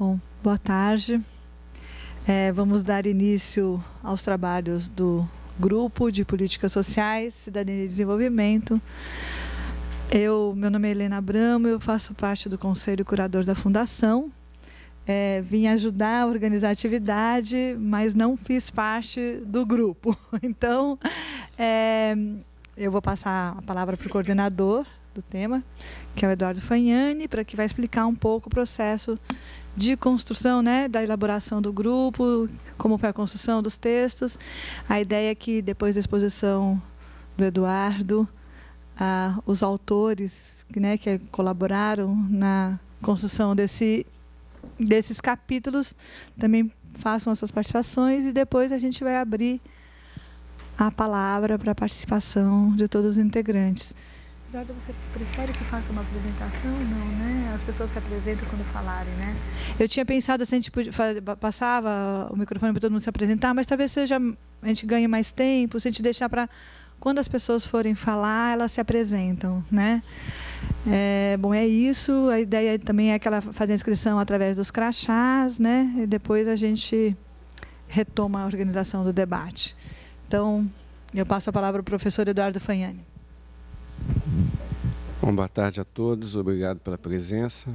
Bom, boa tarde. É, vamos dar início aos trabalhos do Grupo de Políticas Sociais, Cidadania e Desenvolvimento. Eu, meu nome é Helena Abramo, eu faço parte do Conselho Curador da Fundação. É, vim ajudar a organizar a atividade, mas não fiz parte do grupo. Então, é, eu vou passar a palavra para o coordenador do tema, que é o Eduardo Fagnani, para que vai explicar um pouco o processo de construção, né, da elaboração do grupo, como foi a construção dos textos. A ideia é que depois da exposição do Eduardo, ah, os autores, né, que colaboraram na construção desse desses capítulos também façam as suas participações e depois a gente vai abrir a palavra para a participação de todos os integrantes. Eduardo, você prefere que faça uma apresentação? Não, né? As pessoas se apresentam quando falarem, né? Eu tinha pensado assim, a gente podia, passava o microfone para todo mundo se apresentar, mas talvez seja a gente ganhe mais tempo se a gente deixar para quando as pessoas forem falar, elas se apresentam, né? É, bom, é isso. A ideia também é que ela faça a inscrição através dos crachás, né? E depois a gente retoma a organização do debate. Então, eu passo a palavra ao professor Eduardo Fagnani. Bom, boa tarde a todos, obrigado pela presença.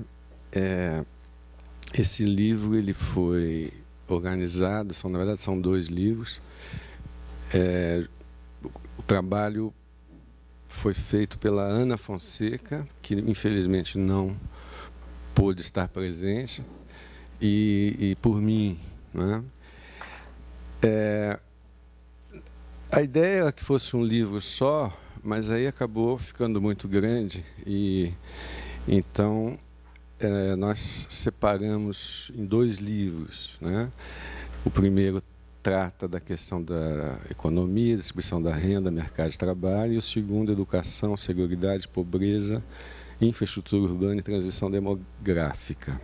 É, esse livro ele foi organizado, são, na verdade são dois livros. É, o trabalho foi feito pela Ana Fonseca, que infelizmente não pôde estar presente, e, e por mim. Né? É, a ideia é que fosse um livro só, mas aí acabou ficando muito grande e então é, nós separamos em dois livros. Né? O primeiro trata da questão da economia, distribuição da renda, mercado de trabalho, e o segundo, educação, seguridade, pobreza, infraestrutura urbana e transição demográfica.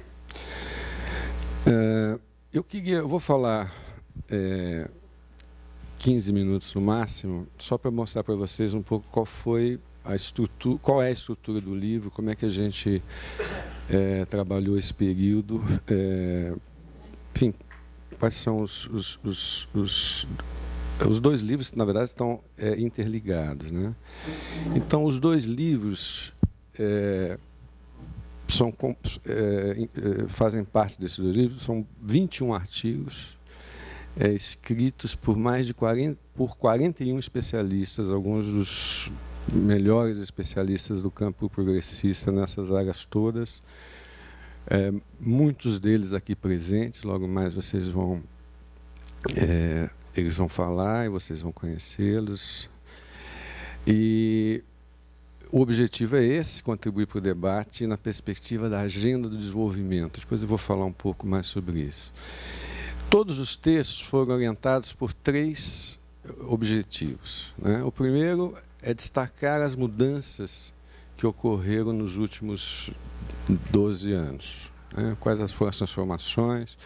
É, eu queria, eu vou falar é, 15 minutos no máximo, só para mostrar para vocês um pouco qual foi a estrutura, qual é a estrutura do livro, como é que a gente é, trabalhou esse período, é, enfim, quais são os, os, os, os os dois livros, que na verdade, estão é, interligados. Né? Então, os dois livros é, são, é, fazem parte desses dois livros, são 21 artigos é, escritos por mais de 40, por 41 especialistas, alguns dos melhores especialistas do campo progressista nessas áreas todas. É, muitos deles aqui presentes, logo mais vocês vão é, eles vão falar e vocês vão conhecê-los. E o objetivo é esse, contribuir para o debate na perspectiva da agenda do desenvolvimento. Depois eu vou falar um pouco mais sobre isso. Todos os textos foram orientados por três objetivos. Né? O primeiro é destacar as mudanças que ocorreram nos últimos 12 anos. Né? Quais as foram as transformações,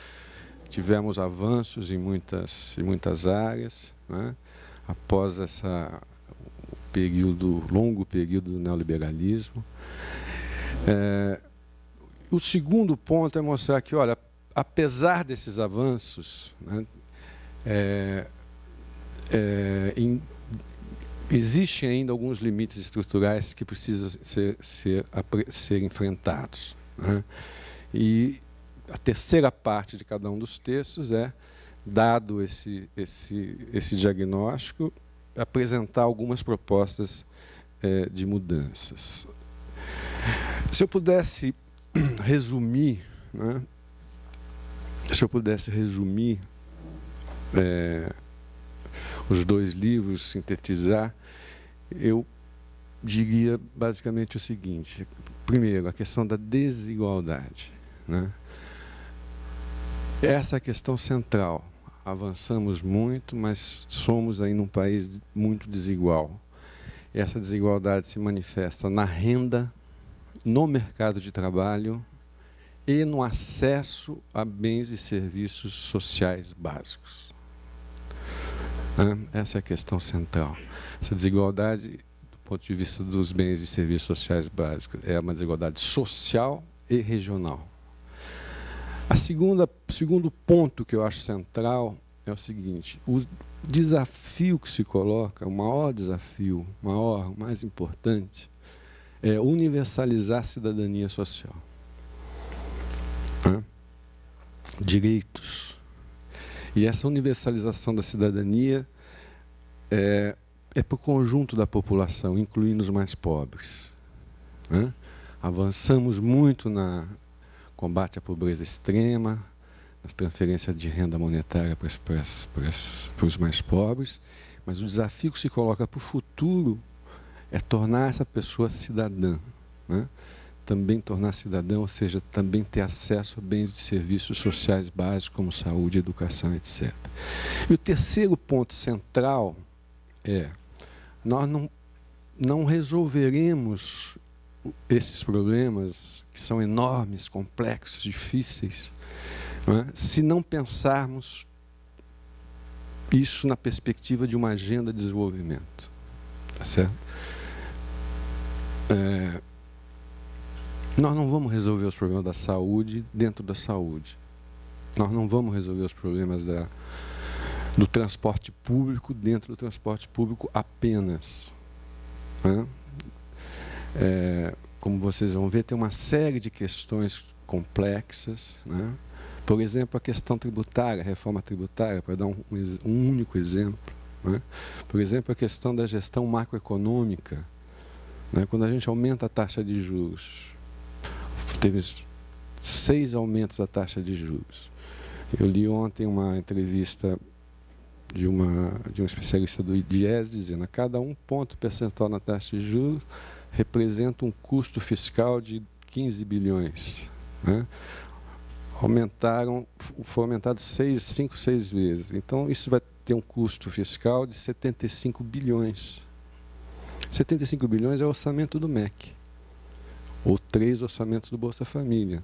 tivemos avanços em muitas, em muitas áreas. Né? Após essa período, longo período do neoliberalismo. É, o segundo ponto é mostrar que, olha, apesar desses avanços, né, é, é, em, existem ainda alguns limites estruturais que precisam ser, ser, ser enfrentados. Né? E a terceira parte de cada um dos textos é, dado esse, esse, esse diagnóstico, apresentar algumas propostas é, de mudanças. Se eu pudesse resumir né, se eu pudesse resumir é, os dois livros, sintetizar, eu diria basicamente o seguinte: primeiro, a questão da desigualdade. Né? Essa é a questão central. Avançamos muito, mas somos ainda um país muito desigual. Essa desigualdade se manifesta na renda, no mercado de trabalho e no acesso a bens e serviços sociais básicos. Né? Essa é a questão central. Essa desigualdade, do ponto de vista dos bens e serviços sociais básicos, é uma desigualdade social e regional. A segunda, segundo ponto que eu acho central é o seguinte: o desafio que se coloca, o maior desafio, maior, mais importante, é universalizar a cidadania social né? direitos. E essa universalização da cidadania é, é para o conjunto da população, incluindo os mais pobres. Né? Avançamos muito na combate à pobreza extrema, nas transferências de renda monetária para, para, para, para os mais pobres, mas o desafio que se coloca para o futuro é tornar essa pessoa cidadã. Né? também tornar cidadão, ou seja, também ter acesso a bens e serviços sociais básicos, como saúde, educação, etc. E o terceiro ponto central é: nós não, não resolveremos esses problemas, que são enormes, complexos, difíceis, não é? se não pensarmos isso na perspectiva de uma agenda de desenvolvimento. Tá certo? É, nós não vamos resolver os problemas da saúde dentro da saúde. Nós não vamos resolver os problemas da, do transporte público dentro do transporte público apenas. Né? É, como vocês vão ver, tem uma série de questões complexas. Né? Por exemplo, a questão tributária, a reforma tributária, para dar um, um único exemplo. Né? Por exemplo, a questão da gestão macroeconômica. Né? Quando a gente aumenta a taxa de juros, teve seis aumentos da taxa de juros. Eu li ontem uma entrevista de, uma, de um especialista do IES dizendo que cada um ponto percentual na taxa de juros representa um custo fiscal de 15 bilhões. Né? Aumentaram, foi aumentado seis, cinco, seis vezes. Então, isso vai ter um custo fiscal de 75 bilhões. 75 bilhões é o orçamento do MEC ou três orçamentos do Bolsa Família.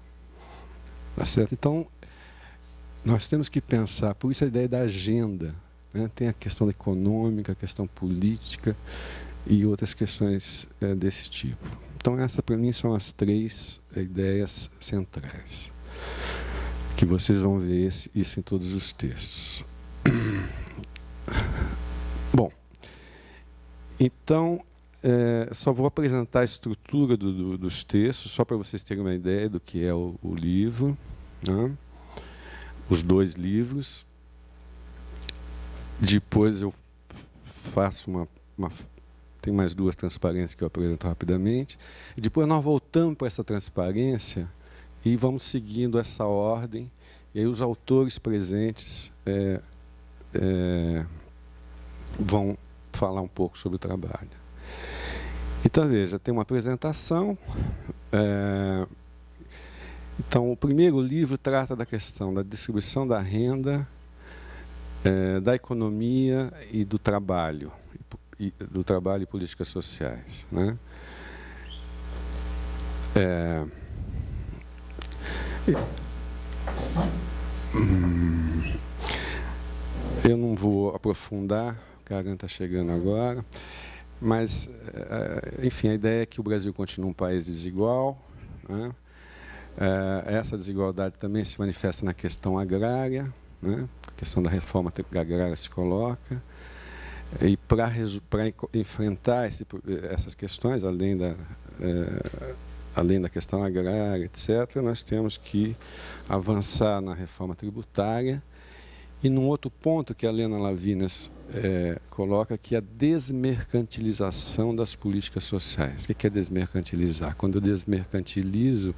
Tá certo? Então, nós temos que pensar, por isso a ideia da agenda. Né? Tem a questão econômica, a questão política e outras questões é, desse tipo. Então, essa para mim são as três ideias centrais. Que vocês vão ver esse, isso em todos os textos. Bom, então é, só vou apresentar a estrutura do, do, dos textos, só para vocês terem uma ideia do que é o, o livro, né? os dois livros. Depois eu faço uma, uma, Tem mais duas transparências que eu apresento rapidamente. depois nós voltamos para essa transparência e vamos seguindo essa ordem. E aí os autores presentes é, é, vão falar um pouco sobre o trabalho. Então, veja, tem uma apresentação. É, então, o primeiro livro trata da questão da distribuição da renda, é, da economia e do trabalho, e, do trabalho e políticas sociais. Né? É, hum, eu não vou aprofundar, o Kagan está chegando agora. Mas, eh, enfim, a ideia é que o Brasil continue um país desigual. Né? Eh, essa desigualdade também se manifesta na questão agrária, né? a questão da reforma agrária se coloca. E para enfrentar esse, essas questões, além da, eh, além da questão agrária, etc., nós temos que avançar na reforma tributária e num outro ponto que a Lena Lavinas é, coloca, que é a desmercantilização das políticas sociais. O que é desmercantilizar? Quando eu desmercantilizo,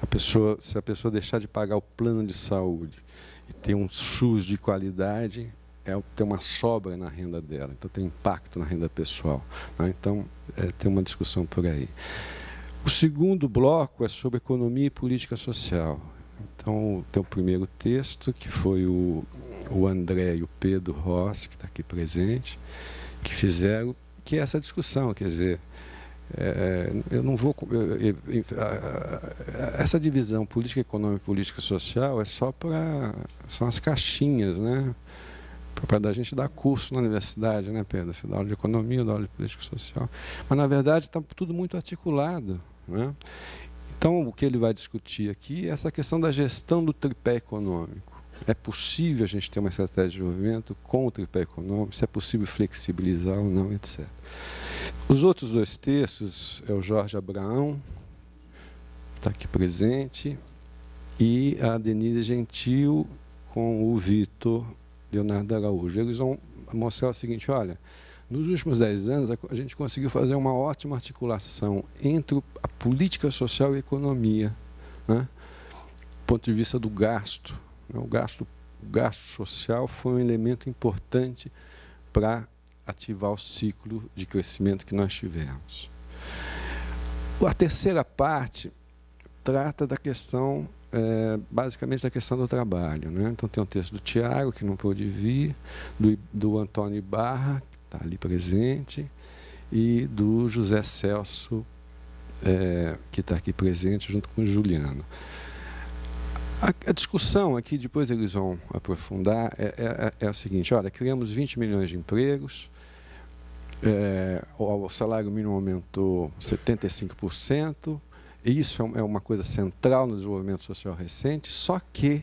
a pessoa, se a pessoa deixar de pagar o plano de saúde e ter um SUS de qualidade, é ter uma sobra na renda dela, então tem impacto na renda pessoal. Né? Então, é, tem uma discussão por aí. O segundo bloco é sobre economia e política social. Então, tem o primeiro texto, que foi o, o André e o Pedro Rossi, que está aqui presente, que fizeram, que é essa discussão, quer dizer, é, é eu não vou. Eu, eu, eu, essa divisão política econômica e política social é só para. são as caixinhas, né? Para a gente dar curso na universidade, né, Pedro? Você dá aula de economia, dá aula de política social. Mas, na verdade, está tudo muito articulado. Né? Então, o que ele vai discutir aqui é essa questão da gestão do tripé econômico. É possível a gente ter uma estratégia de desenvolvimento com o tripé econômico, se é possível flexibilizar ou não, etc. Os outros dois textos é o Jorge Abraão, está aqui presente, e a Denise Gentil com o Vitor Leonardo Araújo. Eles vão mostrar o seguinte, olha, nos últimos dez anos, a gente conseguiu fazer uma ótima articulação entre a política social e a economia, né? do ponto de vista do gasto. Né? O, gasto o gasto social foi um elemento importante para ativar o ciclo de crescimento que nós tivemos. A terceira parte trata da questão é, basicamente da questão do trabalho. Né? Então tem um texto do Tiago, que não pôde vir, do, do Antônio Barra, ali presente, e do José Celso, é, que está aqui presente, junto com o Juliano. A, a discussão aqui, depois eles vão aprofundar, é, é, é, é o seguinte: olha, criamos 20 milhões de empregos, é, o, o salário mínimo aumentou 75%, e isso é, é uma coisa central no desenvolvimento social recente, só que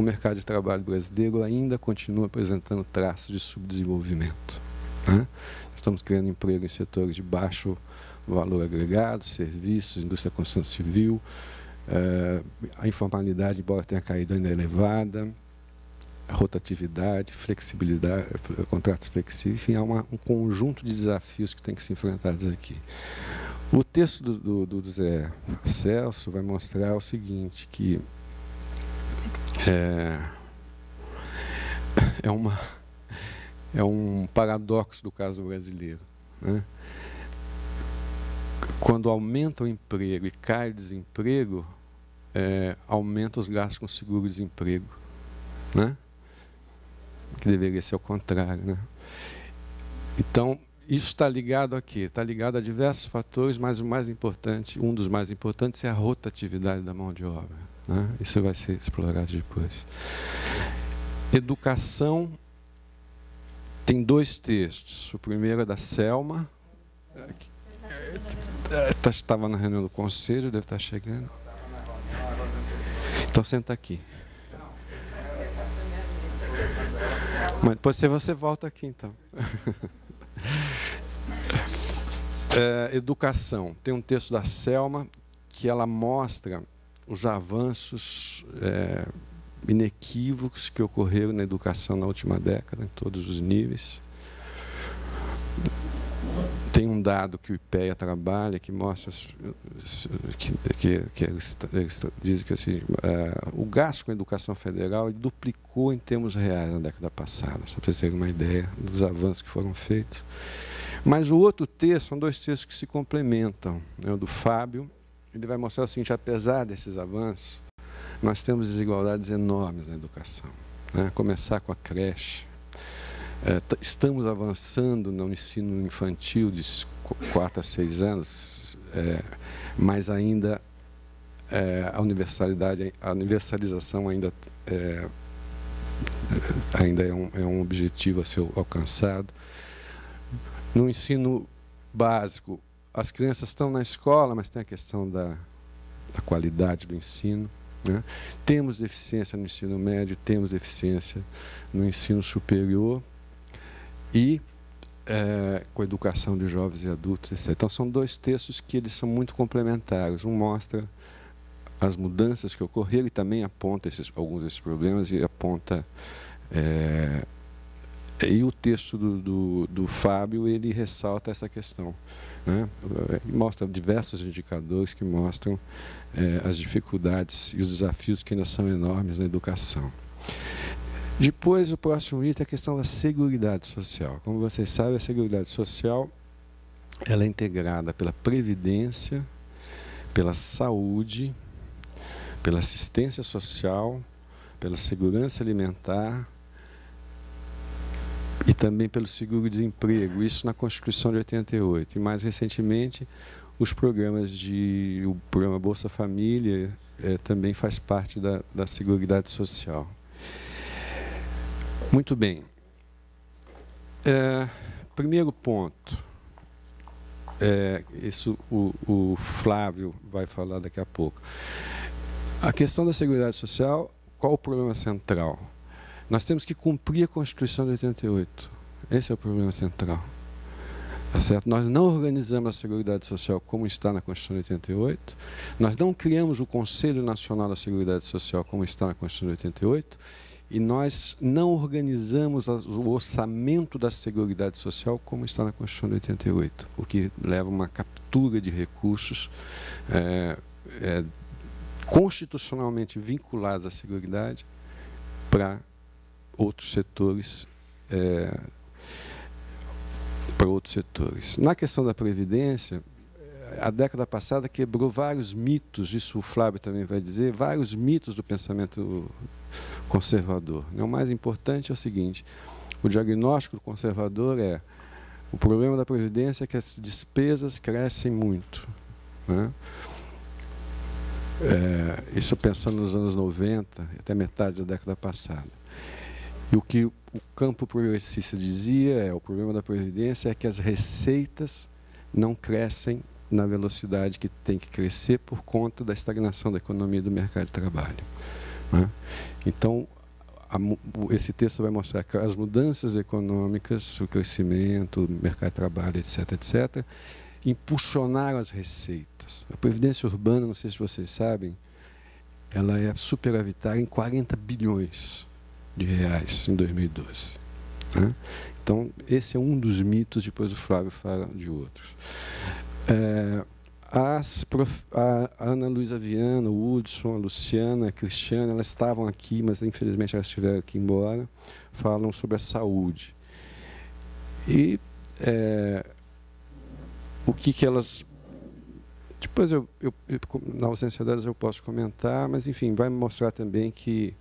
o mercado de trabalho brasileiro ainda continua apresentando traços de subdesenvolvimento. Né? Estamos criando emprego em setores de baixo valor agregado, serviços, indústria construção civil, eh, a informalidade, embora tenha caído, ainda é elevada, rotatividade, flexibilidade, eh, contratos flexíveis, enfim, há uma, um conjunto de desafios que tem que ser enfrentados aqui. O texto do, do, do Zé Celso vai mostrar o seguinte, que é, é, uma, é um paradoxo do caso brasileiro. Né? Quando aumenta o emprego e cai o desemprego, é, aumenta os gastos com seguro-desemprego. Né? Que deveria ser o contrário. Né? Então, isso está ligado a quê? Está ligado a diversos fatores, mas o mais importante, um dos mais importantes é a rotatividade da mão de obra. Né? Isso vai ser explorado depois. Educação tem dois textos. O primeiro é da Selma. Estava é, é, na reunião do conselho, deve estar chegando. Então senta aqui. Mas depois você volta aqui então. É, educação. Tem um texto da Selma que ela mostra os avanços é, inequívocos que ocorreram na educação na última década, em todos os níveis. Tem um dado que o IPEA trabalha que mostra que, que, que eles, eles dizem que assim, é, o gasto com a educação federal duplicou em termos reais na década passada, só para vocês terem uma ideia dos avanços que foram feitos. Mas o outro texto, são dois textos que se complementam, né, o do Fábio ele vai mostrar o seguinte: apesar desses avanços, nós temos desigualdades enormes na educação. Né? Começar com a creche. É, estamos avançando no ensino infantil de 4 a 6 anos, é, mas ainda é, a universalidade, a universalização ainda é, ainda é um, é um objetivo a ser alcançado. No ensino básico, as crianças estão na escola, mas tem a questão da, da qualidade do ensino. Né? Temos deficiência no ensino médio, temos deficiência no ensino superior e é, com a educação de jovens e adultos, etc. Então, são dois textos que eles são muito complementares. Um mostra as mudanças que ocorreram e também aponta esses, alguns desses problemas e aponta é, e o texto do, do, do, Fábio, ele ressalta essa questão. Né? Mostra diversos indicadores que mostram é, as dificuldades e os desafios que ainda são enormes na educação. Depois, o próximo item é a questão da Seguridade Social. Como vocês sabem, a Seguridade Social ela é integrada pela Previdência, pela Saúde, pela Assistência Social, pela Segurança Alimentar, e também pelo seguro-desemprego, isso na Constituição de 88. E mais recentemente, os programas de. o programa Bolsa Família é, também faz parte da, da Seguridade Social. Muito bem. É, primeiro ponto. É, isso o, o Flávio vai falar daqui a pouco. A questão da Seguridade Social, qual o problema central? Nós temos que cumprir a Constituição de 88. Esse é o problema central. Tá certo? Nós não organizamos a Seguridade Social como está na Constituição de 88, nós não criamos o Conselho Nacional da Seguridade Social como está na Constituição de 88, e nós não organizamos o orçamento da Seguridade Social como está na Constituição de 88, o que leva a uma captura de recursos é, é, constitucionalmente vinculados à Seguridade para outros setores. É, para outros setores. Na questão da Previdência, a década passada quebrou vários mitos, isso o Flávio também vai dizer, vários mitos do pensamento conservador. Né? O mais importante é o seguinte: o diagnóstico conservador é o problema da Previdência é que as despesas crescem muito. Né? É, isso pensando nos anos 90, até metade da década passada. E o que o campo progressista dizia é o problema da previdência é que as receitas não crescem na velocidade que tem que crescer por conta da estagnação da economia e do mercado de trabalho. Né? Então, esse texto vai mostrar que as mudanças econômicas, o crescimento, o mercado de trabalho, etc., etc., impulsionaram as receitas. A previdência urbana, não sei se vocês sabem, ela é superavitária em 40 bilhões de reais em 2012. Né? Então, esse é um dos mitos, depois o Flávio fala de outros. É, prof... a Ana Luísa Viana, o Hudson, a Luciana, a Cristiana, elas estavam aqui, mas infelizmente elas estiveram aqui embora, falam sobre a saúde. E é, o que, que elas. Depois, eu, eu, na ausência delas, eu posso comentar, mas enfim, vai mostrar também que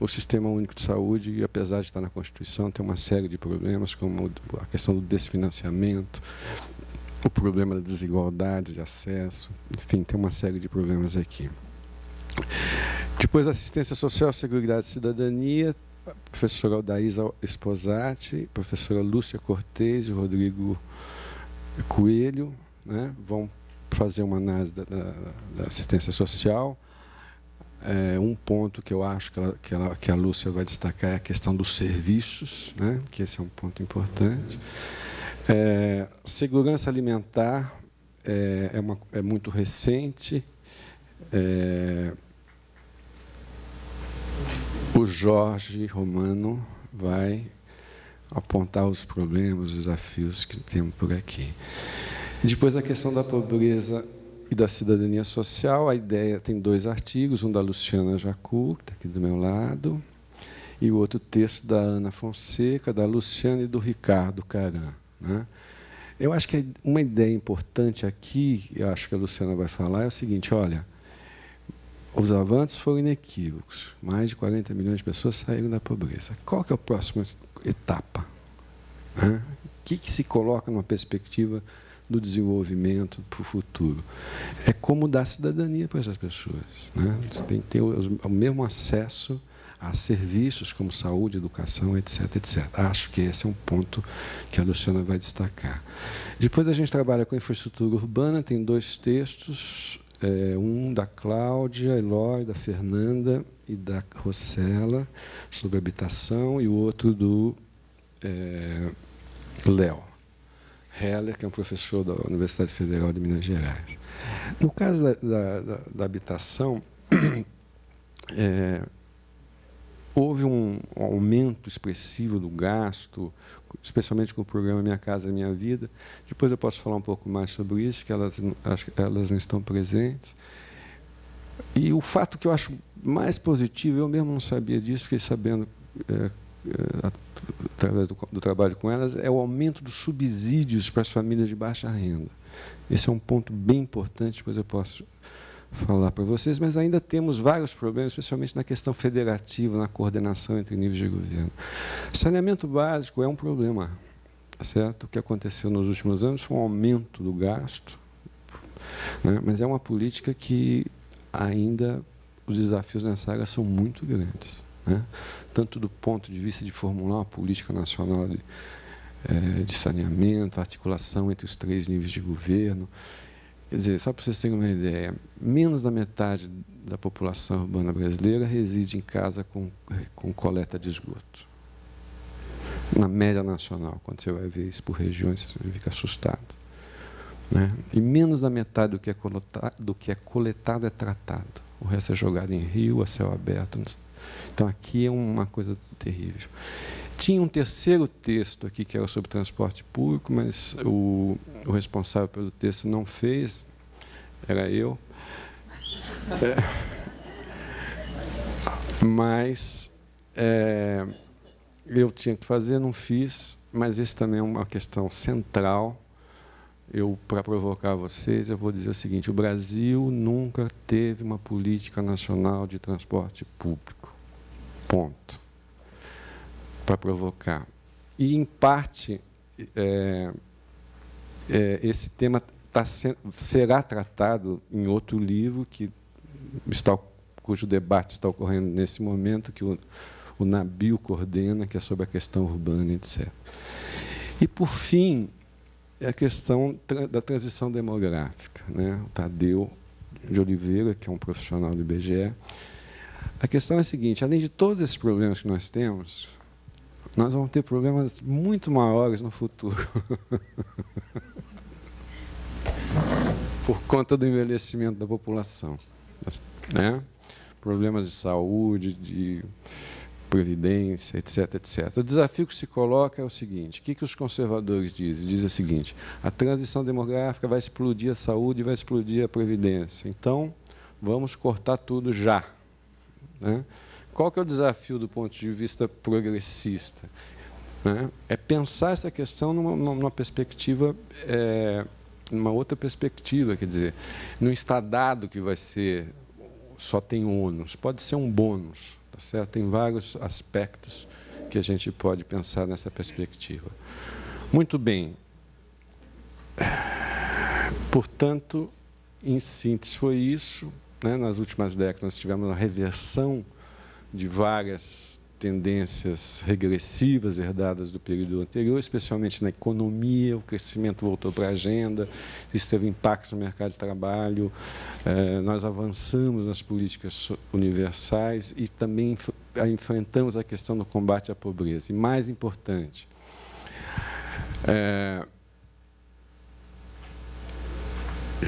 o Sistema Único de Saúde, e apesar de estar na Constituição, tem uma série de problemas, como a questão do desfinanciamento, o problema da desigualdade de acesso, enfim, tem uma série de problemas aqui. Depois, assistência social, seguridade e cidadania, a professora Aldaísa Esposati, a professora Lúcia Cortez e o Rodrigo Coelho né, vão fazer uma análise da, da, da assistência social é, um ponto que eu acho que, ela, que, ela, que, a Lúcia vai destacar é a questão dos serviços, né? que esse é um ponto importante. É, segurança alimentar é, é uma, é muito recente. É, o Jorge Romano vai apontar os problemas, os desafios que temos por aqui. Depois, a questão da pobreza e da cidadania social. A ideia tem dois artigos, um da Luciana Jacu, que está aqui do meu lado, e o outro texto da Ana Fonseca, da Luciana e do Ricardo Caran. Né? Eu acho que uma ideia importante aqui, eu acho que a Luciana vai falar, é o seguinte, olha, os avanços foram inequívocos. Mais de 40 milhões de pessoas saíram da pobreza. Qual que é a próxima etapa? Né? O que, que se coloca numa perspectiva do desenvolvimento para o futuro. É como dar cidadania para essas pessoas. Né? Tem que ter o, o mesmo acesso a serviços como saúde, educação, etc, etc. Acho que esse é um ponto que a Luciana vai destacar. Depois a gente trabalha com infraestrutura urbana, tem dois textos, é, um da Cláudia Eloy, da Fernanda e da Rossella, sobre habitação, e o outro do é, Léo Heller, que é um professor da Universidade Federal de Minas Gerais. No caso da, da, da habitação, é, houve um aumento expressivo do gasto, especialmente com o programa Minha Casa Minha Vida. Depois eu posso falar um pouco mais sobre isso, que elas, elas não estão presentes. E o fato que eu acho mais positivo, eu mesmo não sabia disso, fiquei sabendo é, eh, através do, do, trabalho com elas, é o aumento dos subsídios para as famílias de baixa renda. Esse é um ponto bem importante, depois eu posso falar para vocês, mas ainda temos vários problemas, especialmente na questão federativa, na coordenação entre níveis de governo. Saneamento básico é um problema, certo? O que aconteceu nos últimos anos foi um aumento do gasto, né? mas é uma política que ainda os desafios nessa área são muito grandes. Né? tanto do ponto de vista de formular uma política nacional de, é, de saneamento, articulação entre os três níveis de governo. Quer dizer, só para vocês terem uma ideia, menos da metade da população urbana brasileira reside em casa com, é, com coleta de esgoto. Na média nacional, quando você vai ver isso por regiões, você fica assustado. Né? E menos da metade do que, é coletado, do que é coletado é tratado. O resto é jogado em rio, a céu aberto, então aqui é uma coisa terrível. Tinha um terceiro texto aqui que era sobre transporte público, mas o, o responsável pelo texto não fez, era eu. É, mas é, eu tinha que fazer, não fiz, mas esse também é uma questão central. Eu, para provocar vocês, eu vou dizer o seguinte: o Brasil nunca teve uma política nacional de transporte público ponto para provocar. E, em parte, é, é, esse tema tá, será tratado em outro livro que está, cujo debate está ocorrendo nesse momento, que o, o Nabil coordena, que é sobre a questão urbana, etc. E, por fim, a questão da transição demográfica. Né? O Tadeu de Oliveira, que é um profissional do IBGE, a questão é a seguinte: além de todos esses problemas que nós temos, nós vamos ter problemas muito maiores no futuro. Por conta do envelhecimento da população. Né? Problemas de saúde, de previdência, etc, etc. O desafio que se coloca é o seguinte: o que, que os conservadores dizem? Dizem o seguinte: a transição demográfica vai explodir a saúde, vai explodir a previdência. Então, vamos cortar tudo já. Né? Qual que é o desafio do ponto de vista progressista? Né? É pensar essa questão numa, numa perspectiva, é, numa outra perspectiva, quer dizer, não está dado que vai ser só tem ônus, pode ser um bônus, tá certo? Tem vários aspectos que a gente pode pensar nessa perspectiva. Muito bem. Portanto, em síntese foi isso. Né? Nas últimas décadas, nós tivemos uma reversão de várias tendências regressivas herdadas do período anterior, especialmente na economia, o crescimento voltou para a agenda, isso teve impactos no mercado de trabalho, eh, nós avançamos nas políticas universais e também eh, enfrentamos a questão do combate à pobreza. E mais importante, eh,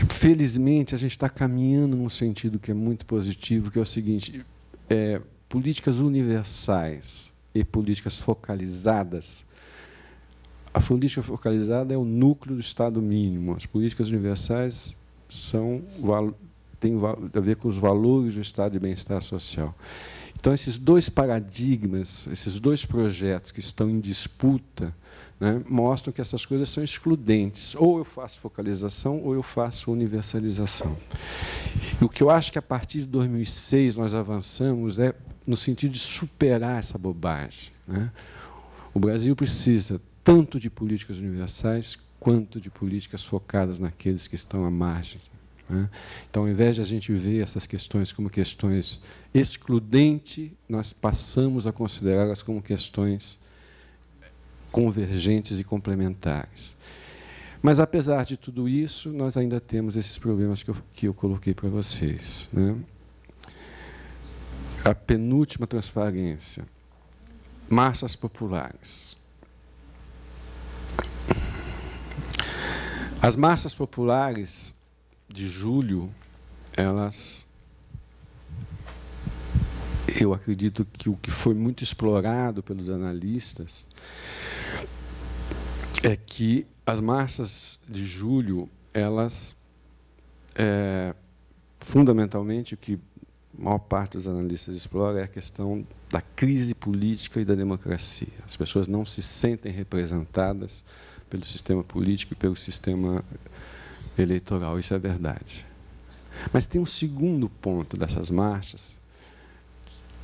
felizmente, a gente está caminhando num sentido que é muito positivo, que é o seguinte: é, políticas universais e políticas focalizadas. A política focalizada é o núcleo do Estado mínimo. As políticas universais são, têm a ver com os valores do Estado de bem-estar social. Então, esses dois paradigmas, esses dois projetos que estão em disputa, né, mostram que essas coisas são excludentes. Ou eu faço focalização ou eu faço universalização. E o que eu acho que a partir de 2006 nós avançamos é no sentido de superar essa bobagem. Né? O Brasil precisa tanto de políticas universais quanto de políticas focadas naqueles que estão à margem. Né. Então, ao invés de a gente ver essas questões como questões excludentes, nós passamos a considerá-las como questões convergentes e complementares. Mas, apesar de tudo isso, nós ainda temos esses problemas que eu, que eu coloquei para vocês. Né? A penúltima transparência: massas populares. As massas populares de julho, elas. Eu acredito que o que foi muito explorado pelos analistas é que as marchas de julho, elas, é, fundamentalmente, o que a maior parte dos analistas explora é a questão da crise política e da democracia. As pessoas não se sentem representadas pelo sistema político e pelo sistema eleitoral, isso é verdade. Mas tem um segundo ponto dessas marchas,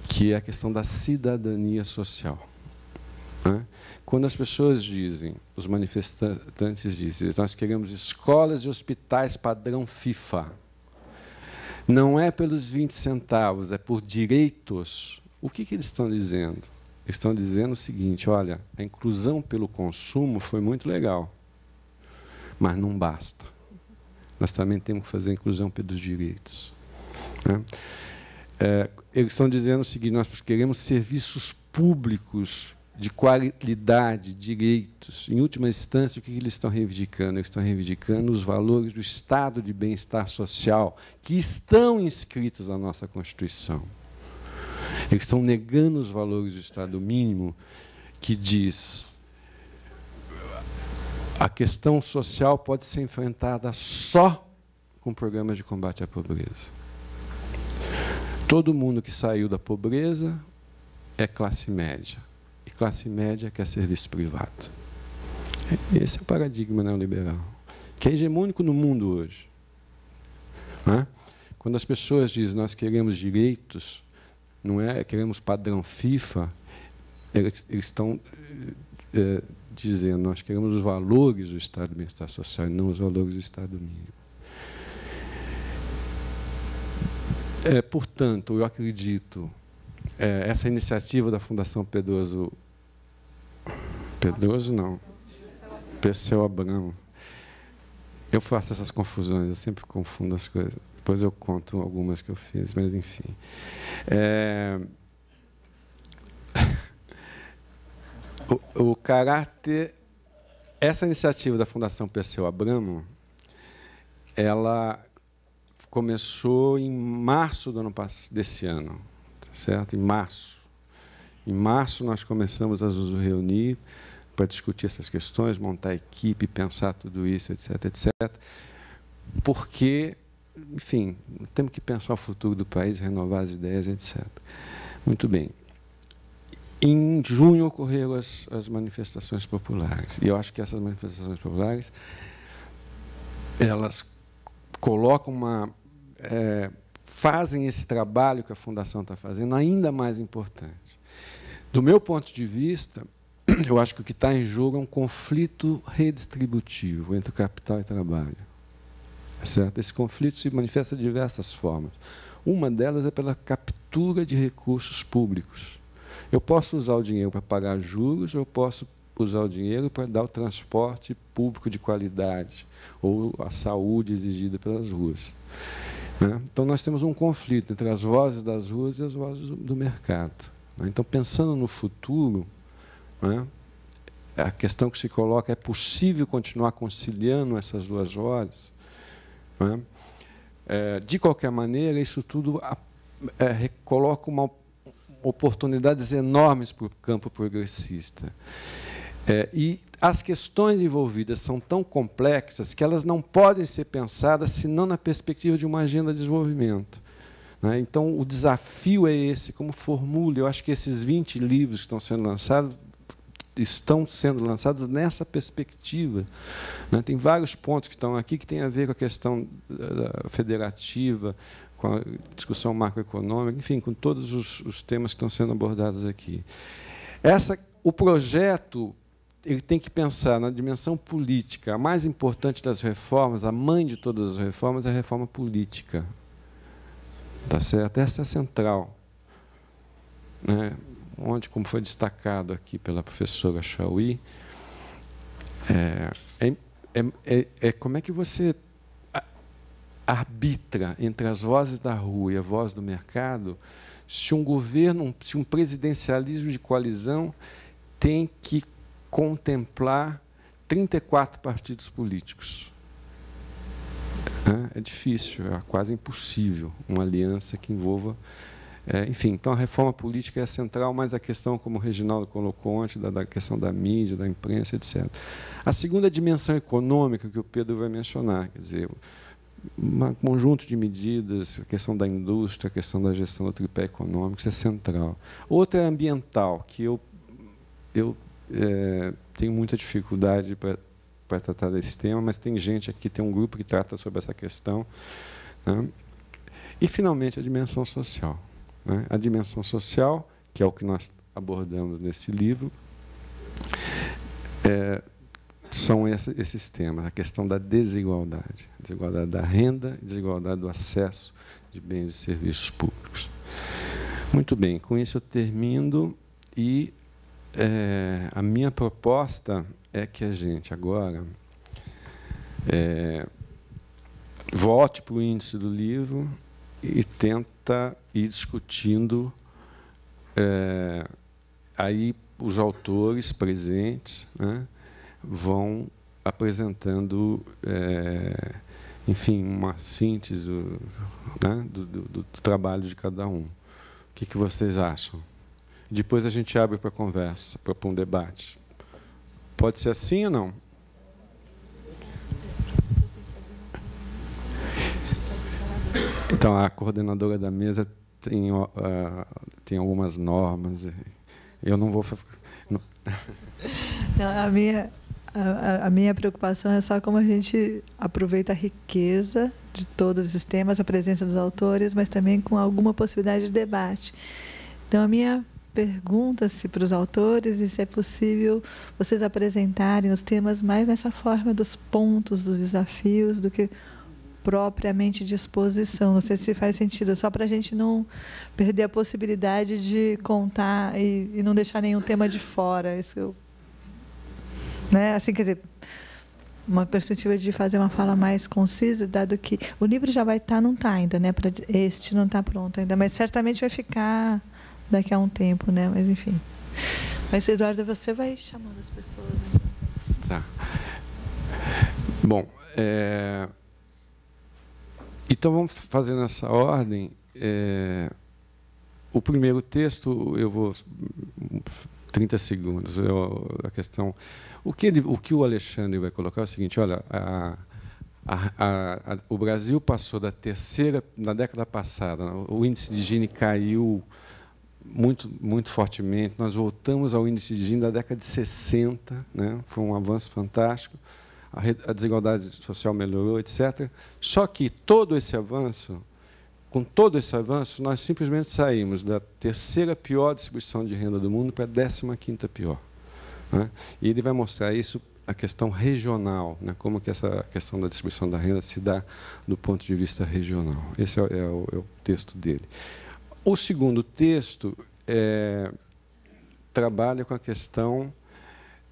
que é a questão da cidadania social. Né? Quando as pessoas dizem, os manifestantes dizem, nós queremos escolas e hospitais padrão FIFA. Não é pelos 20 centavos, é por direitos. O que, que eles estão dizendo? Estão dizendo o seguinte: olha, a inclusão pelo consumo foi muito legal, mas não basta. Nós também temos que fazer a inclusão pelos direitos. Né? É, eles estão dizendo o seguinte: nós queremos serviços públicos de qualidade, direitos. Em última instância, o que eles estão reivindicando? Eles estão reivindicando os valores do Estado de bem-estar social que estão inscritos na nossa Constituição. Eles estão negando os valores do Estado mínimo que diz a questão social pode ser enfrentada só com programas de combate à pobreza. Todo mundo que saiu da pobreza é classe média e classe média quer serviço privado. É, esse é o paradigma neoliberal, que é hegemônico no mundo hoje. Quando as pessoas dizem nós queremos direitos, não é queremos padrão FIFA, eles, eles estão é, dizendo nós queremos os valores do Estado do bem-estar social e não os valores do Estado mínimo. É, portanto, eu acredito é, essa iniciativa da Fundação Pedroso. Pedroso não. Perseu Abramo. Eu faço essas confusões, eu sempre confundo as coisas. Depois eu conto algumas que eu fiz, mas enfim. É... O, o caráter. Essa iniciativa da Fundação Perseu Abramo, ela começou em março do ano desse ano certo? Em março. Em março nós começamos a nos reunir para discutir essas questões, montar equipe, pensar tudo isso, etc, etc. Porque, enfim, temos que pensar o futuro do país, renovar as ideias, etc. Muito bem. Em junho ocorreram as, as manifestações populares. E eu acho que essas manifestações populares elas colocam uma é, fazem esse trabalho que a Fundação está fazendo, ainda mais importante. Do meu ponto de vista, eu acho que o que está em jogo é um conflito redistributivo entre capital e trabalho. Tá certo? Esse conflito se manifesta de diversas formas. Uma delas é pela captura de recursos públicos. Eu posso usar o dinheiro para pagar juros, eu posso usar o dinheiro para dar o transporte público de qualidade ou a saúde exigida pelas ruas. Né? Então, nós temos um conflito entre as vozes das ruas e as vozes do, mercado. Né? Então, pensando no futuro, né, a questão que se coloca é, é possível continuar conciliando essas duas vozes? Né? É, de qualquer maneira, isso tudo é, coloca uma, oportunidades enormes para o campo progressista. É, e as questões envolvidas são tão complexas que elas não podem ser pensadas senão na perspectiva de uma agenda de desenvolvimento. Né? Então, o desafio é esse, como formule. Eu acho que esses 20 livros que estão sendo lançados estão sendo lançados nessa perspectiva. Né? Tem vários pontos que estão aqui que têm a ver com a questão federativa, com a discussão macroeconômica, enfim, com todos os, os temas que estão sendo abordados aqui. Essa, o projeto ele tem que pensar na dimensão política. A mais importante das reformas, a mãe de todas as reformas, é a reforma política. Tá certo? Essa é a central. Né? Onde, como foi destacado aqui pela professora Chauí, é, é, é, é como é que você arbitra entre as vozes da rua e a voz do mercado se um governo, se um presidencialismo de coalizão tem que contemplar 34 partidos políticos. É difícil, é quase impossível uma aliança que envolva. É, enfim, então a reforma política é central, mas a questão, como o Reginaldo colocou antes, da, da questão da mídia, da imprensa, etc. A segunda dimensão econômica que o Pedro vai mencionar, quer dizer, um conjunto de medidas, a questão da indústria, a questão da gestão do tripé econômico, isso é central. Outra é ambiental, que eu, eu é, tenho muita dificuldade para tratar desse tema, mas tem gente aqui, tem um grupo que trata sobre essa questão. Né? E, finalmente, a dimensão social. Né? A dimensão social, que é o que nós abordamos nesse livro, é, são esses temas, a questão da desigualdade, desigualdade da renda, desigualdade do acesso de bens e serviços públicos. Muito bem, com isso eu termino e é, a minha proposta é que a gente agora é, volte para o índice do livro e tenta ir discutindo é, aí os autores presentes né, vão apresentando é, enfim uma síntese né, do, do, do, trabalho de cada um o que, que vocês acham depois a gente abre para conversa, para um debate. Pode ser assim ou não? Então, a coordenadora da mesa tem, uh, tem algumas normas. Eu não vou. Não. Não, a, minha, a, a, minha preocupação é só como a gente aproveita a riqueza de todos os temas, a presença dos autores, mas também com alguma possibilidade de debate. Então, a minha pergunta-se para os autores e se é possível vocês apresentarem os temas mais nessa forma dos pontos, dos desafios, do que propriamente disposição. Não sei se faz sentido, só para a gente não perder a possibilidade de contar e, e não deixar nenhum tema de fora. Isso eu, né? Assim, quer dizer, uma perspectiva de fazer uma fala mais concisa, dado que o livro já vai estar, tá, não está ainda, né? Pra, este não está pronto ainda, mas certamente vai ficar daqui a um tempo, né? Mas enfim. Mas Eduardo, você vai chamando as pessoas. Né? Tá. Bom, é... então vamos fazer nessa ordem. É... O primeiro texto eu vou 30 segundos. Eu, a questão, o que, ele, o que o Alexandre vai colocar é o seguinte: olha, a, a, a, o Brasil passou da terceira na década passada, o índice de Gini caiu muito, muito fortemente. Nós voltamos ao índice de Gini da década de 60, né? foi um avanço fantástico. A, desigualdade social melhorou, etc. Só que todo esse avanço, com todo esse avanço, nós simplesmente saímos da terceira pior distribuição de renda do mundo para a décima quinta pior. Né? E ele vai mostrar isso a questão regional, né? como que essa questão da distribuição da renda se dá do ponto de vista regional. Esse é, é, o, é o, texto dele. O segundo texto é, trabalha com a questão.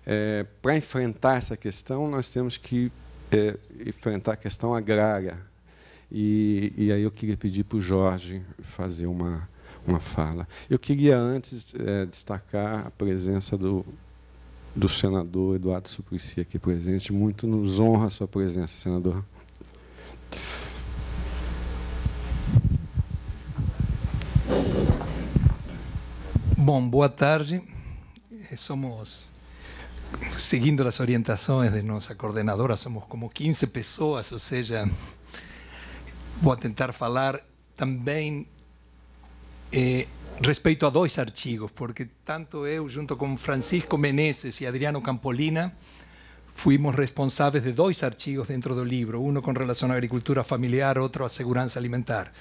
É, Para enfrentar essa questão, nós temos que é, enfrentar a questão agrária. E, e, aí eu queria pedir para o Jorge fazer uma, uma fala. Eu queria, antes, é, destacar a presença do, do senador Eduardo Suplicy aqui presente. Muito nos honra a sua presença, senador. Bom, boa tarde. Somos, seguindo as orientações de nossa coordenadora, somos como 15 pessoas, ou seja, vou tentar falar também eh, respeito a dois artigos, porque tanto eu, junto com Francisco Meneses e Adriano Campolina, fuimos responsáveis de dois artigos dentro do livro, um com relação à agricultura familiar, outro à segurança alimentar.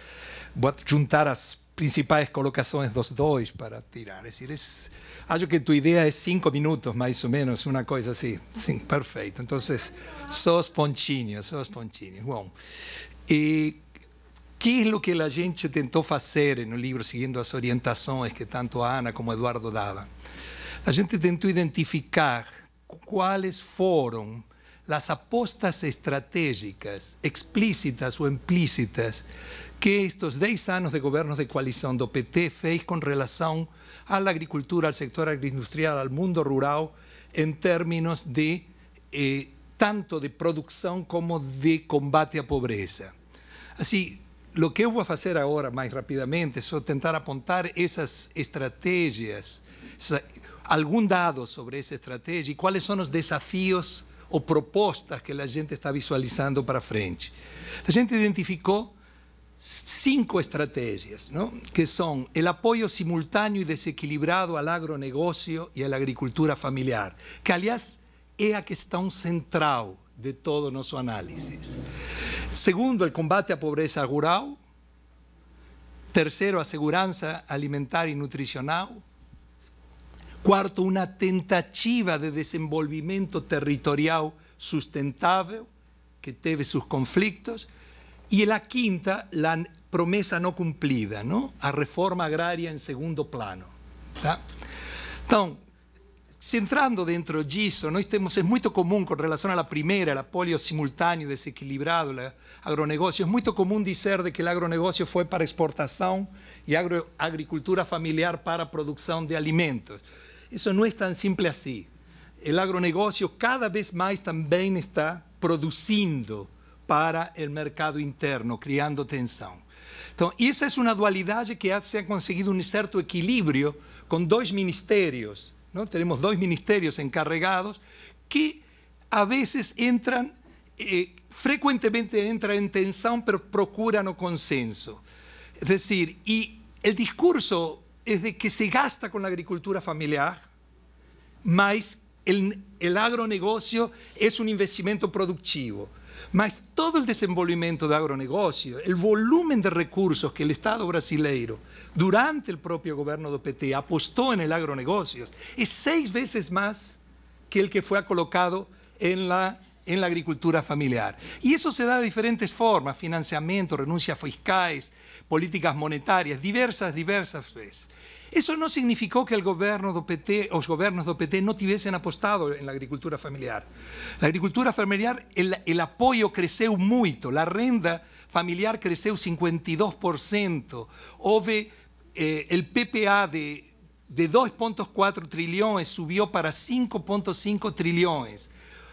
Vou juntar as principais colocações dos dois para tirar. É decir, acho que tua ideia é cinco minutos, mais ou menos, uma coisa assim. Sim, perfeito. Então, só os pontinhos, só os pontinhos. Bom, e que é o que a gente tentou fazer no livro, seguindo as orientações que tanto a Ana como Eduardo davam? A gente tentou identificar quais foram as apostas estratégicas, explícitas ou implícitas, que estes 10 anos de governos de coalição do PT fez com relação à agricultura, ao setor agroindustrial, ao mundo rural, em termos de eh, tanto de produção como de combate à pobreza. Assim, o que eu vou fazer agora, mais rapidamente, é só tentar apontar essas estratégias, algum dado sobre essa estratégia e quais são os desafios ou propostas que a gente está visualizando para frente. A gente identificou cinco estrategias, ¿no? que son el apoyo simultáneo y desequilibrado al agronegocio y a la agricultura familiar, que aliás que a un central de todo nuestro análisis. Segundo, el combate a pobreza rural. Tercero, aseguranza seguridad y y nutricional. Cuarto, una tentativa de desenvolvimiento territorial sustentable, que teve sus conflictos. Y la quinta, la promesa no cumplida, ¿no? A reforma agraria en segundo plano. Entonces, centrando entrando dentro disso, nós este es muy común con relación a la primera, el apoyo simultáneo, desequilibrado, el agronegocio, es muy común decir de que el agronegocio fue para exportación y agro, agricultura familiar para producción de alimentos. Eso no es tan simple así. El agronegocio cada vez más también está produciendo para el mercado interno, creando tensión. Y esa es una dualidad que se ha conseguido un cierto equilibrio con dos ministerios. ¿no? Tenemos dos ministerios encargados que a veces entran, eh, frecuentemente entran en tensión, pero procuran consenso. Es decir, y el discurso es de que se gasta con la agricultura familiar, más el, agronegocio es un investimento productivo mas todo el desenvolvimiento de agronegocio, el volumen de recursos que el Estado brasileiro durante el propio gobierno de PT apostó en el agronegocio es seis veces más que el que fue colocado en la en la agricultura familiar. Y eso se da de diferentes formas, financiamiento, renuncias fiscales, políticas monetarias, diversas, diversas veces. Eso no significó que los gobiernos do PT, no gobiernos apostado en la agricultura familiar. La agricultura familiar, el, apoyo creció mucho, la renda familiar un 52%, o eh, el PPA de, 2.4 trillones subió para 5.5 trillones.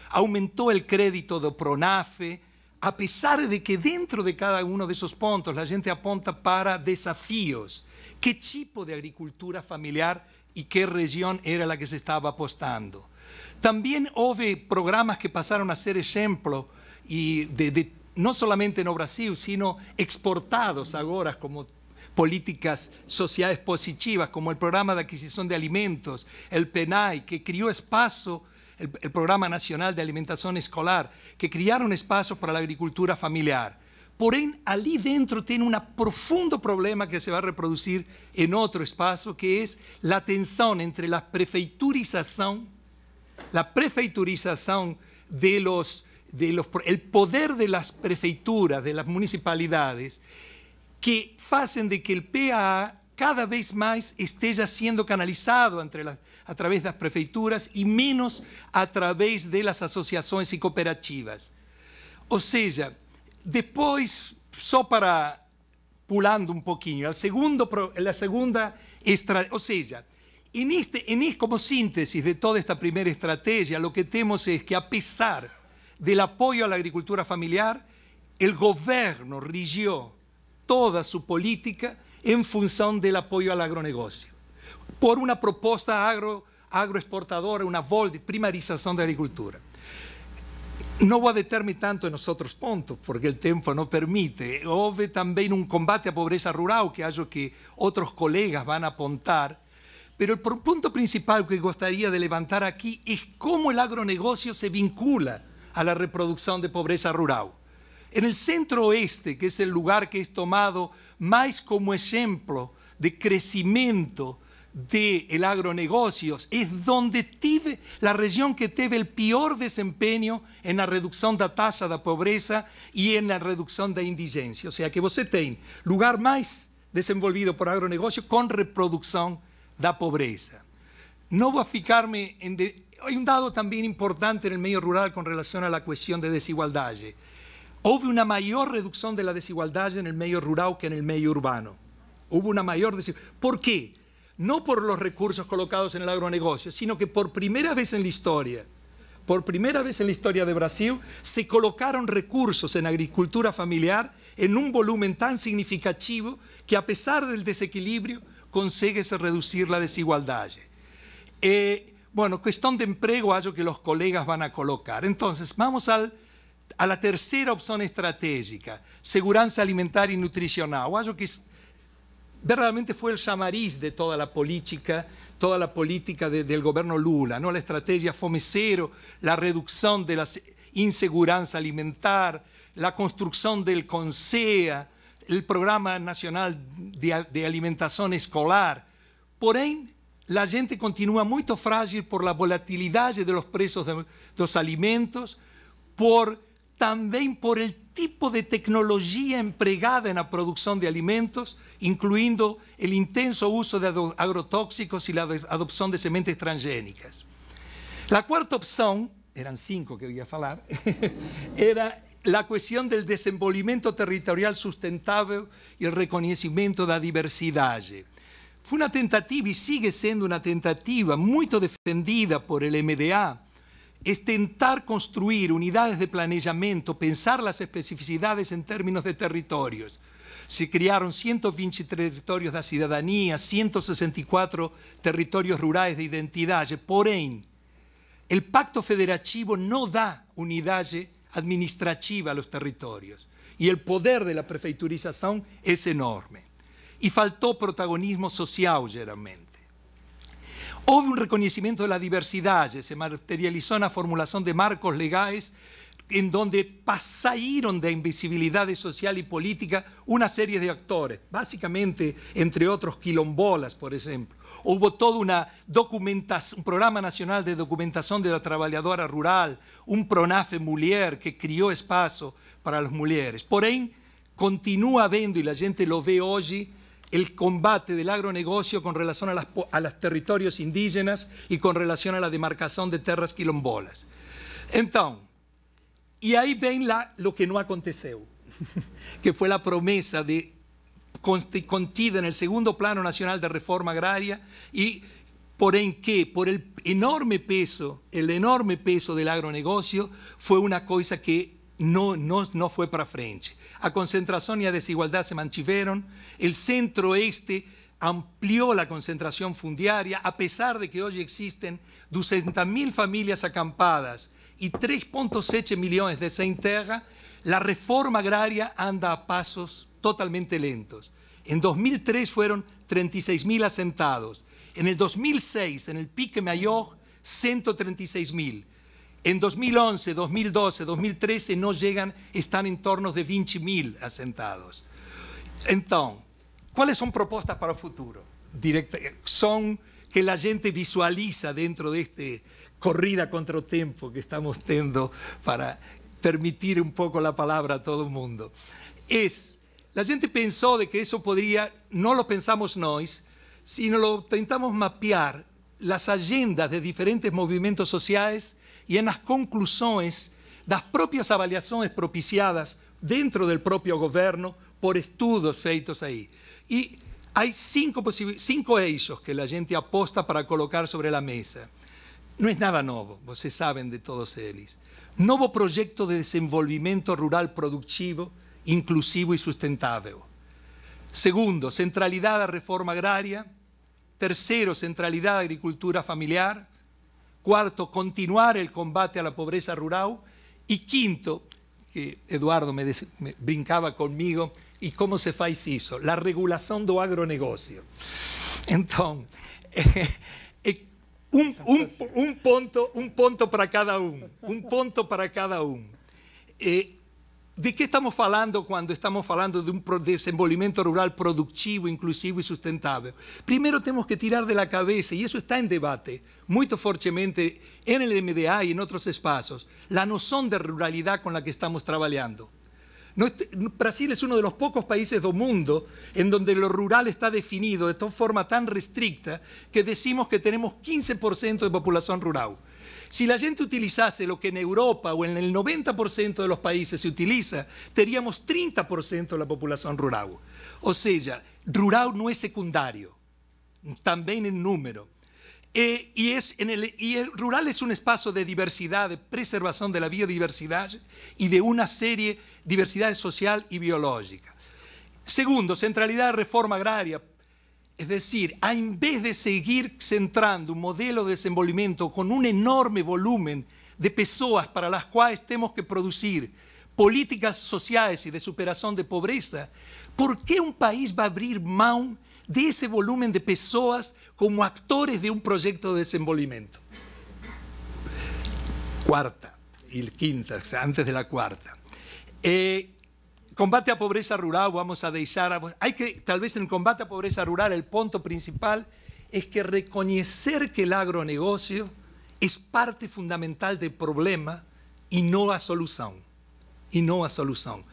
Aumentó el crédito de PRONAFE, a pesar de que dentro de cada uno de esos puntos la gente apunta para desafíos qué tipo de agricultura familiar y qué región era la que se estaba apostando. También hubo programas que pasaron a ser ejemplo no solamente en Brasil, sino exportados ahora como políticas sociales positivas, como el programa de adquisición de alimentos, el PENAI, que crió espacio, el, el Programa Nacional de Alimentación Escolar, que criaron espacio para la agricultura familiar en allí dentro tiene un profundo problema que se va a reproducir en otro espacio, que es la tensión entre la prefeiturización, la prefeiturización de los, de los, el poder de las prefeituras, de las municipalidades, que hacen de que el PAA cada vez más esté siendo canalizado entre a través de las prefeituras y menos a través de las asociaciones y cooperativas. O sea, Después, só para pulando un poquito. la segunda, estrategia, segunda sea, en este, como síntesis de toda esta primera estrategia, lo que tenemos es que a pesar del apoyo a la agricultura familiar, el gobierno rigió toda su política en función del apoyo al agronegocio. Por una propuesta agroexportadora, una vol de primarización de agricultura. No voy a detenerme tanto los otros puntos, porque el tiempo no permite. Hubo también un combate a pobreza rural, que creo que otros colegas van a apuntar. Pero el punto principal que gustaría de levantar aquí es cómo el agronegocio se vincula a la reproducción de pobreza rural. En el centro oeste, que es el lugar que es tomado más como ejemplo de crecimiento del de agronegocios es donde tive la región que tuvo el peor desempeño en la reducción de la tasa de pobreza y en la reducción de indigencia. O sea que você tiene lugar más desenvolvido por agronegocio con reproducción de la pobreza. No voy a fijarme en... Hay un dado también importante en el medio rural con relación a la cuestión de desigualdad. Hubo una mayor reducción de la desigualdad en el medio rural que en el medio urbano. Hubo una mayor desigualdad. ¿Por qué? no por los recursos colocados en el agronegocio, sino que por primera vez en la historia, por primera vez en la historia de Brasil, se colocaron recursos en agricultura familiar en un volumen tan significativo que a pesar del desequilibrio consigue reducir la desigualdad. Eh, bueno, cuestión de empleo, algo que los colegas van a colocar. Entonces, vamos a la tercera opción estratégica, seguridad Alimentaria y nutricional, algo que verdaderamente fue el chamariz de toda la política, toda la política del gobierno Lula, ¿no? la estrategia Fomecero, la reducción de la inseguridad alimentar, la construcción del CONSEA, el Programa Nacional de, Alimentación Escolar. Porém, la gente continúa muy frágil por la volatilidad de los precios de, de los alimentos, por, también por el tipo de tecnología empleada en la producción de alimentos, incluyendo el intenso uso de agrotóxicos y la adopción de sementes transgénicas. La cuarta opción, eran cinco que voy a hablar, era la cuestión del desenvolvimiento territorial sustentable y el reconocimiento de la diversidad. Fue una tentativa y sigue siendo una tentativa muy defendida por el MDA, es tentar construir unidades de planeamiento, pensar las especificidades en términos de territorios se crearon 120 territorios de ciudadanía, 164 territorios rurales de Por Porém, el pacto federativo no da unidad administrativa a los territorios Y el poder de la prefeiturización es enorme. Y faltó protagonismo social, generalmente. Hubo un reconocimiento de la diversidad. se materializó en la formulación de marcos legales, en donde pasaron de invisibilidad social y política una serie de actores, básicamente, entre otros, quilombolas, por ejemplo. Hubo todo una un programa nacional de documentación de la trabajadora rural, un PRONAFE Mulier que crió espacio para las mujeres. Porém, continúa habiendo, y la gente lo ve hoy, el combate del agronegocio con relación a, a los territorios indígenas y con relación a la demarcación de tierras quilombolas. Entonces, y ahí ven lo que no aconteció, que fue la promesa de en el segundo plano nacional de reforma y por en qué, por el enorme peso, el enorme peso del agronegocio fue una cosa que no, no, fue para frente. A concentración y a desigualdad se mantuvieron, el centro este amplió la concentración fundiaria, a pesar de que hoy existen 200.000 familias acampadas y 3,7 millones de sin terra, la reforma agraria anda a pasos totalmente lentos. en 2003 fueron 36 mil en el 2006, en el pique mayor 136 mil. en 2011, 2012, 2013 no llegan están en torno de 20 mil asentados entonces ¿cuáles son propuestas para el futuro? Direct eh, son que la gente visualiza dentro de este corrida contra el tiempo que estamos teniendo para permitir un poco la palabra a todo el mundo. Es, la gente pensó de que eso podría, no lo pensamos nosotros, sino lo intentamos mapear las agendas de diferentes movimientos sociales y en las conclusiones, las propias avaliaciones propiciadas dentro del propio gobierno por estudios feitos ahí. Y hay cinco, cinco hechos que la gente aposta para colocar sobre la mesa. No es nada nuevo, ustedes saben de todos ellos. Nuevo proyecto de desarrollo rural productivo, inclusivo y sustentable. Segundo, centralidad la reforma agraria. Tercero, centralidad la agricultura familiar. Cuarto, continuar el combate a la pobreza rural. Y quinto, que Eduardo me, brincaba conmigo, ¿y cómo se hace eso? La regulación do agronegocio. Entonces, Un, punto un, punto para cada uno. un para cada eh, de qué estamos hablando cuando estamos hablando de un desenvolvimiento rural productivo, inclusivo y sustentable? Primero tenemos que tirar de la cabeza, y eso está en debate muy fuertemente en el MDA y en otros espacios, la noción de ruralidad con la que estamos trabajando. Brasil es uno de los pocos países del mundo en donde lo rural está definido de forma tan restricta que decimos que tenemos 15% de población rural. Si la gente utilizase lo que en Europa o en el 90% de los países se utiliza, teríamos 30% de la población rural. O sea, rural no es secundario, también en número. Eh, y, es en el, rural es un espacio de diversidad, de preservación de la biodiversidad y de una serie de diversidades social y biológica. Segundo, centralidad de reforma agraria. Es decir, en vez de seguir centrando un modelo de desenvolvimiento con un enorme volumen de personas para las cuales tenemos que producir políticas sociales y de superación de pobreza, ¿por qué un país va a abrir mão de ese volumen de personas como actores de un proyecto de desenvolvimiento. Cuarta y quinta, antes de la cuarta. Eh, combate a pobreza rural, vamos a deixar... Hay que, tal vez en el combate a pobreza rural el punto principal es que reconocer que el agronegocio es parte fundamental del problema y no a solución. Y no a solución.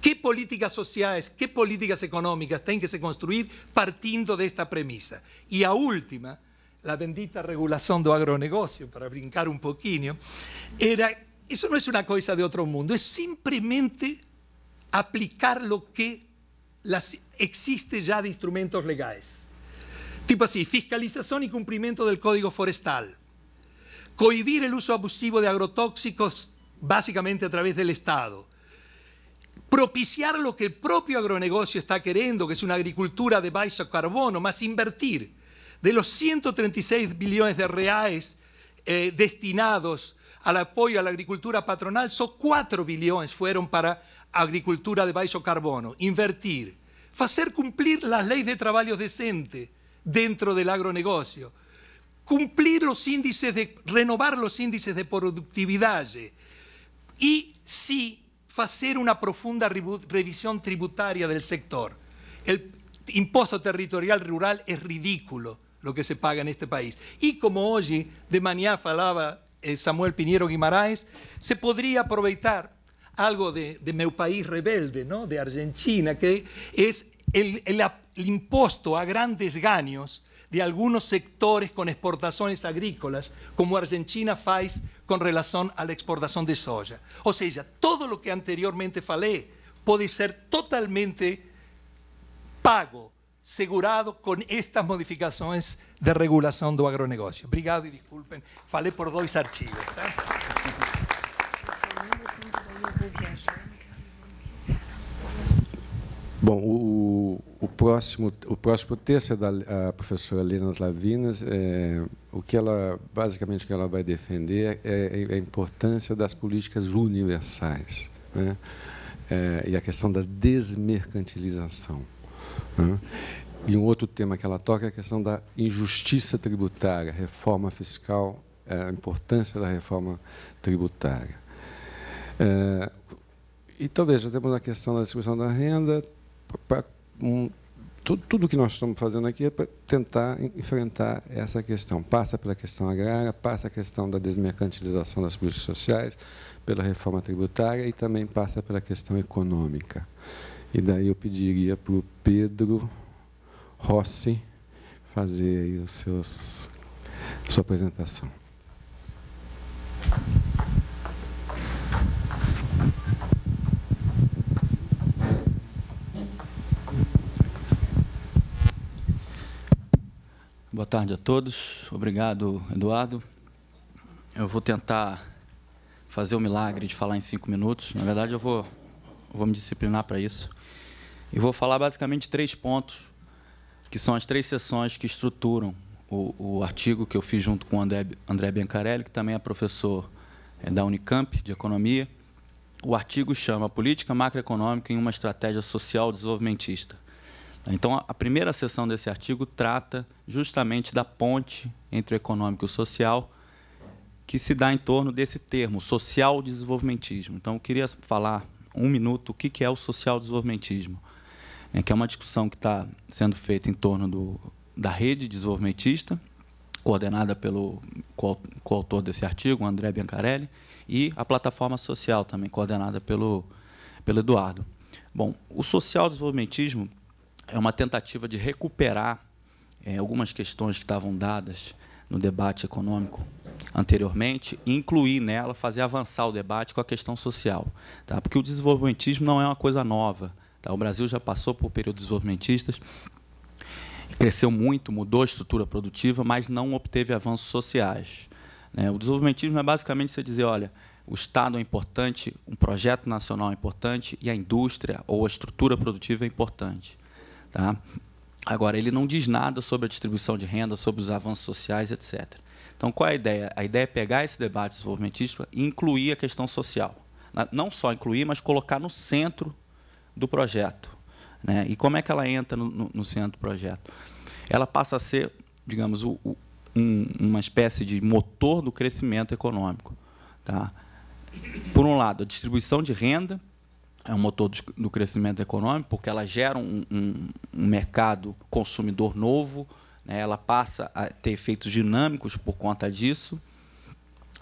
¿Qué políticas sociales, qué políticas económicas tienen que se construir partiendo de esta premisa? Y a última, la bendita regulación del agronegocio, para brincar un poquito, era, eso no es una cosa de otro mundo, es simplemente aplicar lo que las, existe ya de instrumentos legales. Tipo así, fiscalización y cumplimiento del Código Forestal, cohibir el uso abusivo de agrotóxicos básicamente a través del Estado, propiciar lo que el propio agronegocio está queriendo, que es una agricultura de bajo carbono, más invertir de los 136 billones de reales eh, destinados al apoyo a la agricultura patronal, son 4 billones fueron para agricultura de bajo carbono, invertir, hacer cumplir las leyes de trabajo decente dentro del agronegocio, cumplir los índices de, renovar los índices de productividad y sí hacer una profunda revisión tributaria del sector. El impuesto territorial rural es ridículo lo que se paga en este país. Y como hoy de mañana falaba eh, Samuel piñero Guimarães, se podría aprovechar algo de, de mi país rebelde, ¿no? de Argentina, que es el, el, impuesto a grandes gaños de algunos sectores con exportaciones agrícolas, como Argentina faz com relação à exportação de soja. Ou seja, todo o que anteriormente falé pode ser totalmente pago, segurado com estas modificações de regulação do agronegócio. Obrigado e desculpem, falé por dois artigos. ¿tá? Bom, o, o, próximo, o próximo texto é da professora Lenas Lavinas. É, o que ela, basicamente, que ela vai defender é, é, é a importância das políticas universais né? é, e a questão da desmercantilização. Né? E um outro tema que ela toca é a questão da injustiça tributária, reforma fiscal, é, a importância da reforma tributária. É, então, veja, temos a questão da distribuição da renda, pra, um, tudo, tudo que nós estamos fazendo aqui é para tentar enfrentar essa questão. Passa pela questão agrária, passa a questão da desmercantilização das políticas sociais, pela reforma tributária e também passa pela questão econômica. E daí eu pediria para o Pedro Rossi fazer aí os seus, sua apresentação. Boa tarde a todos. Obrigado, Eduardo. Eu vou tentar fazer o milagre de falar em cinco minutos. Na verdade, eu vou, eu vou me disciplinar para isso. E vou falar basicamente três pontos, que são as três sessões que estruturam o, o artigo que eu fiz junto com o André, André Biancarelli, que também é professor é, da Unicamp de Economia. O artigo chama Política Macroeconômica em uma Estratégia Social Desenvolvimentista. Então, a primeira seção desse artigo trata justamente da ponte entre o econômico e o social, que se dá em torno desse termo, social desenvolvimentismo. Então, eu queria falar um minuto o que é o social desenvolvimentismo, é, né, que é uma discussão que está sendo feita em torno do, da rede desenvolvimentista, coordenada pelo coautor desse artigo, André Biancarelli, e a plataforma social também, coordenada pelo, pelo Eduardo. Bom, o social desenvolvimentismo é uma tentativa de recuperar é, algumas questões que estavam dadas no debate econômico anteriormente, incluir nela, fazer avançar o debate com a questão social. Tá? Porque o desenvolvimentismo não é uma coisa nova. Tá? O Brasil já passou por períodos desenvolvimentistas, cresceu muito, mudou a estrutura produtiva, mas não obteve avanços sociais. Né? O desenvolvimentismo é basicamente você dizer, olha, o Estado é importante, um projeto nacional é importante e a indústria ou a estrutura produtiva é importante. Tá? Agora, ele não diz nada sobre a distribuição de renda, sobre os avanços sociais, etc. Então, qual é a ideia? A ideia é pegar esse debate desenvolvimentista e incluir a questão social. Não só incluir, mas colocar no centro do projeto. Né? E como é que ela entra no, no, no centro do projeto? Ela passa a ser, digamos, o, o, um, uma espécie de motor do crescimento econômico. Tá? Por um lado, a distribuição de renda, é um motor do crescimento econômico, porque ela gera um, um, um mercado consumidor novo, né? ela passa a ter efeitos dinâmicos por conta disso.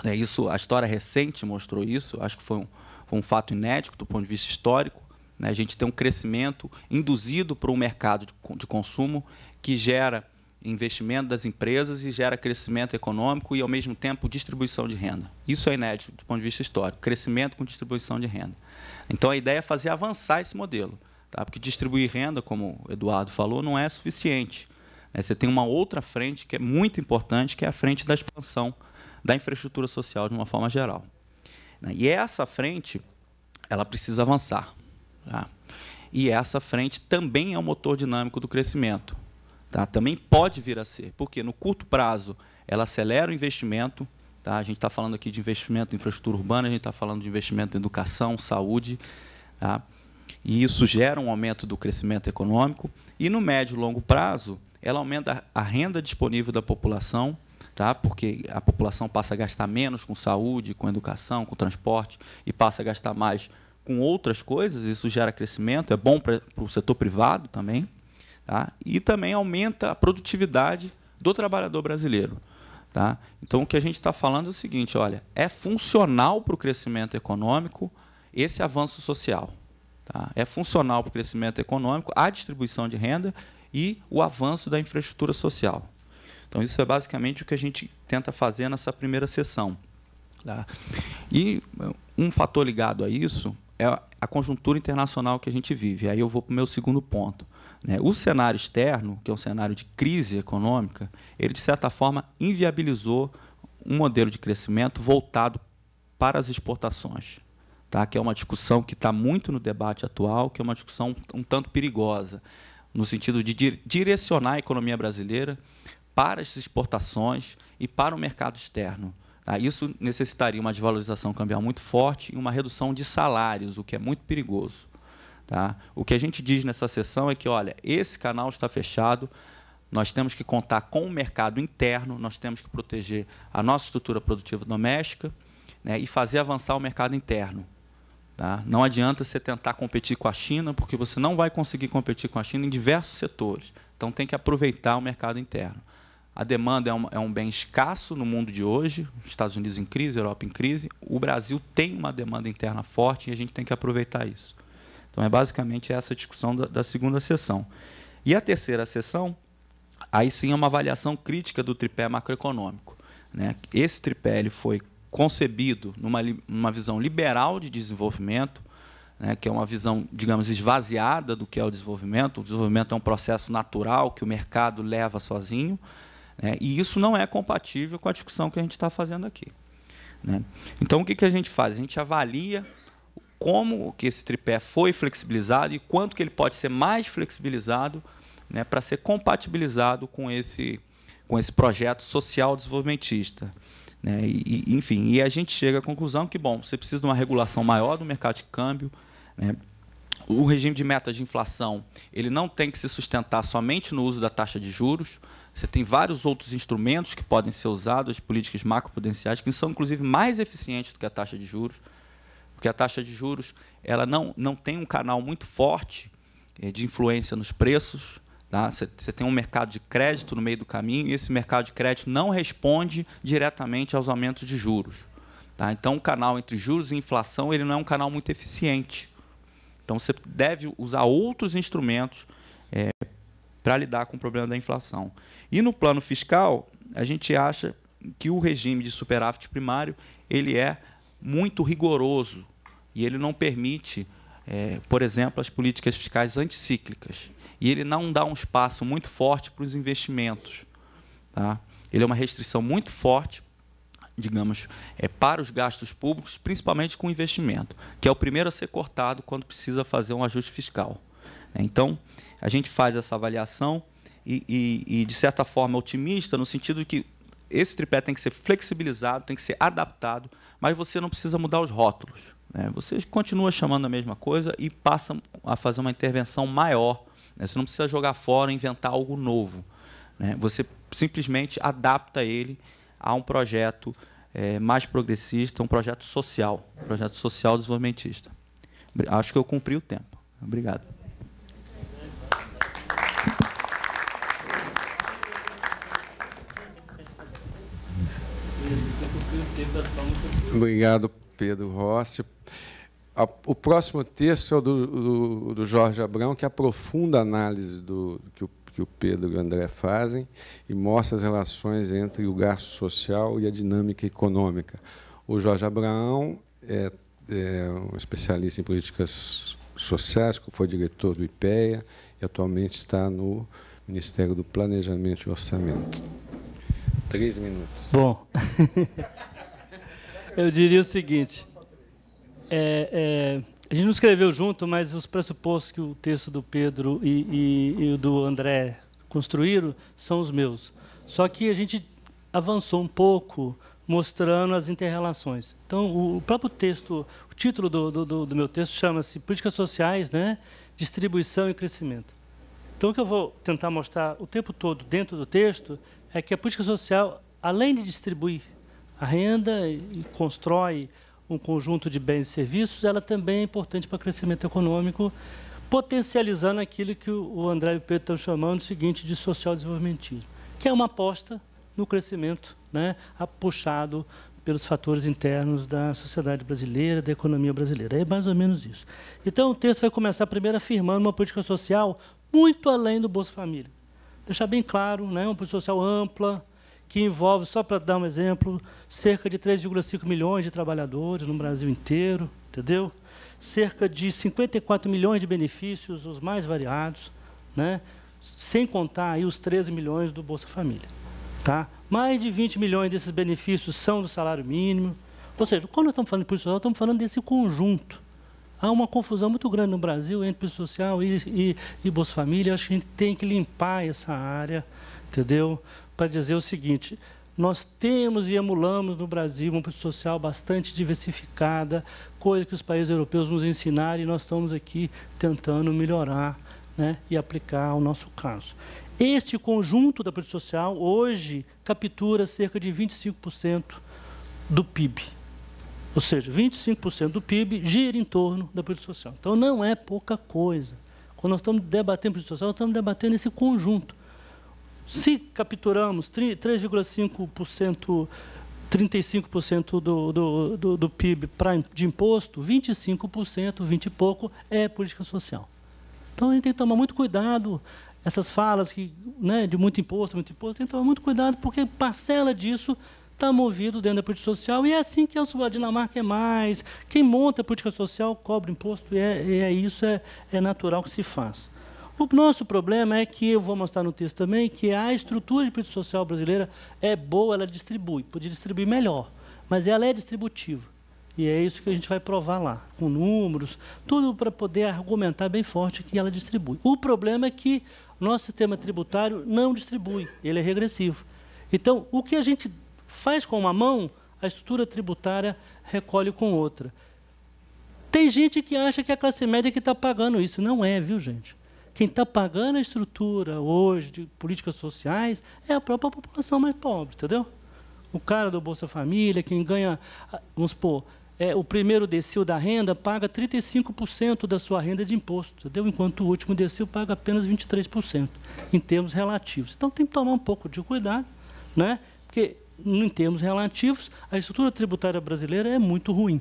É isso, a história recente mostrou isso, acho que foi um, foi um fato inédito do ponto de vista histórico. Né? A gente tem um crescimento induzido por um mercado de, de consumo que gera investimento das empresas e gera crescimento econômico e, ao mesmo tempo, distribuição de renda. Isso é inédito do ponto de vista histórico, crescimento com distribuição de renda. Então a ideia é fazer avançar esse modelo, tá? porque distribuir renda, como o Eduardo falou, não é suficiente. Né? Você tem uma outra frente que é muito importante, que é a frente da expansão da infraestrutura social de uma forma geral. Né? E essa frente, ela precisa avançar. Tá? E essa frente também é um motor dinâmico do crescimento. Tá? Também pode vir a ser, porque no curto prazo ela acelera o investimento, Tá? A gente está falando aqui de investimento em infraestrutura urbana, a gente está falando de investimento em educação, saúde. Tá? E isso gera um aumento do crescimento econômico. E no médio e longo prazo, ela aumenta a renda disponível da população, tá? porque a população passa a gastar menos com saúde, com educação, com transporte, e passa a gastar mais com outras coisas. Isso gera crescimento, é bom para o setor privado também. Tá? E também aumenta a produtividade do trabalhador brasileiro. Tá? Então, o que a gente está falando é o seguinte: olha, é funcional para o crescimento econômico esse avanço social. Tá? É funcional para o crescimento econômico a distribuição de renda e o avanço da infraestrutura social. Então, isso é basicamente o que a gente tenta fazer nessa primeira sessão. Tá? E um fator ligado a isso é a conjuntura internacional que a gente vive. Aí eu vou para o meu segundo ponto. Né? O cenário externo, que é um cenário de crise econômica, ele de certa forma inviabilizou um modelo de crescimento voltado para as exportações, tá? que é uma discussão que está muito no debate atual, que é uma discussão um tanto perigosa, no sentido de direcionar a economia brasileira para as exportações e para o mercado externo. Tá? Isso necessitaria uma desvalorização cambial muito forte e uma redução de salários, o que é muito perigoso. Tá? O que a gente diz nessa sessão é que, olha, esse canal está fechado, nós temos que contar com o mercado interno, nós temos que proteger a nossa estrutura produtiva doméstica né, e fazer avançar o mercado interno. Tá? Não adianta você tentar competir com a China, porque você não vai conseguir competir com a China em diversos setores. Então, tem que aproveitar o mercado interno. A demanda é um, é um bem escasso no mundo de hoje, Estados Unidos em crise, Europa em crise. O Brasil tem uma demanda interna forte e a gente tem que aproveitar isso. Então, é basicamente essa discussão da, da segunda sessão. E a terceira sessão, aí sim é uma avaliação crítica do tripé macroeconômico. Né? Esse tripé ele foi concebido numa, numa visão liberal de desenvolvimento, né, que é uma visão, digamos, esvaziada do que é o desenvolvimento. O desenvolvimento é um processo natural que o mercado leva sozinho, né, e isso não é compatível com a discussão que a gente está fazendo aqui. Né? Então, o que, que a gente faz? A gente avalia como que esse tripé foi flexibilizado e quanto que ele pode ser mais flexibilizado né, para ser compatibilizado com esse, com esse projeto social desenvolvimentista. Né? E, e, enfim, e a gente chega à conclusão que, bom, você precisa de uma regulação maior do mercado de câmbio, né? o regime de metas de inflação ele não tem que se sustentar somente no uso da taxa de juros. Você tem vários outros instrumentos que podem ser usados, as políticas macroprudenciais, que são inclusive mais eficientes do que a taxa de juros porque a taxa de juros ela não, não tem um canal muito forte eh, de influência nos preços. Você tá? tem um mercado de crédito no meio do caminho e esse mercado de crédito não responde diretamente aos aumentos de juros. Tá? Então, o canal entre juros e inflação ele não é um canal muito eficiente. Então, você deve usar outros instrumentos é, eh, para lidar com o problema da inflação. E no plano fiscal, a gente acha que o regime de superávit primário ele é muito rigoroso e ele não permite, é, por exemplo, as políticas fiscais anticíclicas. E ele não dá um espaço muito forte para os investimentos. Tá? Ele é uma restrição muito forte, digamos, é, para os gastos públicos, principalmente com investimento, que é o primeiro a ser cortado quando precisa fazer um ajuste fiscal. Né? Então, a gente faz essa avaliação e, e, e de certa forma, otimista, no sentido de que esse tripé tem que ser flexibilizado, tem que ser adaptado mas você não precisa mudar os rótulos. Né? Você continua chamando a mesma coisa e passa a fazer uma intervenção maior. Né? Você não precisa jogar fora, inventar algo novo. Né? Você simplesmente adapta ele a um projeto é, mais progressista, um projeto social, um projeto social desenvolvimentista. Acho que eu cumpri o tempo. Obrigado. Obrigado, Pedro Rossi. O próximo texto é o do, do, do Jorge Abrão, que aprofunda a análise do, que o que o Pedro e o André fazem e mostra as relações entre o gasto social e a dinâmica econômica. O Jorge Abraão é, é um especialista em políticas sociais, que foi diretor do IPEA e atualmente está no Ministério do Planejamento e Orçamento. Três minutos. Bom. Eu diria o seguinte: é, é, a gente não escreveu junto, mas os pressupostos que o texto do Pedro e, e, e o do André construíram são os meus. Só que a gente avançou um pouco mostrando as interrelações. Então, o próprio texto, o título do, do, do meu texto chama-se Políticas Sociais, né? Distribuição e Crescimento. Então, o que eu vou tentar mostrar o tempo todo dentro do texto é que a política social, além de distribuir a renda e constrói um conjunto de bens e serviços, ela também é importante para o crescimento econômico, potencializando aquilo que o André e o Pedro estão chamando de seguinte de social desenvolvimentismo, que é uma aposta no crescimento, né, puxado pelos fatores internos da sociedade brasileira, da economia brasileira. É mais ou menos isso. Então, o texto vai começar primeiro afirmando uma política social muito além do Bolsa Família. Deixar bem claro, né, uma política social ampla, que envolve, só para dar um exemplo, cerca de 3,5 milhões de trabalhadores no Brasil inteiro, entendeu? Cerca de 54 milhões de benefícios, os mais variados, né? sem contar aí os 13 milhões do Bolsa Família. Tá? Mais de 20 milhões desses benefícios são do salário mínimo. Ou seja, quando nós estamos falando de política social, estamos falando desse conjunto. Há uma confusão muito grande no Brasil entre política social e, e, e Bolsa Família. Acho que a gente tem que limpar essa área, entendeu? para dizer o seguinte: nós temos e emulamos no Brasil uma política social bastante diversificada, coisa que os países europeus nos ensinaram e nós estamos aqui tentando melhorar né, e aplicar ao nosso caso. Este conjunto da política social hoje captura cerca de 25% do PIB. Ou seja, 25% do PIB gira em torno da política social. Então não é pouca coisa. Quando nós estamos debatendo política social, nós estamos debatendo esse conjunto. Se capturamos 3,5%, 35% do, do, do, do PIB pra, de imposto, 25%, 20 e pouco, é política social. Então a gente tem que tomar muito cuidado, essas falas que, né, de muito imposto, muito imposto, tem que tomar muito cuidado, porque parcela disso está movido dentro da política social e é assim que a Dinamarca é mais. Quem monta a política social cobra imposto e é, é isso, é, é natural que se faz. O nosso problema é que, eu vou mostrar no texto também, que a estrutura de política social brasileira é boa, ela distribui, podia distribuir melhor, mas ela é distributiva. E é isso que a gente vai provar lá, com números, tudo para poder argumentar bem forte que ela distribui. O problema é que nosso sistema tributário não distribui, ele é regressivo. Então, o que a gente faz com uma mão, a estrutura tributária recolhe com outra. Tem gente que acha que é a classe média que está pagando isso. Não é, viu, gente? Quem está pagando a estrutura hoje de políticas sociais é a própria população mais pobre, entendeu? O cara do Bolsa Família, quem ganha, ah, vamos supor, é, o primeiro decil da renda paga 35% da sua renda de imposto, entendeu? enquanto o último decil paga apenas 23%, em termos relativos. Então tem que tomar um pouco de cuidado, né? porque em termos relativos, a estrutura tributária brasileira é muito ruim.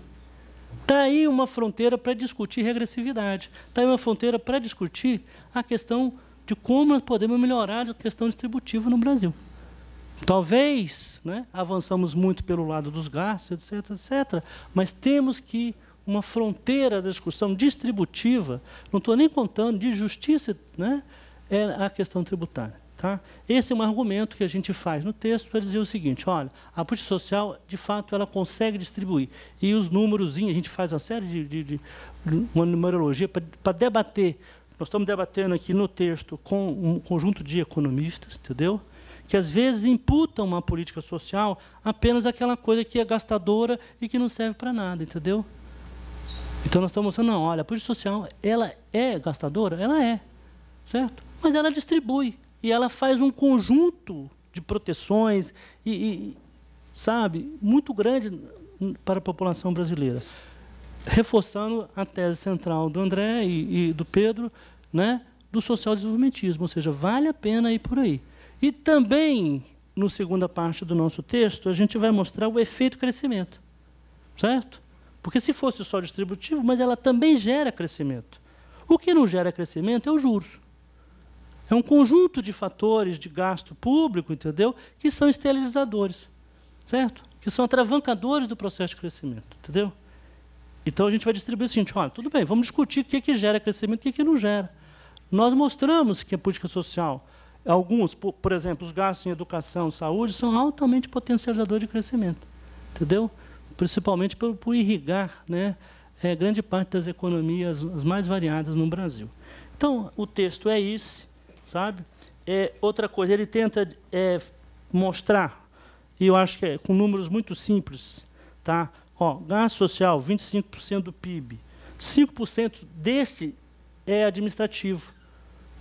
Está aí uma fronteira para discutir regressividade, está aí uma fronteira para discutir a questão de como nós podemos melhorar a questão distributiva no Brasil. Talvez né, avançamos muito pelo lado dos gastos, etc., etc., mas temos que uma fronteira da discussão distributiva, não estou nem contando de justiça, né, é a questão tributária. Tá? Esse é um argumento que a gente faz no texto para dizer o seguinte, olha, a política social, de fato, ela consegue distribuir. E os números, a gente faz uma série de, de, de uma numerologia para, para debater. Nós estamos debatendo aqui no texto com um conjunto de economistas, entendeu? Que às vezes imputam uma política social apenas aquela coisa que é gastadora e que não serve para nada, entendeu? Então nós estamos mostrando, não, olha, a política social, ela é gastadora? Ela é, certo? Mas ela distribui e ela faz um conjunto de proteções e, e sabe muito grande para a população brasileira reforçando a tese central do André e, e, do Pedro, né, do social desenvolvimentismo, ou seja, vale a pena ir por aí. E também, no segunda parte do nosso texto, a gente vai mostrar o efeito crescimento, certo? Porque se fosse só distributivo, mas ela também gera crescimento. O que não gera crescimento é os juros. É um conjunto de fatores de gasto público, entendeu? Que são esterilizadores, certo? Que são atravancadores do processo de crescimento, entendeu? Então a gente vai distribuir o seguinte: olha, tudo bem, vamos discutir o que, é que gera crescimento e o que, é que não gera. Nós mostramos que a política social, alguns, por exemplo, os gastos em educação, saúde, são altamente potencializadores de crescimento, entendeu? Principalmente por, por irrigar, né? É, grande parte das economias as mais variadas no Brasil. Então, o texto é esse sabe? É, outra coisa, ele tenta é, mostrar, e eu acho que é com números muito simples, tá? Ó, gasto social, 25% do PIB. 5% desse é administrativo.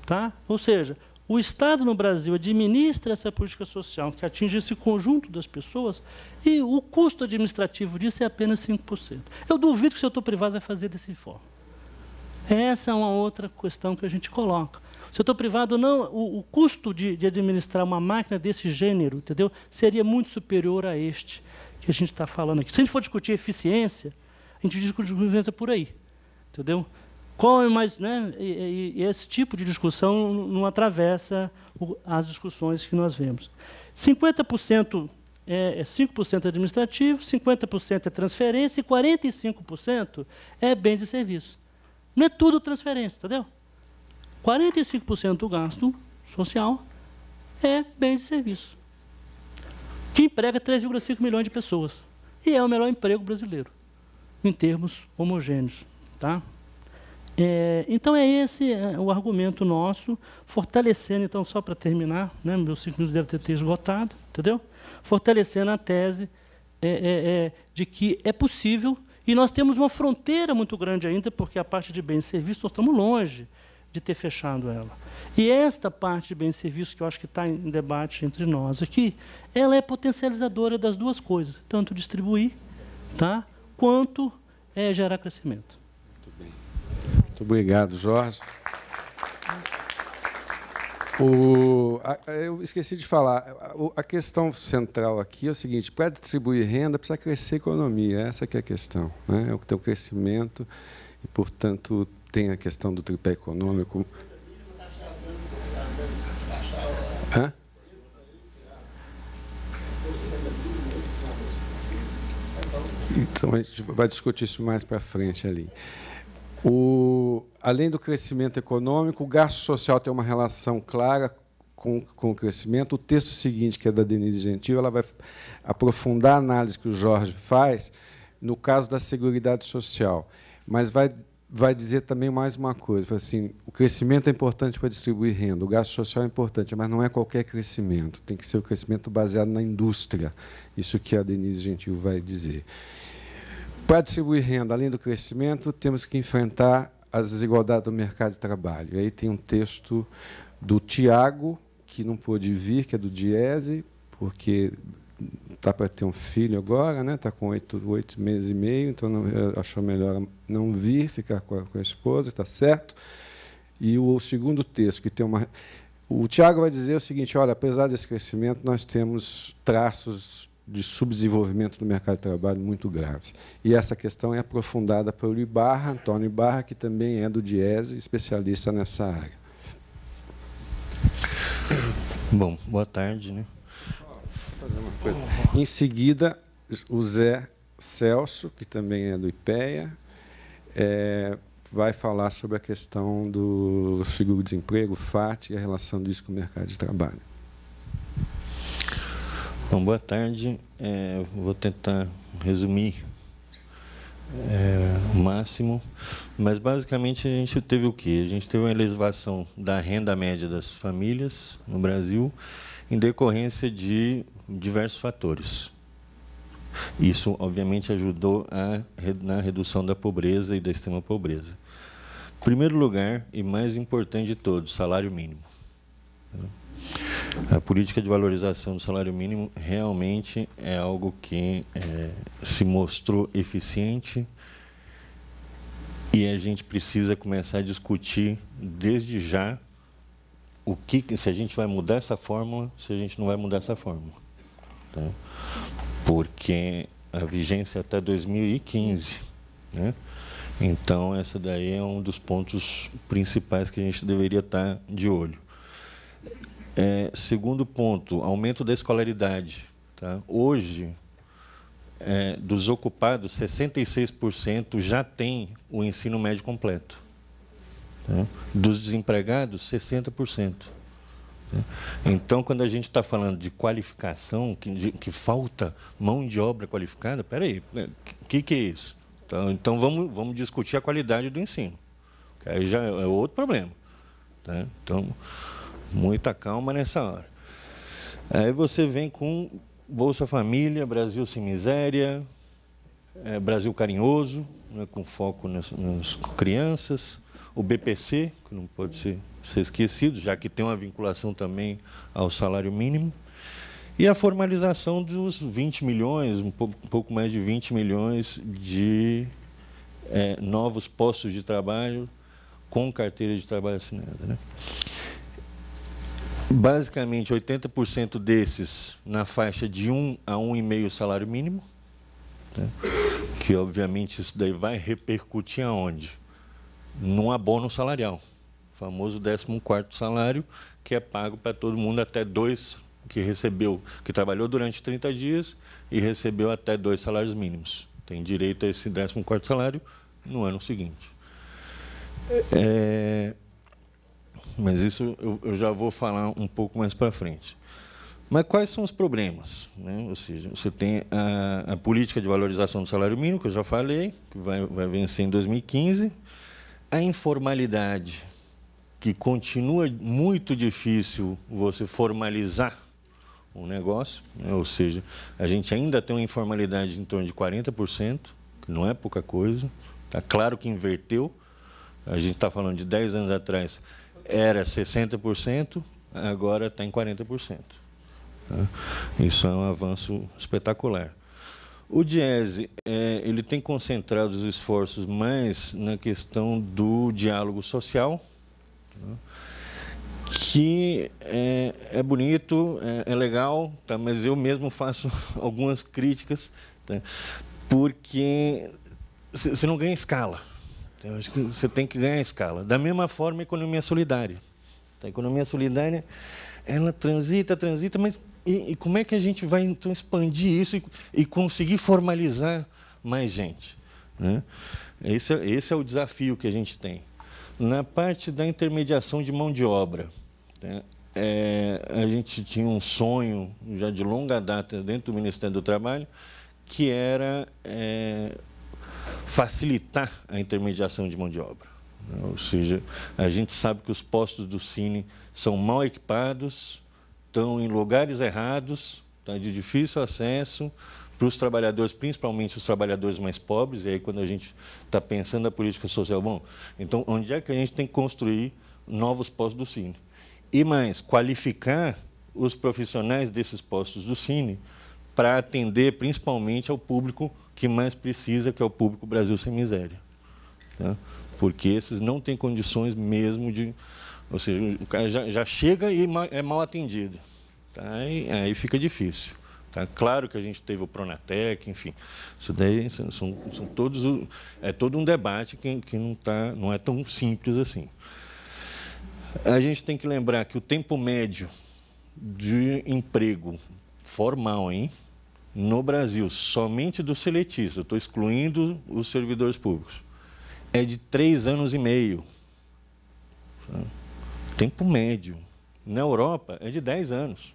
Tá? Ou seja, o Estado no Brasil administra essa política social que atinge esse conjunto das pessoas e o custo administrativo disso é apenas 5%. Eu duvido que o setor privado vai fazer desse forma. Essa é uma outra questão que a gente coloca. Setor privado não, o, o custo de, de, administrar uma máquina desse gênero, entendeu? Seria muito superior a este que a gente está falando aqui. Se a gente for discutir eficiência, a gente discute eficiência por aí, entendeu? Qual é mais, né? E, e, e esse tipo de discussão não atravessa o, as discussões que nós vemos. 50% é, é 5% administrativo, 50% é transferência e 45% é bens e serviços. Não é tudo transferência, entendeu? 45% do gasto social é bens e serviços, que emprega 3,5 milhões de pessoas. E é o melhor emprego brasileiro, em termos homogêneos. Tá? É, então é esse é, o argumento nosso, fortalecendo, então, só para terminar, né, meus cinco minutos devem ter, ter esgotado, entendeu? Fortalecendo a tese é, é, é, de que é possível, e nós temos uma fronteira muito grande ainda, porque a parte de bens e serviços nós estamos longe de ter fechado ela. E esta parte de bens e serviços, que eu acho que está em debate entre nós aqui, ela é potencializadora das duas coisas, tanto distribuir tá, quanto é, gerar crescimento. Muito, bem. Muito obrigado, Jorge. O, a, eu esqueci de falar. A, questão central aqui é o seguinte: para distribuir renda precisa crescer a economia. Essa que é a questão, né? É o teu crescimento e, portanto, tem a questão do tripé econômico. Hã? Então a gente vai discutir isso mais para frente ali. O, além do crescimento econômico, o gasto social tem uma relação clara com, com o crescimento. O texto seguinte, que é da Denise Gentil, ela vai aprofundar a análise que o Jorge faz no caso da Seguridade Social, mas vai vai dizer também mais uma coisa, assim, o crescimento é importante para distribuir renda, o gasto social é importante, mas não é qualquer crescimento, tem que ser o um crescimento baseado na indústria, isso que a Denise Gentil vai dizer. Para distribuir renda, além do crescimento, temos que enfrentar as desigualdades do mercado de trabalho. E aí tem um texto do Tiago, que não pôde vir, que é do Diese, porque está para ter um filho agora, né? Está com oito, oito meses e meio, então não, eh, achou melhor não vir, ficar com a, com a esposa, está certo. E o, o, segundo texto que tem uma, o Tiago vai dizer o seguinte: olha, apesar desse crescimento, nós temos traços de subdesenvolvimento do mercado de trabalho muito graves. E essa questão é aprofundada pelo Ibarra, Antônio Ibarra, que também é do Diese, especialista nessa área. Bom, boa tarde, né? Em seguida, o Zé Celso, que também é do IPEA, é, vai falar sobre a questão do seguro-desemprego, FAT e a relação disso com o mercado de trabalho. Bom, boa tarde. É, vou tentar resumir é, o máximo, mas basicamente a gente teve o quê? A gente teve uma elevação da renda média das famílias no Brasil em decorrência de diversos fatores. Isso, obviamente, ajudou a, na redução da pobreza e da extrema pobreza. Em primeiro lugar, e mais importante de todos, salário mínimo. A política de valorização do salário mínimo realmente é algo que é, se mostrou eficiente e a gente precisa começar a discutir desde já o que se a gente vai mudar essa fórmula, se a gente não vai mudar essa fórmula. Né? porque a vigência é até 2015. Né? Então, essa daí é um dos pontos principais que a gente deveria estar de olho. É, segundo ponto, aumento da escolaridade. Tá? Hoje, é, dos ocupados, 66% já tem o ensino médio completo. Tá? Dos desempregados, 60%. Né? Então, quando a gente está falando de qualificação, que, de, que, falta mão de obra qualificada, peraí, o né, que, que é isso? Então, então vamos, vamos discutir a qualidade do ensino, que aí já é outro problema. Tá? Então, muita calma nessa hora. Aí você vem com Bolsa Família, Brasil Sem Miséria, é, Brasil Carinhoso, né, com foco nas, nas crianças, o BPC, que não pode ser ser esquecido, já que tem uma vinculação também ao salário mínimo. E a formalização dos 20 milhões, um pouco, mais de 20 milhões de é, novos postos de trabalho com carteira de trabalho assinada. Né? Basicamente, 80% desses na faixa de 1 a 1,5 salário mínimo, né? que obviamente isso daí vai repercutir aonde? Num abono salarial famoso 14º salário, que é pago para todo mundo até dois que recebeu, que trabalhou durante 30 dias e recebeu até dois salários mínimos. Tem direito a esse 14º salário no ano seguinte. É, mas isso eu, eu já vou falar um pouco mais para frente. Mas quais são os problemas? Né? Ou seja, você tem a, a, política de valorização do salário mínimo, que eu já falei, que vai, vai vencer em 2015, a informalidade que continua muito difícil você formalizar um negócio, né? ou seja, a gente ainda tem uma informalidade em torno de 40%, que não é pouca coisa. Tá claro que inverteu. A gente está falando de 10 anos atrás era 60%, agora está em 40%. Tá? Isso é um avanço espetacular. O Diese, é, ele tem concentrado os esforços mais na questão do diálogo social, que é, é bonito, é, é, legal, tá? mas eu mesmo faço algumas críticas, tá? porque você não ganha escala. Tá? Eu acho que você tem que ganhar escala. Da mesma forma, a economia solidária. Tá? A economia solidária, ela transita, transita, mas e, e, como é que a gente vai então expandir isso e, e conseguir formalizar mais gente? Né? Esse, é, esse é o desafio que a gente tem. Na parte da intermediação de mão de obra, é, é, a gente tinha um sonho, já de longa data, dentro do Ministério do Trabalho, que era é, facilitar a intermediação de mão de obra. Né? Ou seja, a gente sabe que os postos do Cine são mal equipados, estão em lugares errados, tá, de difícil acesso para os trabalhadores, principalmente os trabalhadores mais pobres. E aí, quando a gente está pensando na política social, bom, então onde é que a gente tem que construir novos postos do Cine? E mais, qualificar os profissionais desses postos do Cine para atender principalmente ao público que mais precisa, que é o público Brasil Sem Miséria. Tá? Porque esses não têm condições mesmo de. Ou seja, o cara já, já chega e é mal atendido. Tá? E, aí fica difícil. Tá? Claro que a gente teve o Pronatec, enfim. Isso daí são, são todos. É todo um debate que, que não, tá, não é tão simples assim. A gente tem que lembrar que o tempo médio de emprego formal, hein? No Brasil, somente do seletista, estou excluindo os servidores públicos, é de três anos e meio. Tempo médio. Na Europa, é de dez anos.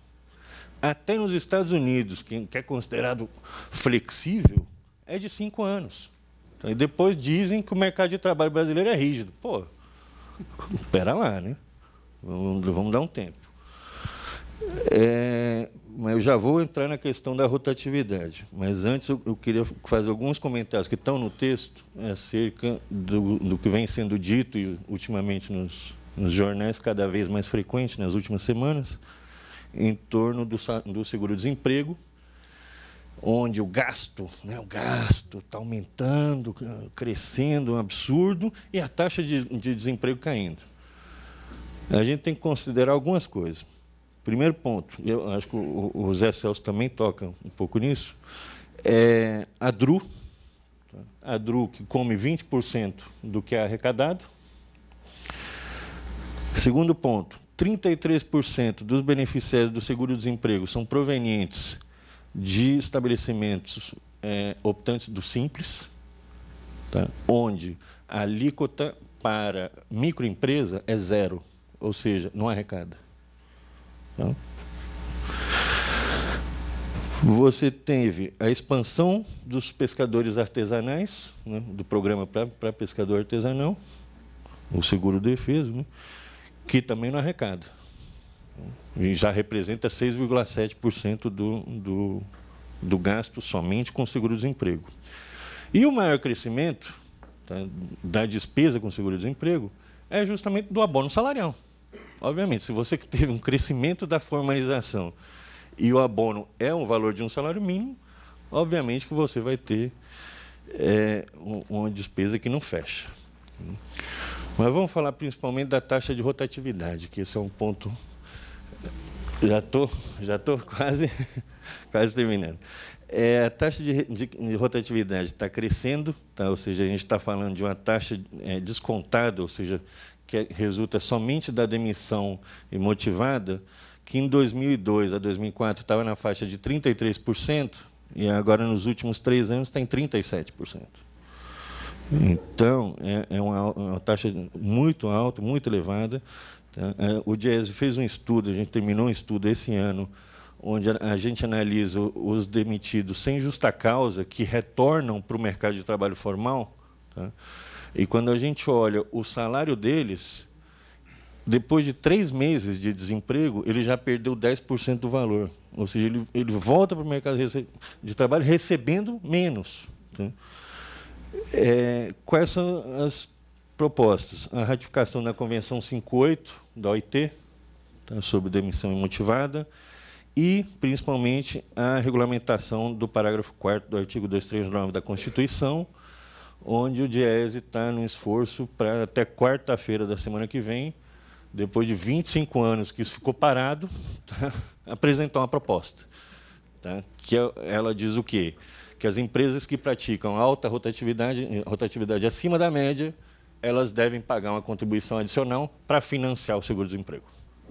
Até nos Estados Unidos, que é considerado flexível, é de cinco anos. Então, e depois dizem que o mercado de trabalho brasileiro é rígido. Pô, espera lá, né? Vamos dar um tempo. É, mas eu já vou entrar na questão da rotatividade. Mas antes eu, queria fazer alguns comentários que estão no texto né, acerca do, do que vem sendo dito e ultimamente nos, nos, jornais, cada vez mais frequente nas últimas semanas, em torno do, do seguro-desemprego, onde o gasto, né, o gasto está aumentando, crescendo, um absurdo, e a taxa de, de desemprego caindo a gente tem que considerar algumas coisas. Primeiro ponto, eu acho que o, Zé Celso também toca um pouco nisso, é a DRU, a DRU que come 20% do que é arrecadado. Segundo ponto, 33% dos beneficiários do seguro-desemprego são provenientes de estabelecimentos é, optantes do Simples, tá? onde a alíquota para microempresa é zero ou seja, não arrecada. Não. Você teve a expansão dos pescadores artesanais, né, do programa para pescador artesanal, o seguro defeso, né, que também não arrecada. E já representa 6,7% do, do, do gasto somente com seguro-desemprego. E o maior crescimento tá, da despesa com seguro-desemprego é justamente do abono salarial. Obviamente, se você teve um crescimento da formalização e o abono é um valor de um salário mínimo, obviamente que você vai ter é, uma despesa que não fecha. Mas vamos falar principalmente da taxa de rotatividade, que esse é um ponto. Já estou já tô quase, quase terminando. É, a taxa de, de, de rotatividade está crescendo, tá? ou seja, a gente está falando de uma taxa é, descontada, ou seja, que resulta somente da demissão motivada, que em 2002 a 2004 estava na faixa de 33%, e agora nos últimos três anos está em 37%. Então, é, é uma, uma taxa muito alta, muito elevada. Tá? É, o Diese fez um estudo, a gente terminou um estudo esse ano, onde a gente analisa os demitidos sem justa causa que retornam para o mercado de trabalho formal. Tá? E quando a gente olha o salário deles, depois de três meses de desemprego, ele já perdeu 10% do valor. Ou seja, ele, ele volta para o mercado de trabalho recebendo menos. Né? É, quais são as propostas? A ratificação da Convenção 58 da OIT, tá, sobre demissão imotivada, e, principalmente, a regulamentação do parágrafo 4 do artigo 239 da Constituição, onde o Diese está num esforço para até quarta-feira da semana que vem, depois de 25 anos que isso ficou parado, apresentar uma proposta. Tá? Que é, ela diz o quê? Que as empresas que praticam alta rotatividade, rotatividade acima da média, elas devem pagar uma contribuição adicional para financiar o seguro-desemprego.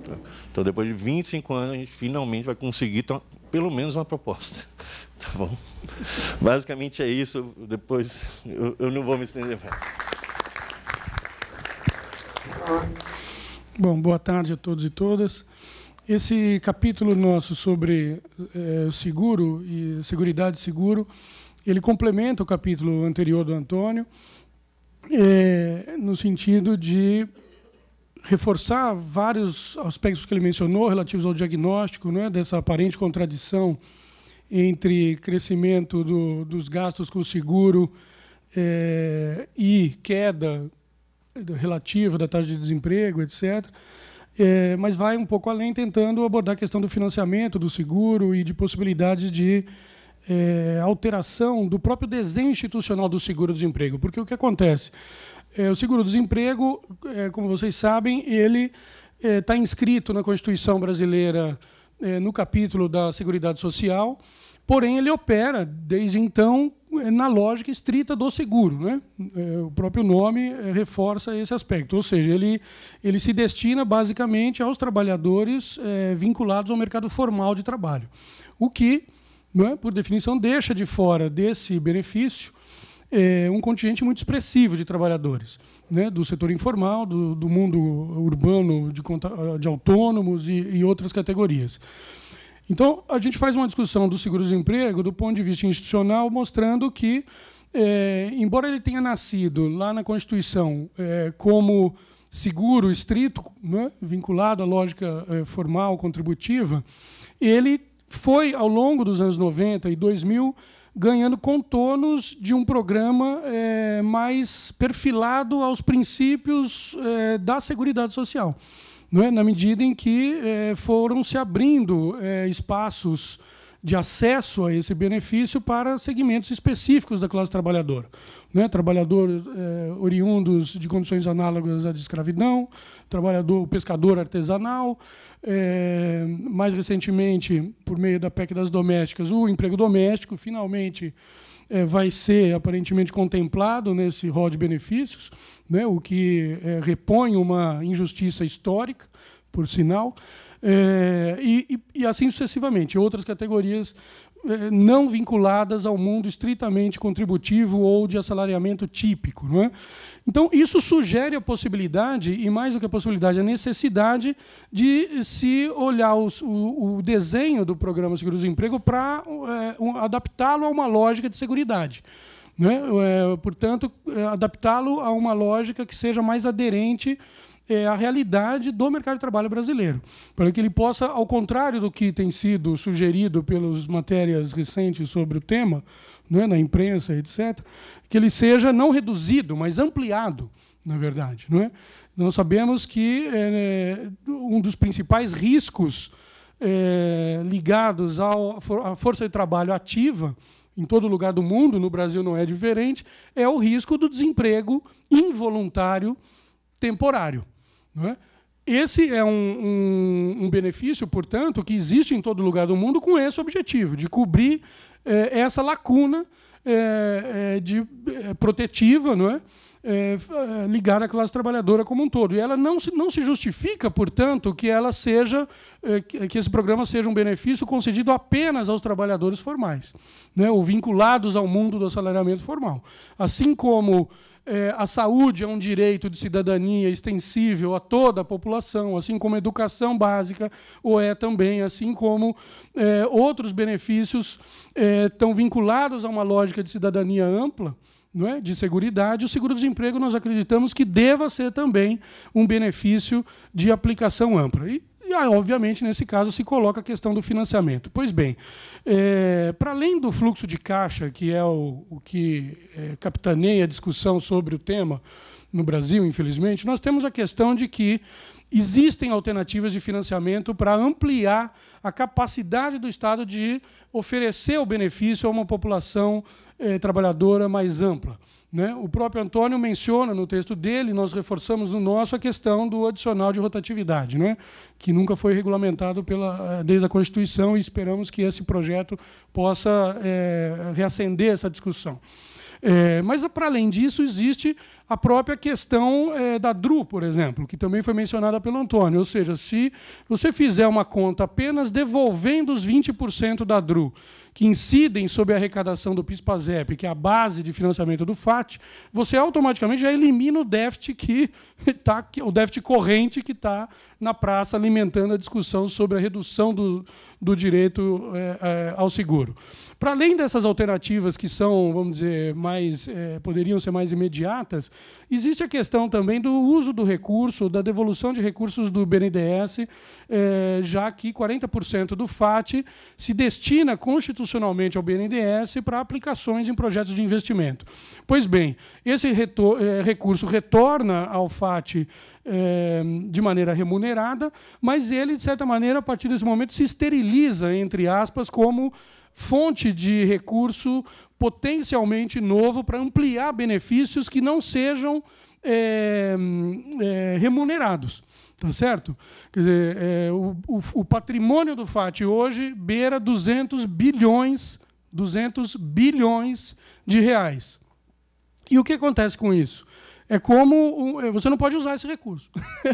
Tá? Então, depois de 25 anos, a gente finalmente vai conseguir pelo menos uma proposta. Tá bom? Basicamente é isso. Depois eu, eu não vou me estender mais. Bom, boa tarde a todos e todas. Esse capítulo nosso sobre é, seguro e seguridade e seguro, ele complementa o capítulo anterior do Antônio, é, no sentido de reforçar vários aspectos que ele mencionou relativos ao diagnóstico, né, dessa aparente contradição entre crescimento do, dos gastos com seguro é, e queda relativa da taxa de desemprego, etc. É, eh, mas vai um pouco além, tentando abordar a questão do financiamento, do seguro e de possibilidades de é, alteração do próprio desenho institucional do seguro-desemprego. Porque o que acontece? É, o seguro-desemprego, é, como vocês sabem, ele está é, inscrito na Constituição brasileira no capítulo da Seguridade Social, porém ele opera, desde então, na lógica estrita do seguro. Né? o próprio nome reforça esse aspecto, ou seja, ele, ele se destina basicamente aos trabalhadores vinculados ao mercado formal de trabalho, o que, né, por definição, deixa de fora desse benefício é, um contingente muito expressivo de trabalhadores, né, do setor informal, do, do mundo urbano de, ah, de autônomos e, e outras categorias. Então, a gente faz uma discussão do seguro-desemprego do ponto de vista institucional, mostrando que, é, embora ele tenha nascido lá na Constituição é, como seguro estrito, né, vinculado à lógica é, formal contributiva, ele foi, ao longo dos anos 90 e 2000, ganhando contornos de um programa é, mais perfilado aos princípios é, da Seguridade Social, não é? na medida em que eh, foram se abrindo espaços de acesso a esse benefício para segmentos específicos da classe trabalhadora. Né? Trabalhador é, oriundos de condições análogas à de escravidão, trabalhador, pescador artesanal, é, mais recentemente, por meio da PEC das domésticas, o emprego doméstico, finalmente eh, vai ser aparentemente contemplado nesse rol de benefícios, né, o que é, repõe uma injustiça histórica, por sinal. É, e, e, assim sucessivamente. Outras categorias é, não vinculadas ao mundo estritamente contributivo ou de assalariamento típico. Não é? Então, isso sugere a possibilidade, e mais do que a possibilidade, a necessidade de se olhar o, o, o desenho do programa seguro emprego para é, um, adaptá-lo a uma lógica de seguridade. Né? portanto, é, adaptá-lo a uma lógica que seja mais aderente é, a realidade do mercado de trabalho brasileiro. Para que ele possa, ao contrário do que tem sido sugerido pelas matérias recentes sobre o tema, né, na imprensa, etc., que ele seja não reduzido, mas ampliado, na verdade. Não é? Nós sabemos que é, um dos principais riscos é, ligados à força de trabalho ativa, em todo lugar do mundo, no Brasil não é diferente, é o risco do desemprego involuntário temporário. Não é? Esse é um, um, um, benefício, portanto, que existe em todo lugar do mundo com esse objetivo, de cobrir eh, essa lacuna eh, eh, de, protetiva não é? ligada à classe trabalhadora como um todo. E ela não se, não se justifica, portanto, que ela seja que esse programa seja um benefício concedido apenas aos trabalhadores formais, é? ou vinculados ao mundo do assalariamento formal. Assim como é, a saúde é um direito de cidadania extensível a toda a população, assim como a educação básica o é também, assim como é, outros benefícios é, estão vinculados a uma lógica de cidadania ampla. Não é? De segurança o seguro-desemprego nós acreditamos que deva ser também um benefício de aplicação ampla. E e, aí, obviamente, nesse caso, se coloca a questão do financiamento. Pois bem, é, para além do fluxo de caixa, que é o, o que é, capitaneia a discussão sobre o tema no Brasil, infelizmente, nós temos a questão de que existem alternativas de financiamento para ampliar a capacidade do Estado de oferecer o benefício a uma população é, trabalhadora mais ampla. Né? O próprio Antônio menciona no texto dele, nós reforçamos no nosso, a questão do adicional de rotatividade, né? que nunca foi regulamentado pela, eh, desde a Constituição e esperamos que esse projeto possa é, reacender essa discussão. É, mas, para além disso, existe a própria questão é, da DRU, por exemplo, que também foi mencionada pelo Antônio. Ou seja, se você fizer uma conta apenas devolvendo os 20% da DRU que incidem sobre a arrecadação do PIS-PASEP, que é a base de financiamento do FAT, você automaticamente já elimina o déficit que tá, o déficit corrente que está na praça alimentando a discussão sobre a redução do, do direito é, é, ao seguro. Para além dessas alternativas que são, vamos dizer, mais é, poderiam ser mais imediatas, existe a questão também do uso do recurso, da devolução de recursos do BNDES, é, já que 40% do FAT se destina constitucionalmente institucionalmente ao BNDES para aplicações em projetos de investimento. Pois bem, esse retor é, recurso retorna ao FAT é, eh, de maneira remunerada, mas ele, de certa maneira, a partir desse momento, se esteriliza, entre aspas, como fonte de recurso potencialmente novo para ampliar benefícios que não sejam é, remunerados. Tá certo? Quer dizer, é, o, o, o, patrimônio do FAT hoje beira 200 bilhões, 200 bilhões de reais. E o que acontece com isso? É como é, você não pode usar esse recurso.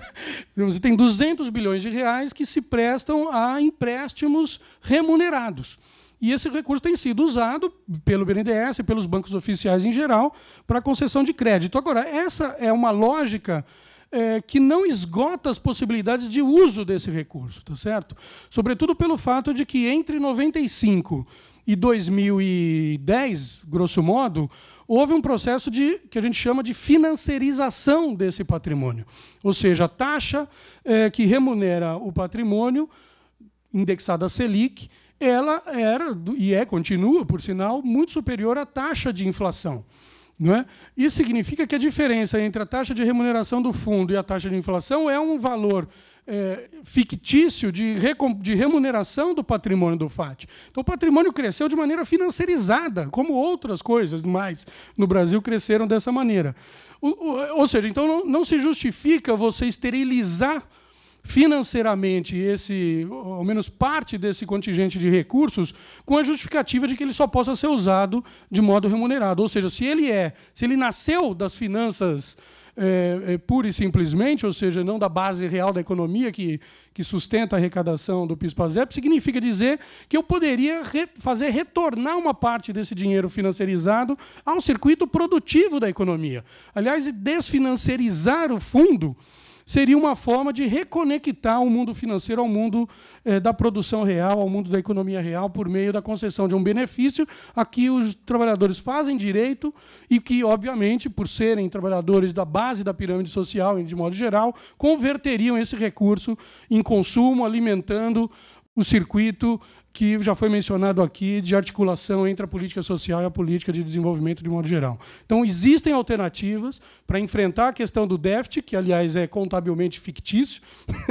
você tem 200 bilhões de reais que se prestam a empréstimos remunerados. E esse recurso tem sido usado pelo BNDES e pelos bancos oficiais em geral para concessão de crédito. Agora, essa é uma lógica é, que não esgota as possibilidades de uso desse recurso, tá certo? Sobretudo pelo fato de que entre 95 e 2010, grosso modo, houve um processo de que a gente chama de financiarização desse patrimônio, ou seja, a taxa é, que remunera o patrimônio indexada a Selic, ela era e é continua, por sinal, muito superior à taxa de inflação. Não é? Isso significa que a diferença entre a taxa de remuneração do fundo e a taxa de inflação é um valor é, fictício de, de remuneração do patrimônio do FAT. Então, o patrimônio cresceu de maneira financiarizada, como outras coisas mais no Brasil cresceram dessa maneira. ou, ou seja, então não, não se justifica você esterilizar financeiramente esse, ao menos parte desse contingente de recursos, com a justificativa de que ele só possa ser usado de modo remunerado. Ou seja, se ele é, se ele nasceu das finanças é, é, pura e simplesmente, ou seja, não da base real da economia que, que sustenta a arrecadação do PIS-PASEP, significa dizer que eu poderia re fazer retornar uma parte desse dinheiro financiarizado ao circuito produtivo da economia. Aliás, desfinanciarizar o fundo seria uma forma de reconectar o mundo financeiro ao mundo eh, da produção real, ao mundo da economia real, por meio da concessão de um benefício a que os trabalhadores fazem direito e que, obviamente, por serem trabalhadores da base da pirâmide social, de modo geral, converteriam esse recurso em consumo, alimentando o circuito que já foi mencionado aqui, de articulação entre a política social e a política de desenvolvimento de modo geral. Então, existem alternativas para enfrentar a questão do déficit, que, aliás, é contabilmente fictício,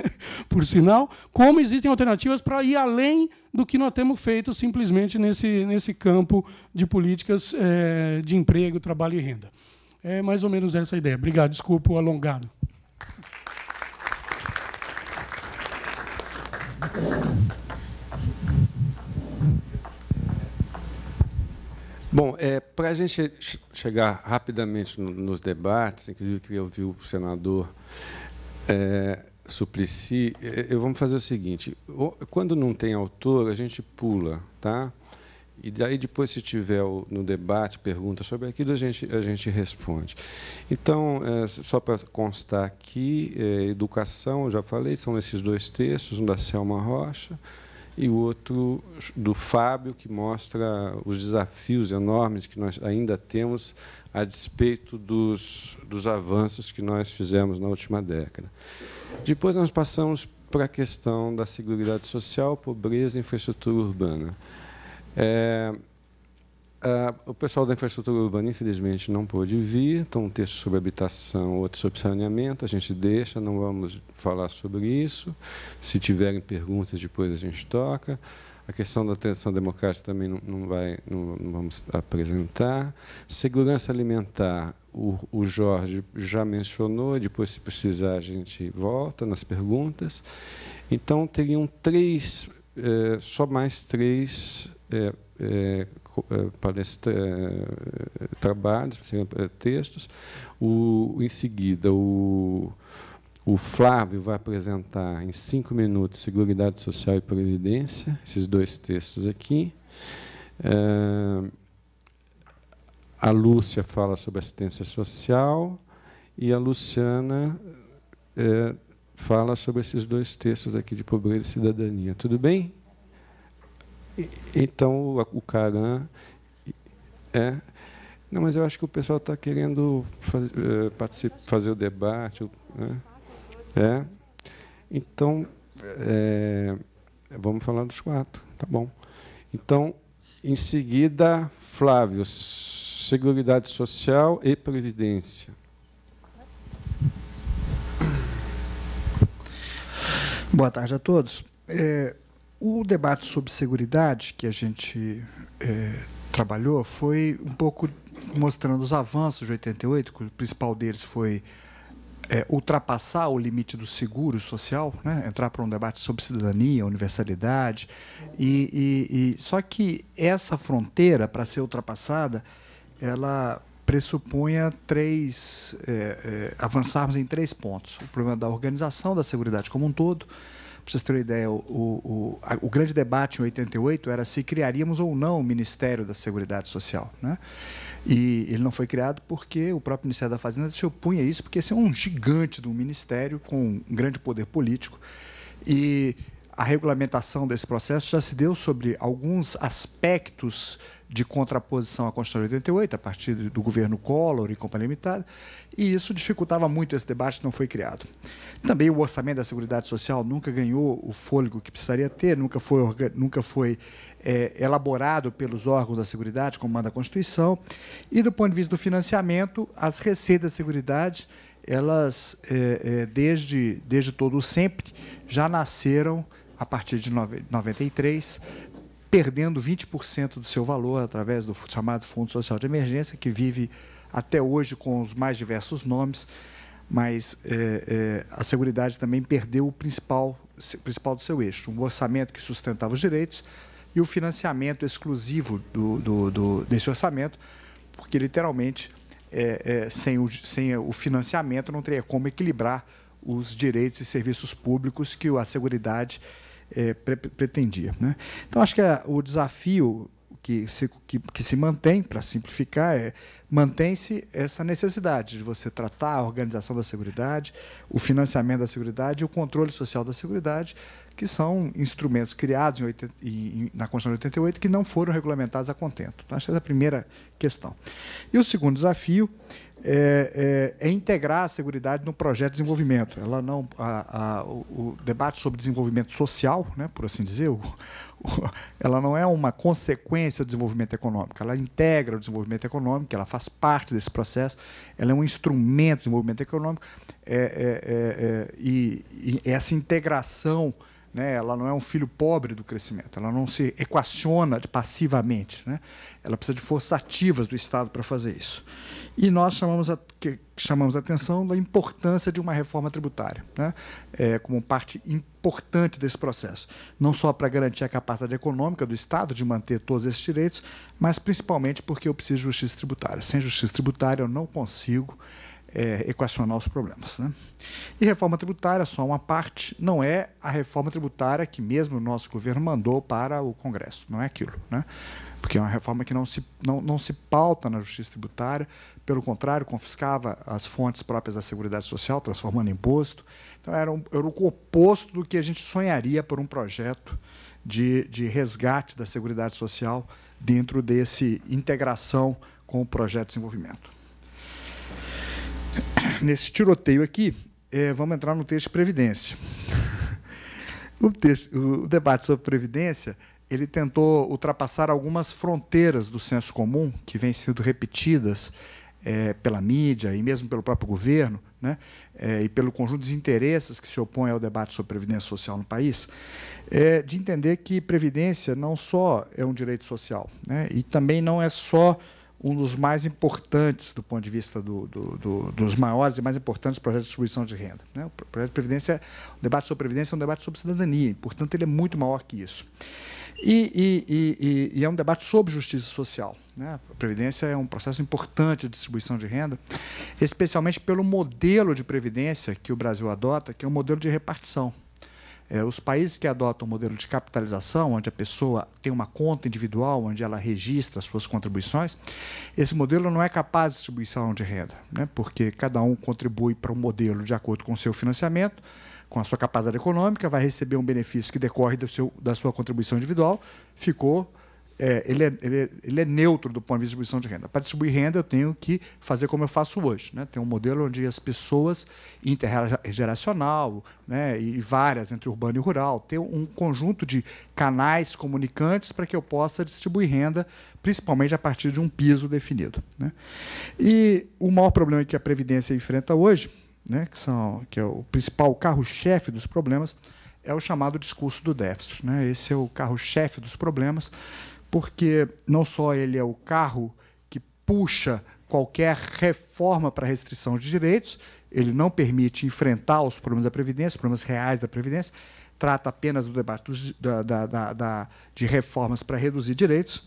por sinal, como existem alternativas para ir além do que nós temos feito simplesmente nesse, nesse campo de políticas é, de emprego, trabalho e renda. É mais ou menos essa a ideia. Obrigado, desculpa o alongado. Bom, é, para a gente chegar rapidamente nos debates, inclusive queria ouvir o senador é, Suplicy, é, é, eu, vamos fazer o seguinte: quando não tem autor, a gente pula, tá? E daí depois, se tiver no debate pergunta sobre aquilo, a gente, a gente responde. Então, é, só para constar aqui, é, educação, eu já falei, são esses dois textos, um da Selma Rocha, e o outro do Fábio, que mostra os desafios enormes que nós ainda temos a despeito dos, dos avanços que nós fizemos na última década. Depois nós passamos para a questão da Seguridade Social, pobreza e infraestrutura urbana. É, Uh, o pessoal da infraestrutura urbana, infelizmente, não pôde vir. Então, um texto sobre habitação, outro sobre saneamento, a gente deixa, não vamos falar sobre isso. Se tiverem perguntas, depois a gente toca. A questão da transição democrática também não, não vai, não, não, vamos apresentar. Segurança alimentar, o, o Jorge já mencionou, depois, se precisar, a gente volta nas perguntas. Então, teriam três, eh, só mais três. Eh, eh eh, palestra, eh, trabalhos, eh, textos. O, em seguida, o, o Flávio vai apresentar em cinco minutos Seguridade Social e Previdência, esses dois textos aqui. A Lúcia fala sobre assistência social e a Luciana fala sobre esses dois textos aqui de pobreza e cidadania. Tudo bem? Então, o Caran é... Não, mas eu acho que o pessoal está querendo faz, eh, fazer o debate. Né? É. Então, é, vamos falar dos quatro, tá bom. Então, em seguida, Flávio, Seguridade Social e Previdência. Boa tarde a todos. É, o debate sobre segurança que a gente é, trabalhou foi um pouco mostrando os avanços de 88, que o principal deles foi é, ultrapassar o limite do seguro social, né? entrar para um debate sobre cidadania, universalidade. E, e, e Só que essa fronteira, para ser ultrapassada, ela pressupunha três é, é, avançarmos em três pontos: o problema da organização da segurança como um todo, para vocês terem uma ideia, o, o, a, o, grande debate em 88 era se criaríamos ou não o Ministério da Seguridade Social. Né? E ele não foi criado porque o próprio Ministério da Fazenda se opunha a isso, porque esse é um gigante do ministério com um grande poder político. E a regulamentação desse processo já se deu sobre alguns aspectos de contraposição à Constituição de 88, a partir do governo Collor e Companhia Limitada, e isso dificultava muito esse debate que não foi criado. Também o orçamento da Seguridade Social nunca ganhou o fôlego que precisaria ter, nunca foi, nunca foi é, elaborado pelos órgãos da Seguridade, como manda a Constituição, e do ponto de vista do financiamento, as receitas da Seguridade, elas, é, é, desde, desde todo sempre, já nasceram a partir de 93, perdendo 20% do seu valor através do chamado Fundo Social de Emergência, que vive até hoje com os mais diversos nomes, mas é, é, a Seguridade também perdeu o principal, principal do seu eixo, um orçamento que sustentava os direitos e o financiamento exclusivo do, do, do desse orçamento, porque literalmente é, é sem, o, sem o financiamento não teria como equilibrar os direitos e serviços públicos que a Seguridade é, pre pretendia. Né? Então, acho que a, o desafio que se, que, que se mantém, para simplificar, é mantém-se essa necessidade de você tratar a organização da Seguridade, o financiamento da Seguridade e o controle social da Seguridade, que são instrumentos criados em 80, em, na Constituição de 88 que não foram regulamentados a contento. Então, acho que essa é a primeira questão. E o segundo desafio é, é, é, integrar a Seguridade no projeto de desenvolvimento. Ela não, a, a, o, o, debate sobre desenvolvimento social, né, por assim dizer, o, o, ela não é uma consequência do desenvolvimento econômico. Ela integra o desenvolvimento econômico, ela faz parte desse processo, ela é um instrumento do desenvolvimento econômico. É, é, é, é, e, e essa integração né? Ela não é um filho pobre do crescimento, ela não se equaciona passivamente. Né? Ela precisa de forças ativas do Estado para fazer isso. E nós chamamos a, que, chamamos a atenção da importância de uma reforma tributária, né? é, como parte importante desse processo. Não só para garantir a capacidade econômica do Estado de manter todos esses direitos, mas principalmente porque eu preciso de justiça tributária. Sem justiça tributária, eu não consigo é, equacionar os problemas. Né? E reforma tributária, só uma parte, não é a reforma tributária que mesmo o nosso governo mandou para o Congresso, não é aquilo. Né? Porque é uma reforma que não se, não, não se pauta na justiça tributária, pelo contrário, confiscava as fontes próprias da Seguridade Social, transformando em imposto. Então, era, um, era o oposto do que a gente sonharia por um projeto de, de resgate da Seguridade Social dentro desse integração com o projeto de desenvolvimento. nesse tiroteio aqui, é, vamos entrar no texto de Previdência. O, texto, o debate sobre Previdência ele tentou ultrapassar algumas fronteiras do senso comum, que vêm sendo repetidas é, pela mídia e mesmo pelo próprio governo, né, é, e pelo conjunto de interesses que se opõem ao debate sobre previdência social no país, é, de entender que previdência não só é um direito social, né, e também não é só um dos mais importantes do ponto de vista do, do, do, dos maiores e mais importantes projetos de distribuição de renda. Né? O projeto de previdência, o debate sobre previdência é um debate sobre cidadania, portanto ele é muito maior que isso. E, e, e, é um debate sobre justiça social. Né? A previdência é um processo importante de distribuição de renda, especialmente pelo modelo de previdência que o Brasil adota, que é um modelo de repartição. É, os países que adotam o modelo de capitalização, onde a pessoa tem uma conta individual, onde ela registra suas contribuições, esse modelo não é capaz de distribuição de renda, né? porque cada um contribui para um modelo de acordo com o seu financiamento, com a sua capacidade econômica, vai receber um benefício que decorre seu, da sua contribuição individual, ficou é, ele, é, ele, é, ele, é, neutro do ponto de vista de distribuição de renda. Para distribuir renda, eu tenho que fazer como eu faço hoje. Né? Tem um modelo onde as pessoas intergeracional né, e várias entre urbano e rural, tem um conjunto de canais comunicantes para que eu possa distribuir renda, principalmente a partir de um piso definido. Né? E o maior problema que a Previdência enfrenta hoje, né, que, são, que é o principal carro-chefe dos problemas, é o chamado discurso do déficit. Né? Esse é o carro-chefe dos problemas porque não só ele é o carro que puxa qualquer reforma para restrição de direitos, ele não permite enfrentar os problemas da Previdência, os problemas reais da Previdência, trata apenas do debate dos, da, da, da, de reformas para reduzir direitos.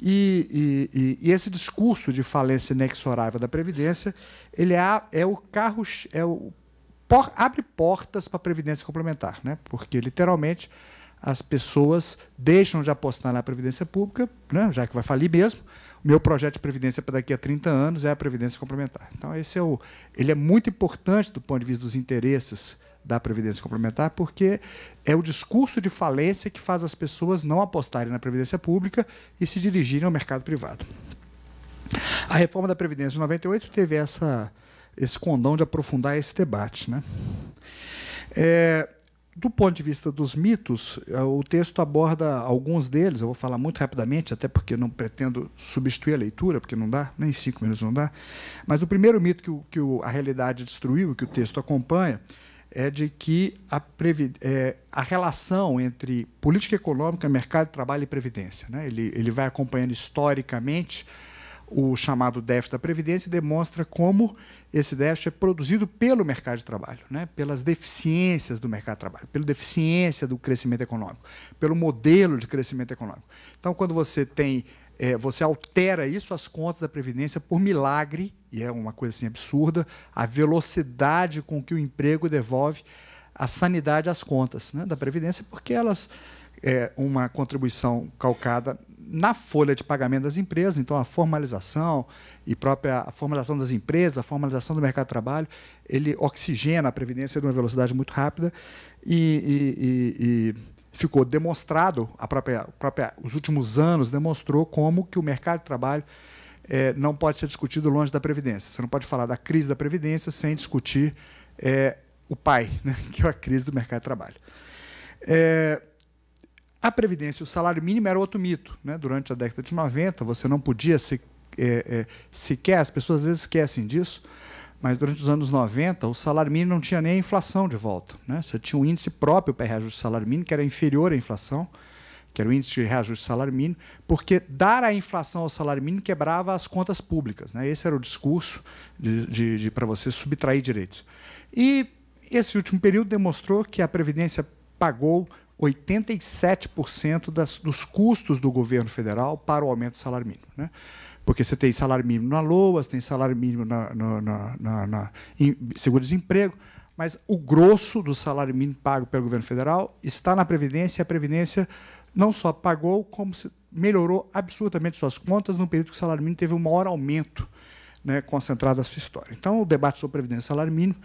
E, e, e, esse discurso de falência inexorável da Previdência, ele é, é o carro. É o, por, abre portas para a Previdência complementar, né? porque literalmente as pessoas deixam de apostar na Previdência Pública, né, já que vai falir mesmo. O meu projeto de Previdência para daqui a 30 anos é a Previdência Complementar. Então, esse é o, ele é muito importante do ponto de vista dos interesses da Previdência Complementar, porque é o discurso de falência que faz as pessoas não apostarem na Previdência Pública e se dirigirem ao mercado privado. A reforma da Previdência de 98 teve essa, esse condão de aprofundar esse debate. Né? É, do ponto de vista dos mitos, eh, o texto aborda alguns deles, eu vou falar muito rapidamente, até porque não pretendo substituir a leitura, porque não dá, nem cinco minutos não dá. Mas o primeiro mito que, o, que o, a realidade destruiu, que o texto acompanha, é de que a, é, a relação entre política econômica, mercado de trabalho e previdência. Né? Ele, ele vai acompanhando historicamente o chamado déficit da Previdência e demonstra como esse déficit é produzido pelo mercado de trabalho, né? pelas deficiências do mercado de trabalho, pela deficiência do crescimento econômico, pelo modelo de crescimento econômico. Então, quando você tem, é, você altera isso, as contas da Previdência, por milagre, e é uma coisa assim absurda, a velocidade com que o emprego devolve a sanidade às contas né, da Previdência, porque elas é uma contribuição calcada na folha de pagamento das empresas, então a formalização e própria a formalização das empresas, a formalização do mercado de trabalho, ele oxigena a previdência de uma velocidade muito rápida e, e, e, e ficou demonstrado, a própria, a própria, os últimos anos demonstrou como que o mercado de trabalho é, não pode ser discutido longe da previdência. Você não pode falar da crise da previdência sem discutir é, o pai, né, que é a crise do mercado de trabalho. É, a Previdência e o salário mínimo era outro mito. Né? Durante a década de 90, você não podia se, é, é, sequer, as pessoas às vezes esquecem disso, mas durante os anos 90, o salário mínimo não tinha nem a inflação de volta. Né? Você tinha um índice próprio para reajuste do salário mínimo, que era inferior à inflação, que era o índice de reajuste do salário mínimo, porque dar a inflação ao salário mínimo quebrava as contas públicas. Né? Esse era o discurso de, de, de para você subtrair direitos. E esse último período demonstrou que a Previdência pagou 87% das, dos custos do governo federal para o aumento do salário mínimo. Né? Porque você tem salário mínimo na LOAS, tem salário mínimo na, na, na, na, na seguro-desemprego, mas o grosso do salário mínimo pago pelo governo federal está na Previdência, e a Previdência não só pagou, como melhorou absolutamente suas contas no período que o salário mínimo teve um maior aumento né, concentrada a sua história. Então, o debate sobre previdência e salário mínimo,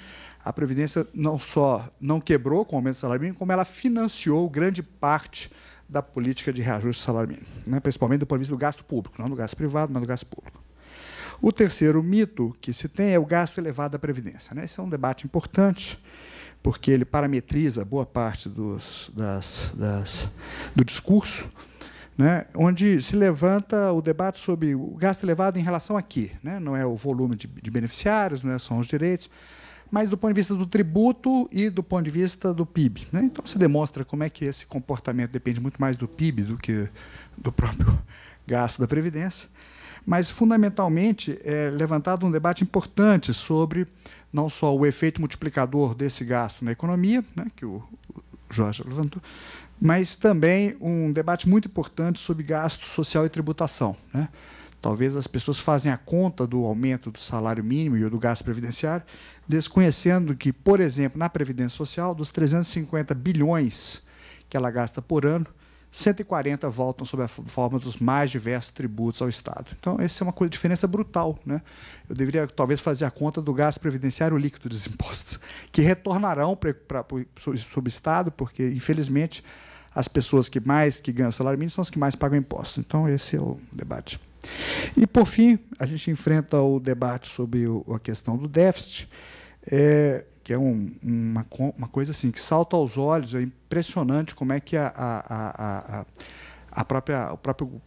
a previdência não só não quebrou com o aumento do salário mínimo, como ela financiou grande parte da política de reajuste do salário mínimo, né, principalmente do ponto de vista do gasto público, não do gasto privado, mas do gasto público. O terceiro mito que se tem é o gasto elevado da previdência. Né? Esse é um debate importante porque ele parametriza boa parte dos, das, das, do discurso né, onde se levanta o debate sobre o gasto elevado em relação a quê? Né? Não é o volume de, de beneficiários, não é, são os direitos, mas do ponto de vista do tributo e do ponto de vista do PIB. Né? Então, se demonstra como é que esse comportamento depende muito mais do PIB do que do próprio gasto da Previdência. Mas, fundamentalmente, é levantado um debate importante sobre não só o efeito multiplicador desse gasto na economia, né, que o Jorge levantou, mas também um debate muito importante sobre gasto social e tributação. Né? Talvez as pessoas fazem a conta do aumento do salário mínimo e do gasto previdenciário, desconhecendo que, por exemplo, na Previdência Social, dos 350 bilhões que ela gasta por ano, 140 voltam sob a forma dos mais diversos tributos ao Estado. Então, essa é uma coisa, diferença brutal. Né? Eu deveria, talvez, fazer a conta do gasto previdenciário líquido dos impostos, que retornarão para, o Estado, porque, infelizmente, as pessoas que mais que ganham salário mínimo são as que mais pagam imposto. Então, esse é o debate. E, por fim, a gente enfrenta o debate sobre o, a questão do déficit, é, que é um, uma, uma coisa assim que salta aos olhos, é impressionante como é que a, a, a, a própria, o próprio.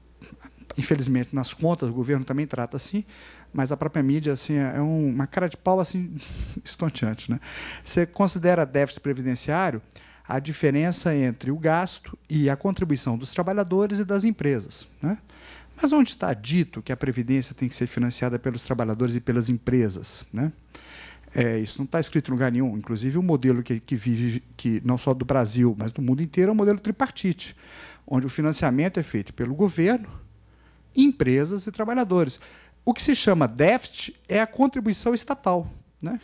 Infelizmente, nas contas, o governo também trata assim, mas a própria mídia assim, é, é uma cara de pau assim, estonteante. Né? Você considera déficit previdenciário, a diferença entre o gasto e a contribuição dos trabalhadores e das empresas. Né? Mas onde está dito que a Previdência tem que ser financiada pelos trabalhadores e pelas empresas? Né? É, isso não está escrito em lugar nenhum. Inclusive, o modelo que, que vive, que não só do Brasil, mas do mundo inteiro, é o modelo tripartite, onde o financiamento é feito pelo governo, empresas e trabalhadores. O que se chama déficit é a contribuição estatal. Né?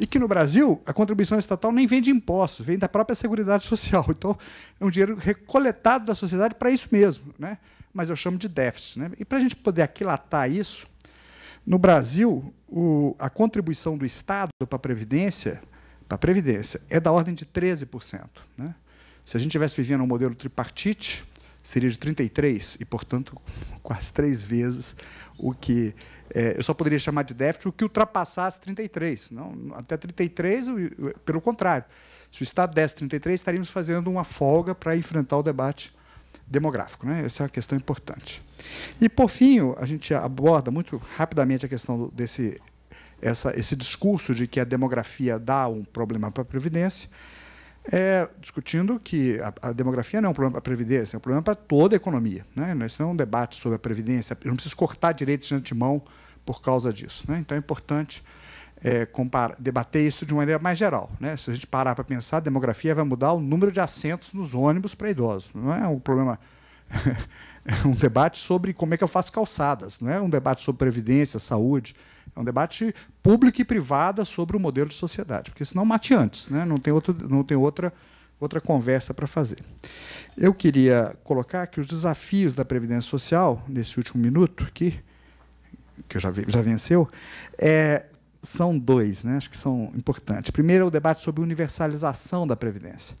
E que no Brasil, a contribuição estatal nem vem de impostos, vem da própria Seguridade Social. Então, é um dinheiro recoletado da sociedade para isso mesmo. Né? Mas eu chamo de déficit. Né? E para a gente poder aquilatar isso, no Brasil, o, a contribuição do Estado para a Previdência, para a Previdência é da ordem de 13%. Né? Se a gente estivesse vivendo um modelo tripartite, seria de 33%, e, portanto, quase três vezes o que é, eu só poderia chamar de déficit o que ultrapassasse 33. Não, até 33, pelo contrário. Se o Estado desse 33, estaríamos fazendo uma folga para enfrentar o debate demográfico. Né? Essa é uma questão importante. E, por fim, a gente aborda muito rapidamente a questão desse essa, esse discurso de que a demografia dá um problema para a Previdência é, discutindo que a, a, demografia não é um problema para a Previdência, é um problema para toda a economia. Né? Isso não é um debate sobre a Previdência. Eu não preciso cortar direitos de antemão por causa disso. Né? Então é importante é, comparar, debater isso de uma maneira mais geral. Né? Se a gente parar para pensar, a demografia vai mudar o número de assentos nos ônibus para idosos. Não é um problema. é um debate sobre como é que eu faço calçadas, não é um debate sobre previdência, saúde. É um debate público e privado sobre o modelo de sociedade, porque senão mate antes, né? não tem, outro, não tem outra, outra conversa para fazer. Eu queria colocar que os desafios da Previdência Social, nesse último minuto aqui, que já, já venceu, é, são dois, né? acho que são importantes. Primeiro é o debate sobre universalização da Previdência.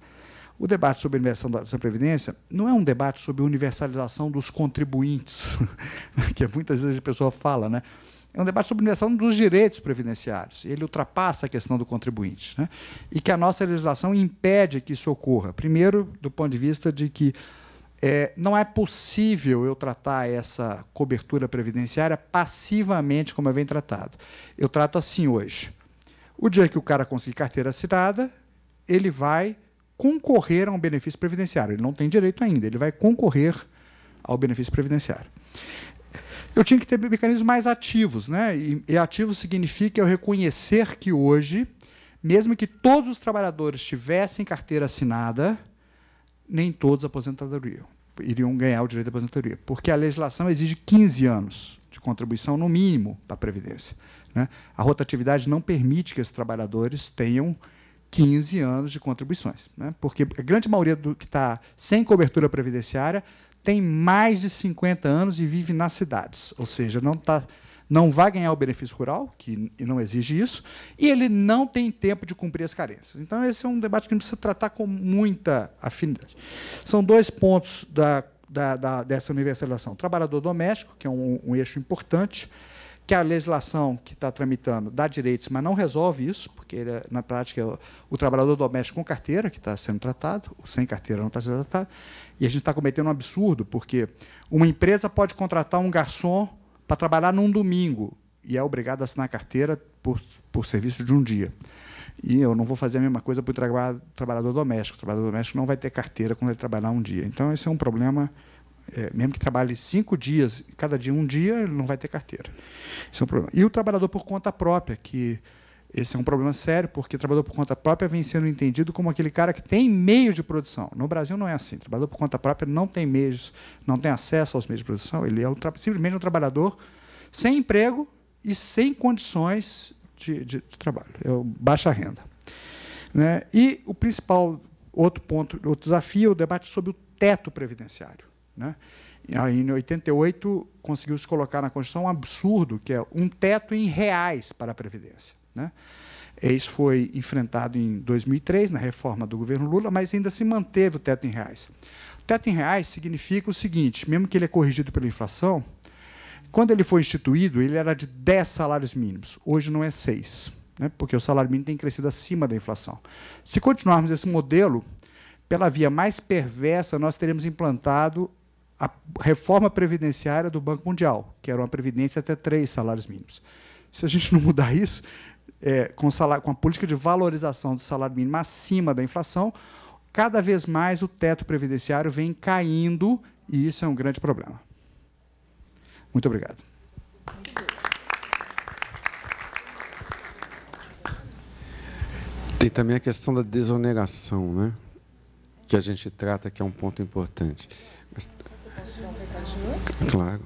O debate sobre a universalização da Previdência não é um debate sobre universalização dos contribuintes, que muitas vezes a pessoa fala, né? é um debate sobre a mineração dos direitos previdenciários. Ele ultrapassa a questão do contribuinte. Né? E que a nossa legislação impede que isso ocorra. Primeiro, do ponto de vista de que é, não é possível eu tratar essa cobertura previdenciária passivamente como eu venho tratado. Eu trato assim hoje. O dia que o cara conseguir carteira assinada, ele vai concorrer a um benefício previdenciário. Ele não tem direito ainda, ele vai concorrer ao benefício previdenciário eu tinha que ter mecanismos mais ativos, né? E, e ativo significa eu reconhecer que hoje, mesmo que todos os trabalhadores tivessem carteira assinada, nem todos aposentadoria iriam ganhar o direito à aposentadoria, porque a legislação exige 15 anos de contribuição no mínimo da previdência. Né? A rotatividade não permite que esses trabalhadores tenham 15 anos de contribuições, né? porque a grande maioria do que está sem cobertura previdenciária tem mais de 50 anos e vive nas cidades, ou seja, não tá, não vai ganhar o benefício rural, que não exige isso, e ele não tem tempo de cumprir as carências. Então, esse é um debate que precisa tratar com muita afinidade. São dois pontos da, da, da dessa universalização: o trabalhador doméstico, que é um, um eixo importante, que é a legislação que está tramitando dá direitos, mas não resolve isso, porque ele, é, na prática é o trabalhador doméstico com carteira que está sendo tratado, o sem carteira não está sendo tratado, e a gente está cometendo um absurdo, porque uma empresa pode contratar um garçom para trabalhar num domingo e é obrigado a assinar carteira por, por serviço de um dia. E eu não vou fazer a mesma coisa para o trabalhador doméstico. O trabalhador doméstico não vai ter carteira quando ele trabalhar um dia. Então, esse é um problema é, mesmo que trabalhe cinco dias, cada dia um dia, ele não vai ter carteira. Isso é um problema. E o trabalhador por conta própria, que esse é um problema sério, porque o trabalhador por conta própria vem sendo entendido como aquele cara que tem meio de produção. No Brasil não é assim. Trabalhador por conta própria não tem meios, não tem acesso aos meios de produção. Ele é um, simplesmente um trabalhador sem emprego e sem condições de, de, de trabalho. É baixa renda. Né? E o principal outro ponto, outro desafio é o debate sobre o teto previdenciário. Né? Aí, em 88, conseguiu se colocar na Constituição um absurdo, que é um teto em reais para a Previdência. Né? Isso foi enfrentado em 2003, na reforma do governo Lula, mas ainda se manteve o teto em reais. O teto em reais significa o seguinte: mesmo que ele é corrigido pela inflação, quando ele foi instituído, ele era de 10 salários mínimos, hoje não é 6, né? porque o salário mínimo tem crescido acima da inflação. Se continuarmos esse modelo, pela via mais perversa, nós teremos implantado a reforma previdenciária do Banco Mundial, que era uma previdência até três salários mínimos. Se a gente não mudar isso, é, com, salário, com a política de valorização do salário mínimo acima da inflação, cada vez mais o teto previdenciário vem caindo e isso é um grande problema. Muito obrigado. Tem também a questão da desoneração, né? que a gente trata, que é um ponto importante. Mas... Posso dar um Claro.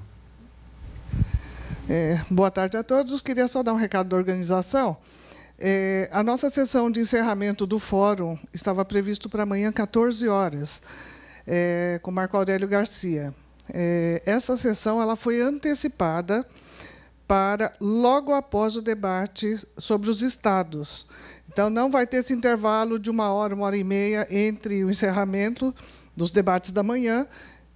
É, boa tarde a todos. Queria só dar um recado da organização. É, a nossa sessão de encerramento do fórum estava previsto para amanhã, 14 horas, é, com Marco Aurélio Garcia. É, essa sessão ela foi antecipada para logo após o debate sobre os estados. Então, não vai ter esse intervalo de uma hora, uma hora e meia entre o encerramento dos debates da manhã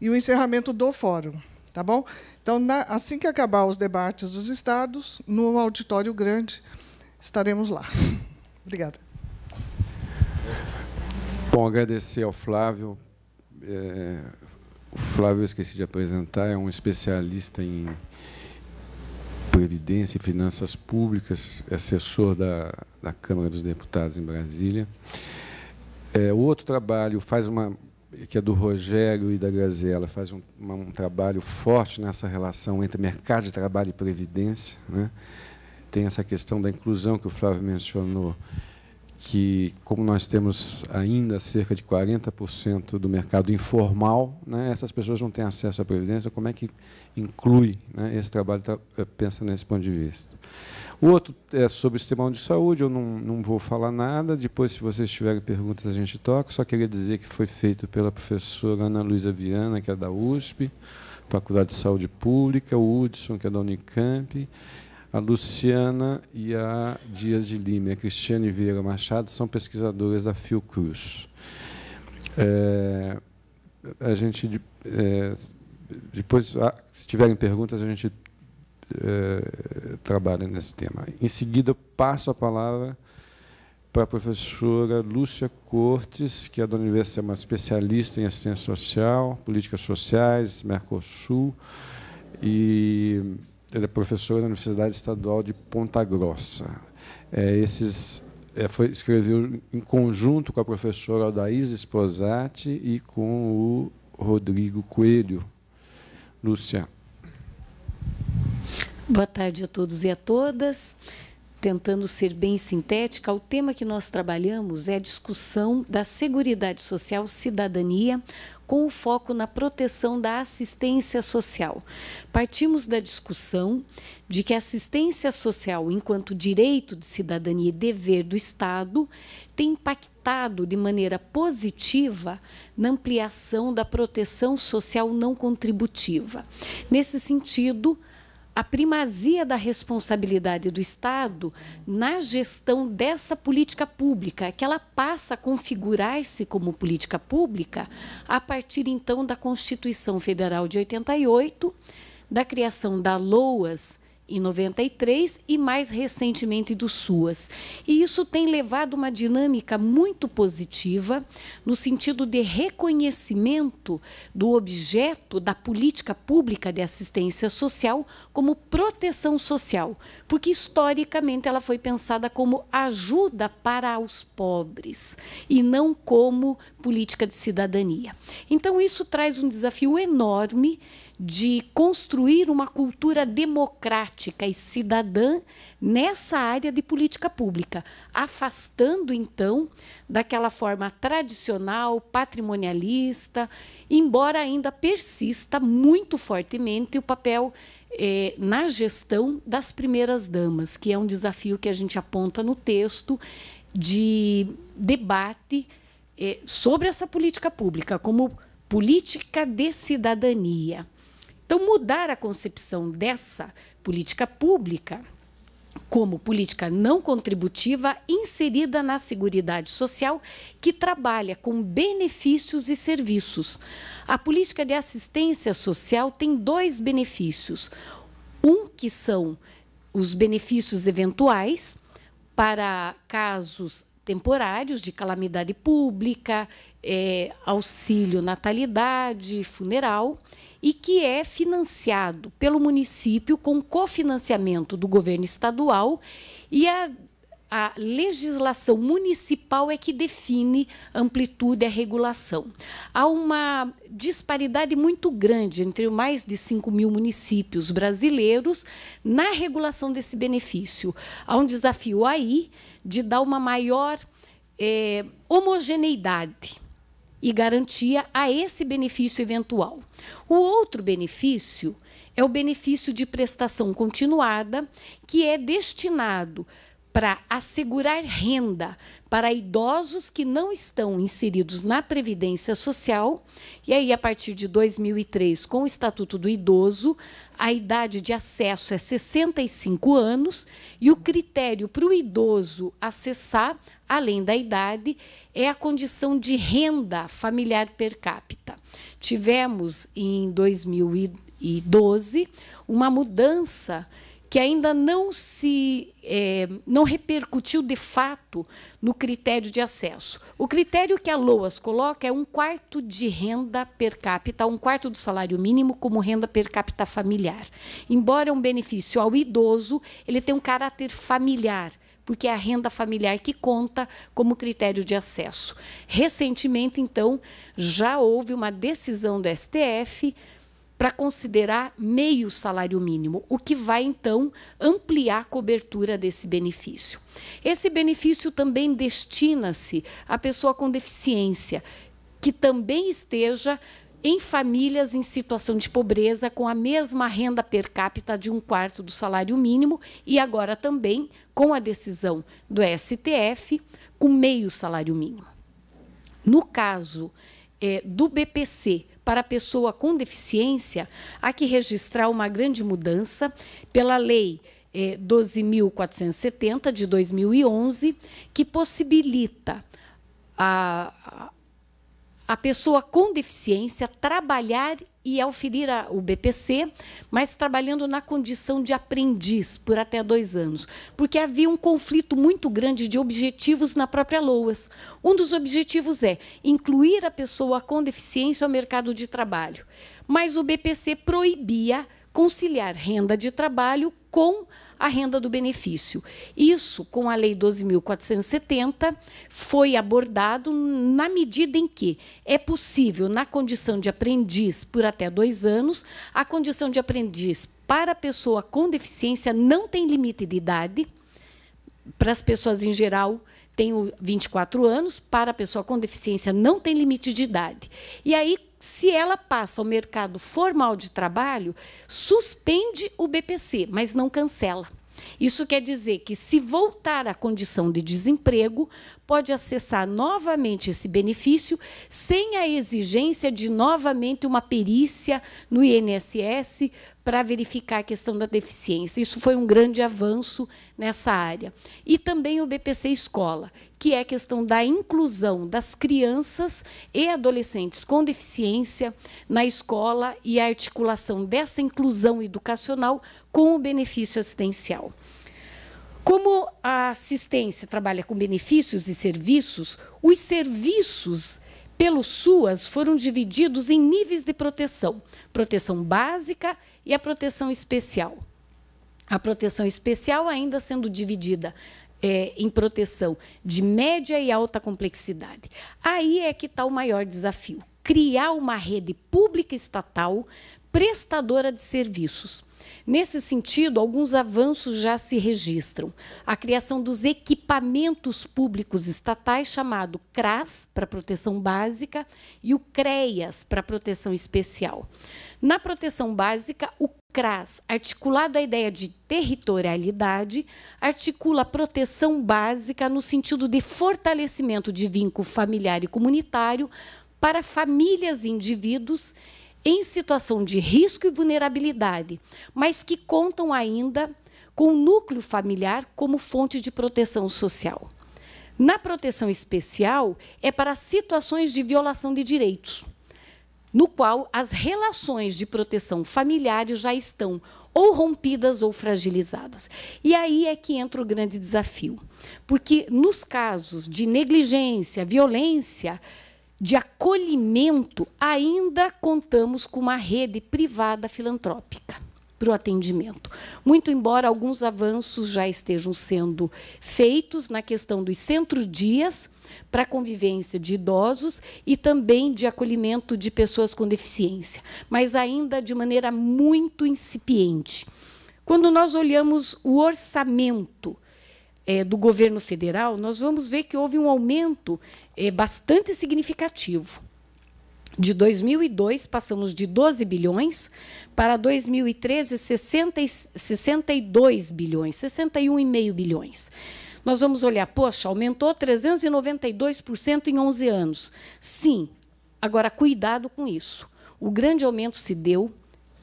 e o encerramento do fórum. Tá bom? Então, na, assim que acabar os debates dos estados, no auditório grande, estaremos lá. Obrigada. Bom, agradecer ao Flávio. É, o Flávio, eu esqueci de apresentar, é um especialista em Previdência e Finanças Públicas, é assessor da, da Câmara dos Deputados em Brasília. É, o outro trabalho faz uma que é do Rogério e da Gazela, faz um, um trabalho forte nessa relação entre mercado de trabalho e previdência. Né? Tem essa questão da inclusão que o Flávio mencionou, que, como nós temos ainda cerca de 40% do mercado informal, né, essas pessoas não têm acesso à previdência, como é que inclui né, esse trabalho, eh, pensa nesse ponto de vista. O outro é sobre o sistema de saúde, eu não, não vou falar nada. Depois, se vocês tiverem perguntas, a gente toca. Só queria dizer que foi feito pela professora Ana Luísa Viana, que é da USP, Faculdade de Saúde Pública, o Hudson, que é da Unicamp, a Luciana e a Dias de Lima. A Cristiane Vieira Machado são pesquisadoras da Fiocruz. É, a gente... É, depois, ah, se tiverem perguntas, a gente trabalhem eh, trabalha nesse tema. Em seguida, passo a palavra para a professora Lúcia Cortes, que é da Universidade, é uma especialista em assistência social, políticas sociais, Mercosul, e ela é professora da Universidade Estadual de Ponta Grossa. É, esses é, foi, escreveu em conjunto com a professora Aldaís Esposati e com o Rodrigo Coelho. Lúcia. Boa tarde a todos e a todas. Tentando ser bem sintética, o tema que nós trabalhamos é a discussão da Seguridade Social Cidadania com o foco na proteção da assistência social. Partimos da discussão de que a assistência social, enquanto direito de cidadania e dever do Estado, tem impactado de maneira positiva na ampliação da proteção social não contributiva. Nesse sentido, a primazia da responsabilidade do Estado na gestão dessa política pública, é que ela passa a configurar-se como política pública a partir então da Constituição Federal de 88, da criação da LOAS em 93 e mais recentemente do SUAS. E isso tem levado uma dinâmica muito positiva no sentido de reconhecimento do objeto da política pública de assistência social como proteção social, porque historicamente ela foi pensada como ajuda para os pobres e não como política de cidadania. Então isso traz um desafio enorme de construir uma cultura democrática e cidadã nessa área de política pública, afastando então daquela forma tradicional, patrimonialista, embora ainda persista muito fortemente o papel eh, na gestão das primeiras damas, que é um desafio que a gente aponta no texto de debate eh, sobre essa política pública como política de cidadania. Então, mudar a concepção dessa política pública como política não contributiva inserida na Seguridade Social, que trabalha com benefícios e serviços. A política de assistência social tem dois benefícios. Um que são os benefícios eventuais para casos temporários de calamidade pública, é, auxílio natalidade, funeral, e que é financiado pelo município com cofinanciamento do governo estadual e a, a legislação municipal é que define amplitude e regulação. Há uma disparidade muito grande entre mais de 5 mil municípios brasileiros na regulação desse benefício. Há um desafio aí de dar uma maior é, homogeneidade e garantia a esse benefício eventual. O outro benefício é o benefício de prestação continuada, que é destinado para assegurar renda para idosos que não estão inseridos na Previdência Social. E aí, a partir de 2003, com o Estatuto do Idoso, a idade de acesso é 65 anos e o critério para o idoso acessar, além da idade, é a condição de renda familiar per capita. Tivemos em 2012 uma mudança que ainda não se é, não repercutiu de fato no critério de acesso. O critério que a LOAS coloca é um quarto de renda per capita, um quarto do salário mínimo como renda per capita familiar. Embora é um benefício ao idoso, ele tem um caráter familiar porque é a renda familiar que conta como critério de acesso. Recentemente, então, já houve uma decisão do STF para considerar meio salário mínimo, o que vai então ampliar a cobertura desse benefício. Esse benefício também destina-se à pessoa com deficiência, que também esteja em famílias em situação de pobreza com a mesma renda per capita de um quarto do salário mínimo e agora também com a decisão do STF com meio salário mínimo. No caso é, do BPC, para a pessoa com deficiência, há que registrar uma grande mudança pela Lei 12.470 eh, de 2011, que possibilita a, a pessoa com deficiência trabalhar e auferir a, o BPC, mas trabalhando na condição de aprendiz por até dois anos, porque havia um conflito muito grande de objetivos na própria LOAS. Um dos objetivos é incluir a pessoa com deficiência ao mercado de trabalho, mas o BPC proibia conciliar renda de trabalho com a renda do benefício. Isso, com a Lei 12.470, foi abordado na medida em que é possível, na condição de aprendiz por até dois anos, a condição de aprendiz para pessoa com deficiência não tem limite de idade, para as pessoas em geral, tenho 24 anos, para a pessoa com deficiência não tem limite de idade. E aí, se ela passa ao mercado formal de trabalho, suspende o BPC, mas não cancela. Isso quer dizer que, se voltar à condição de desemprego, pode acessar novamente esse benefício sem a exigência de novamente uma perícia no INSS para verificar a questão da deficiência. Isso foi um grande avanço nessa área. E também o BPC Escola, que é a questão da inclusão das crianças e adolescentes com deficiência na escola e a articulação dessa inclusão educacional com o benefício assistencial. Como a assistência trabalha com benefícios e serviços, os serviços pelo SUAS foram divididos em níveis de proteção: proteção básica e a proteção especial. A proteção especial ainda sendo dividida é, em proteção de média e alta complexidade. Aí é que está o maior desafio: criar uma rede pública estatal prestadora de serviços Nesse sentido, alguns avanços já se registram. A criação dos equipamentos públicos estatais, chamado CRAS, para proteção básica, e o CREAS, para proteção especial. Na proteção básica, o CRAS, articulado à ideia de territorialidade, articula a proteção básica no sentido de fortalecimento de vínculo familiar e comunitário para famílias e indivíduos em situação de risco e vulnerabilidade, mas que contam ainda com o núcleo familiar como fonte de proteção social. Na proteção especial, é para situações de violação de direitos, no qual as relações de proteção familiares já estão ou rompidas ou fragilizadas. E aí é que entra o grande desafio, porque nos casos de negligência, violência, de acolhimento, ainda contamos com uma rede privada filantrópica para o atendimento. Muito embora alguns avanços já estejam sendo feitos na questão dos centros-dias para convivência de idosos e também de acolhimento de pessoas com deficiência, mas ainda de maneira muito incipiente. Quando nós olhamos o orçamento é, do governo federal, nós vamos ver que houve um aumento é, bastante significativo. De 2002, passamos de 12 bilhões para 2013, 60, 62 bilhões, 61,5 bilhões. Nós vamos olhar, poxa, aumentou 392% em 11 anos. Sim, agora cuidado com isso. O grande aumento se deu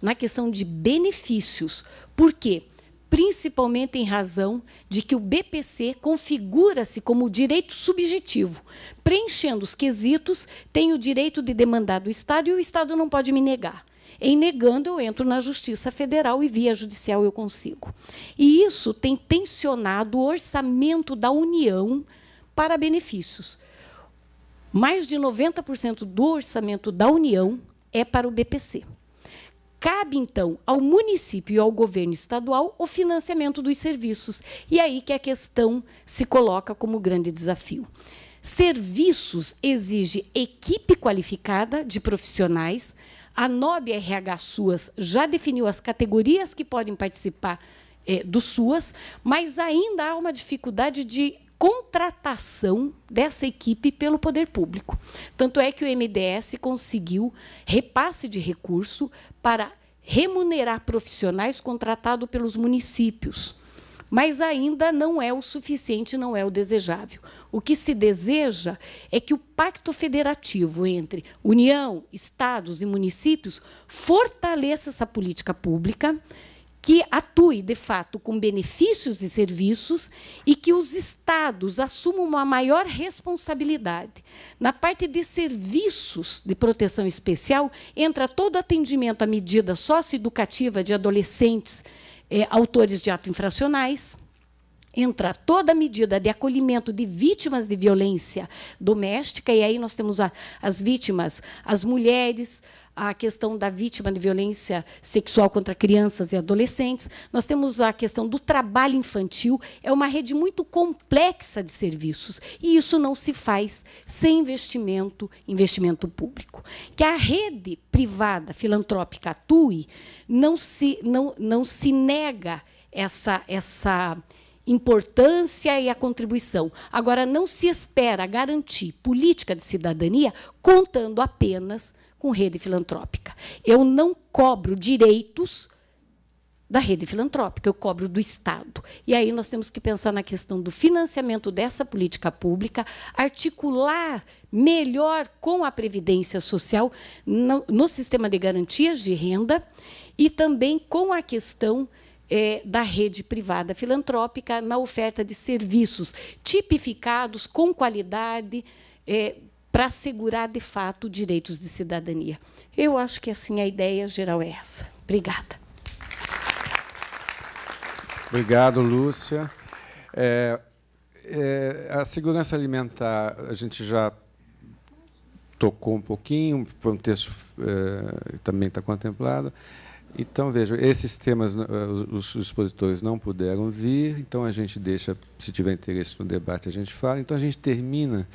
na questão de benefícios. Por quê? Porque principalmente em razão de que o BPC configura-se como direito subjetivo. Preenchendo os quesitos, tem o direito de demandar do Estado e o Estado não pode me negar. Em negando, eu entro na Justiça Federal e via judicial eu consigo. E isso tem tensionado o orçamento da União para benefícios. Mais de 90% do orçamento da União é para o BPC. Cabe, então, ao município e ao governo estadual o financiamento dos serviços. E é aí que a questão se coloca como grande desafio. Serviços exige equipe qualificada de profissionais. A NOB RH SUAS já definiu as categorias que podem participar é, eh, do SUAS, mas ainda há uma dificuldade de contratação dessa equipe pelo poder público. Tanto é que o MDS conseguiu repasse de recurso para remunerar profissionais contratados pelos municípios. Mas ainda não é o suficiente, não é o desejável. O que se deseja é que o pacto federativo entre União, estados e municípios fortaleça essa política pública, que atue, de fato, com benefícios e serviços e que os Estados assumam uma maior responsabilidade. Na parte de serviços de proteção especial, entra todo atendimento à medida socioeducativa de adolescentes, é, autores de atos infracionais, entra toda medida de acolhimento de vítimas de violência doméstica, e aí nós temos a, as vítimas, as mulheres, a questão da vítima de violência sexual contra crianças e adolescentes, nós temos a questão do trabalho infantil, é uma rede muito complexa de serviços, e isso não se faz sem investimento, investimento público. Que a rede privada filantrópica atue, não se, não, não se nega essa essa importância e a contribuição. Agora, não se espera garantir política de cidadania contando apenas com rede filantrópica. Eu não cobro direitos da rede filantrópica, eu cobro do Estado. E aí nós temos que pensar na questão do financiamento dessa política pública, articular melhor com a previdência social no, no sistema de garantias de renda e também com a questão é, da rede privada filantrópica na oferta de serviços tipificados com qualidade. É, para assegurar de fato direitos de cidadania. Eu acho que assim a ideia geral é essa. Obrigada. Obrigado, Lúcia. É, é, a segurança alimentar, a gente já tocou um pouquinho, foi um texto é, também está contemplado. Então, vejam, esses temas eh, os expositores não puderam vir, então a gente deixa, se tiver interesse no debate, a gente fala. Então, a gente termina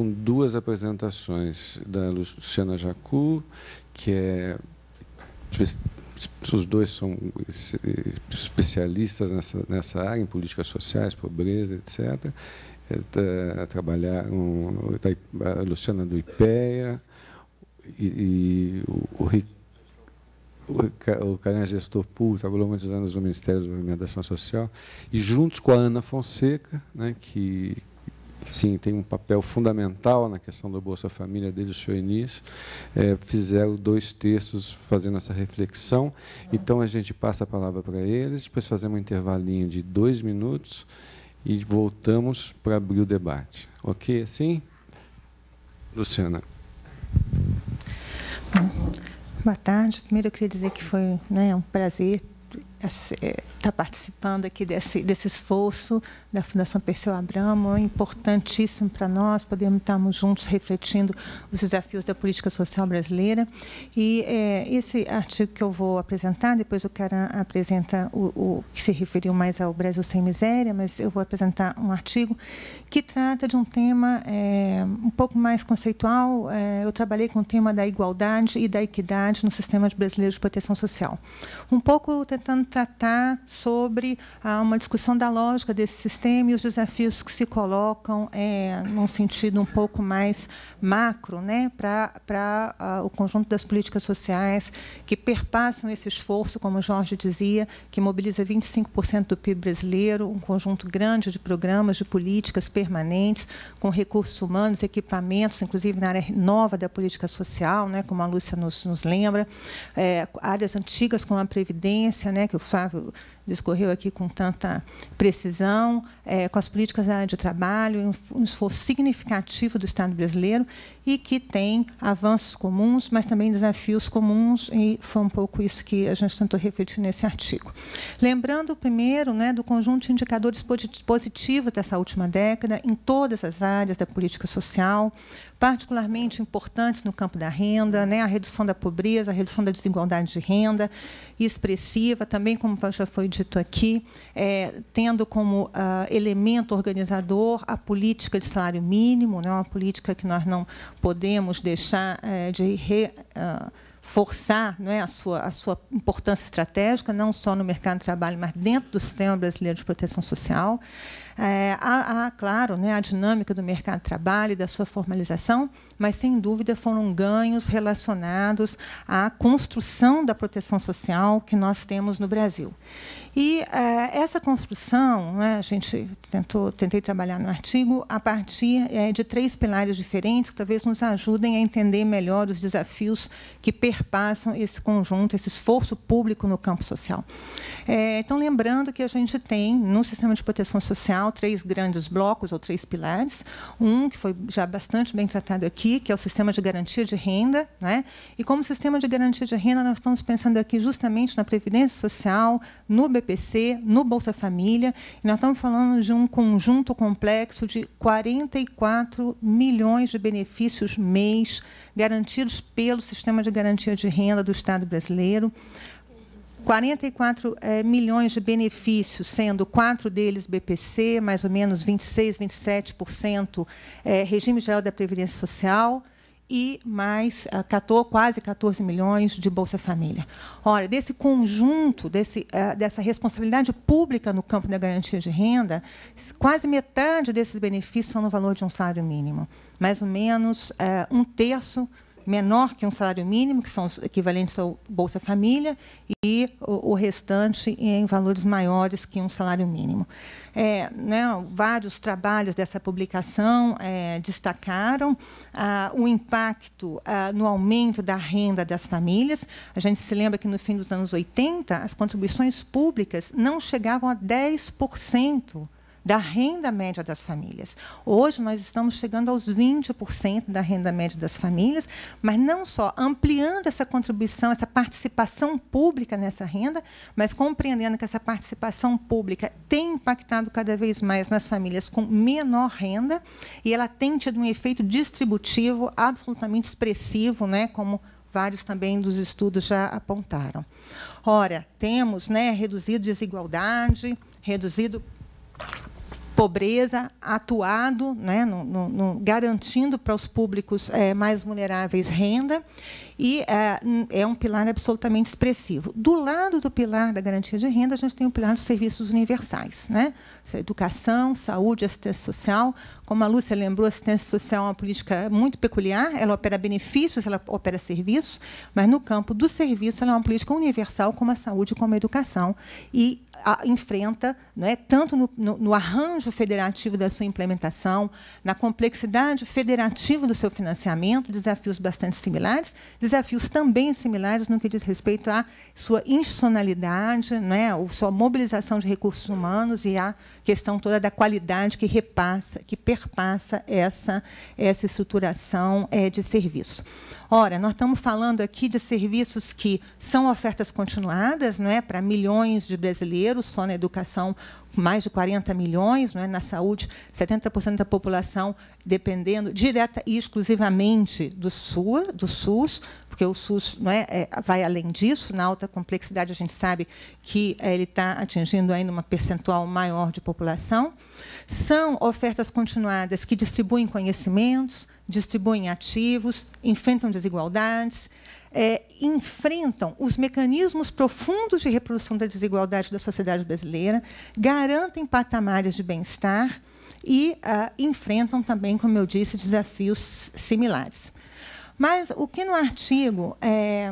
com duas apresentações da Luciana Jacu, que é os dois são especialistas nessa, nessa área, em políticas sociais, pobreza, etc. É, tá, Trabalharam a Luciana do IPEA e, e o, o, o Gestor Público, trabalhou muitos anos no Ministério da Movimentação Social, e juntos com a Ana Fonseca, né, que, enfim, tem um papel fundamental na questão do Bolsa Família desde o seu início, é, fizeram dois textos fazendo essa reflexão. Então, a gente passa a palavra para eles, depois fazemos um intervalinho de dois minutos e voltamos para abrir o debate. Ok assim? Luciana. boa tarde. Primeiro, eu queria dizer que foi né, um prazer é, é, estar participando aqui desse, desse esforço da Fundação Perseu Abramo, é importantíssimo para nós, podermos estarmos juntos refletindo os desafios da política social brasileira. E é, esse artigo que eu vou apresentar, depois o cara apresenta o, o, que se referiu mais ao Brasil sem miséria, mas eu vou apresentar um artigo que trata de um tema é, um pouco mais conceitual. É, eu trabalhei com o tema da igualdade e da equidade no sistema brasileiro de proteção social. Um pouco tentando tratar sobre ah, uma discussão da lógica desse sistema sistema e os desafios que se colocam é, num sentido um pouco mais macro né, para uh, ah, o conjunto das políticas sociais que perpassam esse esforço, como o Jorge dizia, que mobiliza 25% do PIB brasileiro, um conjunto grande de programas, de políticas permanentes, com recursos humanos, equipamentos, inclusive na área nova da política social, né, como a Lúcia nos, nos lembra, é, áreas antigas como a Previdência, né, que o Flávio discorreu aqui com tanta precisão, é, com as políticas da área de trabalho, um esforço significativo do Estado brasileiro e que tem avanços comuns, mas também desafios comuns, e foi um pouco isso que a gente tentou refletir nesse artigo. Lembrando, primeiro, né, do conjunto de indicadores positivos dessa última década em todas as áreas da política social, particularmente importantes no campo da renda, né, a redução da pobreza, a redução da desigualdade de renda expressiva, também, como já foi dito aqui, é, tendo como uh, elemento organizador a política de salário mínimo, né, uma política que nós não podemos deixar é, de re, uh, forçar né, a, sua, a sua importância estratégica, não só no mercado de trabalho, mas dentro do sistema brasileiro de proteção social. É, há, há, claro, né, a dinâmica do mercado de trabalho e da sua formalização, mas, sem dúvida, foram ganhos relacionados à construção da proteção social que nós temos no Brasil. E é, essa construção, né, a gente tentou, tentei trabalhar no artigo a partir é, de três pilares diferentes que talvez nos ajudem a entender melhor os desafios que perpassam esse conjunto, esse esforço público no campo social. É, então, lembrando que a gente tem no sistema de proteção social três grandes blocos ou três pilares. Um que foi já bastante bem tratado aqui, que é o sistema de garantia de renda, né? E como sistema de garantia de renda, nós estamos pensando aqui justamente na previdência social, no BPC, no Bolsa Família. E nós estamos falando de um conjunto complexo de 44 milhões de benefícios mês garantidos pelo Sistema de Garantia de Renda do Estado brasileiro. 44 é, eh, milhões de benefícios, sendo quatro deles BPC, mais ou menos 26, 27% é, regime geral da Previdência Social, e mais uh, ah, 14, quase 14 milhões de Bolsa Família. Ora, desse conjunto, desse, uh, dessa responsabilidade pública no campo da garantia de renda, quase metade desses benefícios são no valor de um salário mínimo. Mais ou menos uh, um terço menor que um salário mínimo, que são equivalentes ao Bolsa Família, e o, restante em valores maiores que um salário mínimo. É, né, vários trabalhos dessa publicação é, destacaram ah, o impacto ah, no aumento da renda das famílias. A gente se lembra que no fim dos anos 80, as contribuições públicas não chegavam a 10% da renda média das famílias. Hoje nós estamos chegando aos 20% da renda média das famílias, mas não só ampliando essa contribuição, essa participação pública nessa renda, mas compreendendo que essa participação pública tem impactado cada vez mais nas famílias com menor renda e ela tem tido um efeito distributivo absolutamente expressivo, né, como vários também dos estudos já apontaram. Ora, temos né, reduzido desigualdade, reduzido pobreza, atuado, né, no, no, no, garantindo para os públicos é, mais vulneráveis renda, e é, é, um pilar absolutamente expressivo. Do lado do pilar da garantia de renda, a gente tem o pilar dos serviços universais, né? educação, saúde, assistência social. Como a Lúcia lembrou, assistência social é uma política muito peculiar, ela opera benefícios, ela opera serviços, mas no campo do serviço ela é uma política universal, como a saúde, como a educação, e a, enfrenta, é tanto no, no, no, arranjo federativo da sua implementação, na complexidade federativa do seu financiamento, desafios bastante similares, desafios também similares no que diz respeito à sua institucionalidade, né, ou sua mobilização de recursos humanos e à questão toda da qualidade que repassa, que perpassa essa, essa estruturação é, de serviço. Ora, nós estamos falando aqui de serviços que são ofertas continuadas, não é, para milhões de brasileiros, só na educação mais de 40 milhões, não é, na saúde 70% da população dependendo direta e exclusivamente do SUA, do SUS, porque o SUS não é, é vai além disso, na alta complexidade a gente sabe que é, ele está atingindo ainda uma percentual maior de população. São ofertas continuadas que distribuem conhecimentos, distribuem ativos, enfrentam desigualdades, é, enfrentam os mecanismos profundos de reprodução da desigualdade da sociedade brasileira, garantem patamares de bem-estar e ah, enfrentam também, como eu disse, desafios similares. Mas o que no artigo é,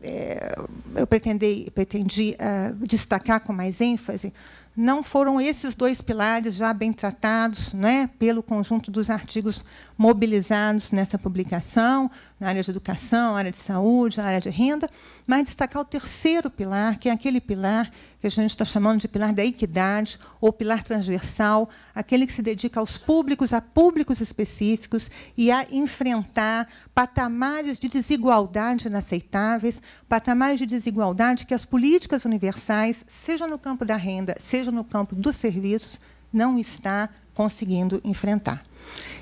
é, eu pretendi, pretendi ah, destacar com mais ênfase não foram esses dois pilares já bem tratados né, pelo conjunto dos artigos mobilizados nessa publicação, na área de educação, área de saúde, área de renda, mas destacar o terceiro pilar, que é aquele pilar que a gente está chamando de pilar da equidade, ou pilar transversal, aquele que se dedica aos públicos, a públicos específicos, e a enfrentar patamares de desigualdade inaceitáveis, patamares de desigualdade que as políticas universais, seja no campo da renda, seja seja no campo dos serviços, não está conseguindo enfrentar.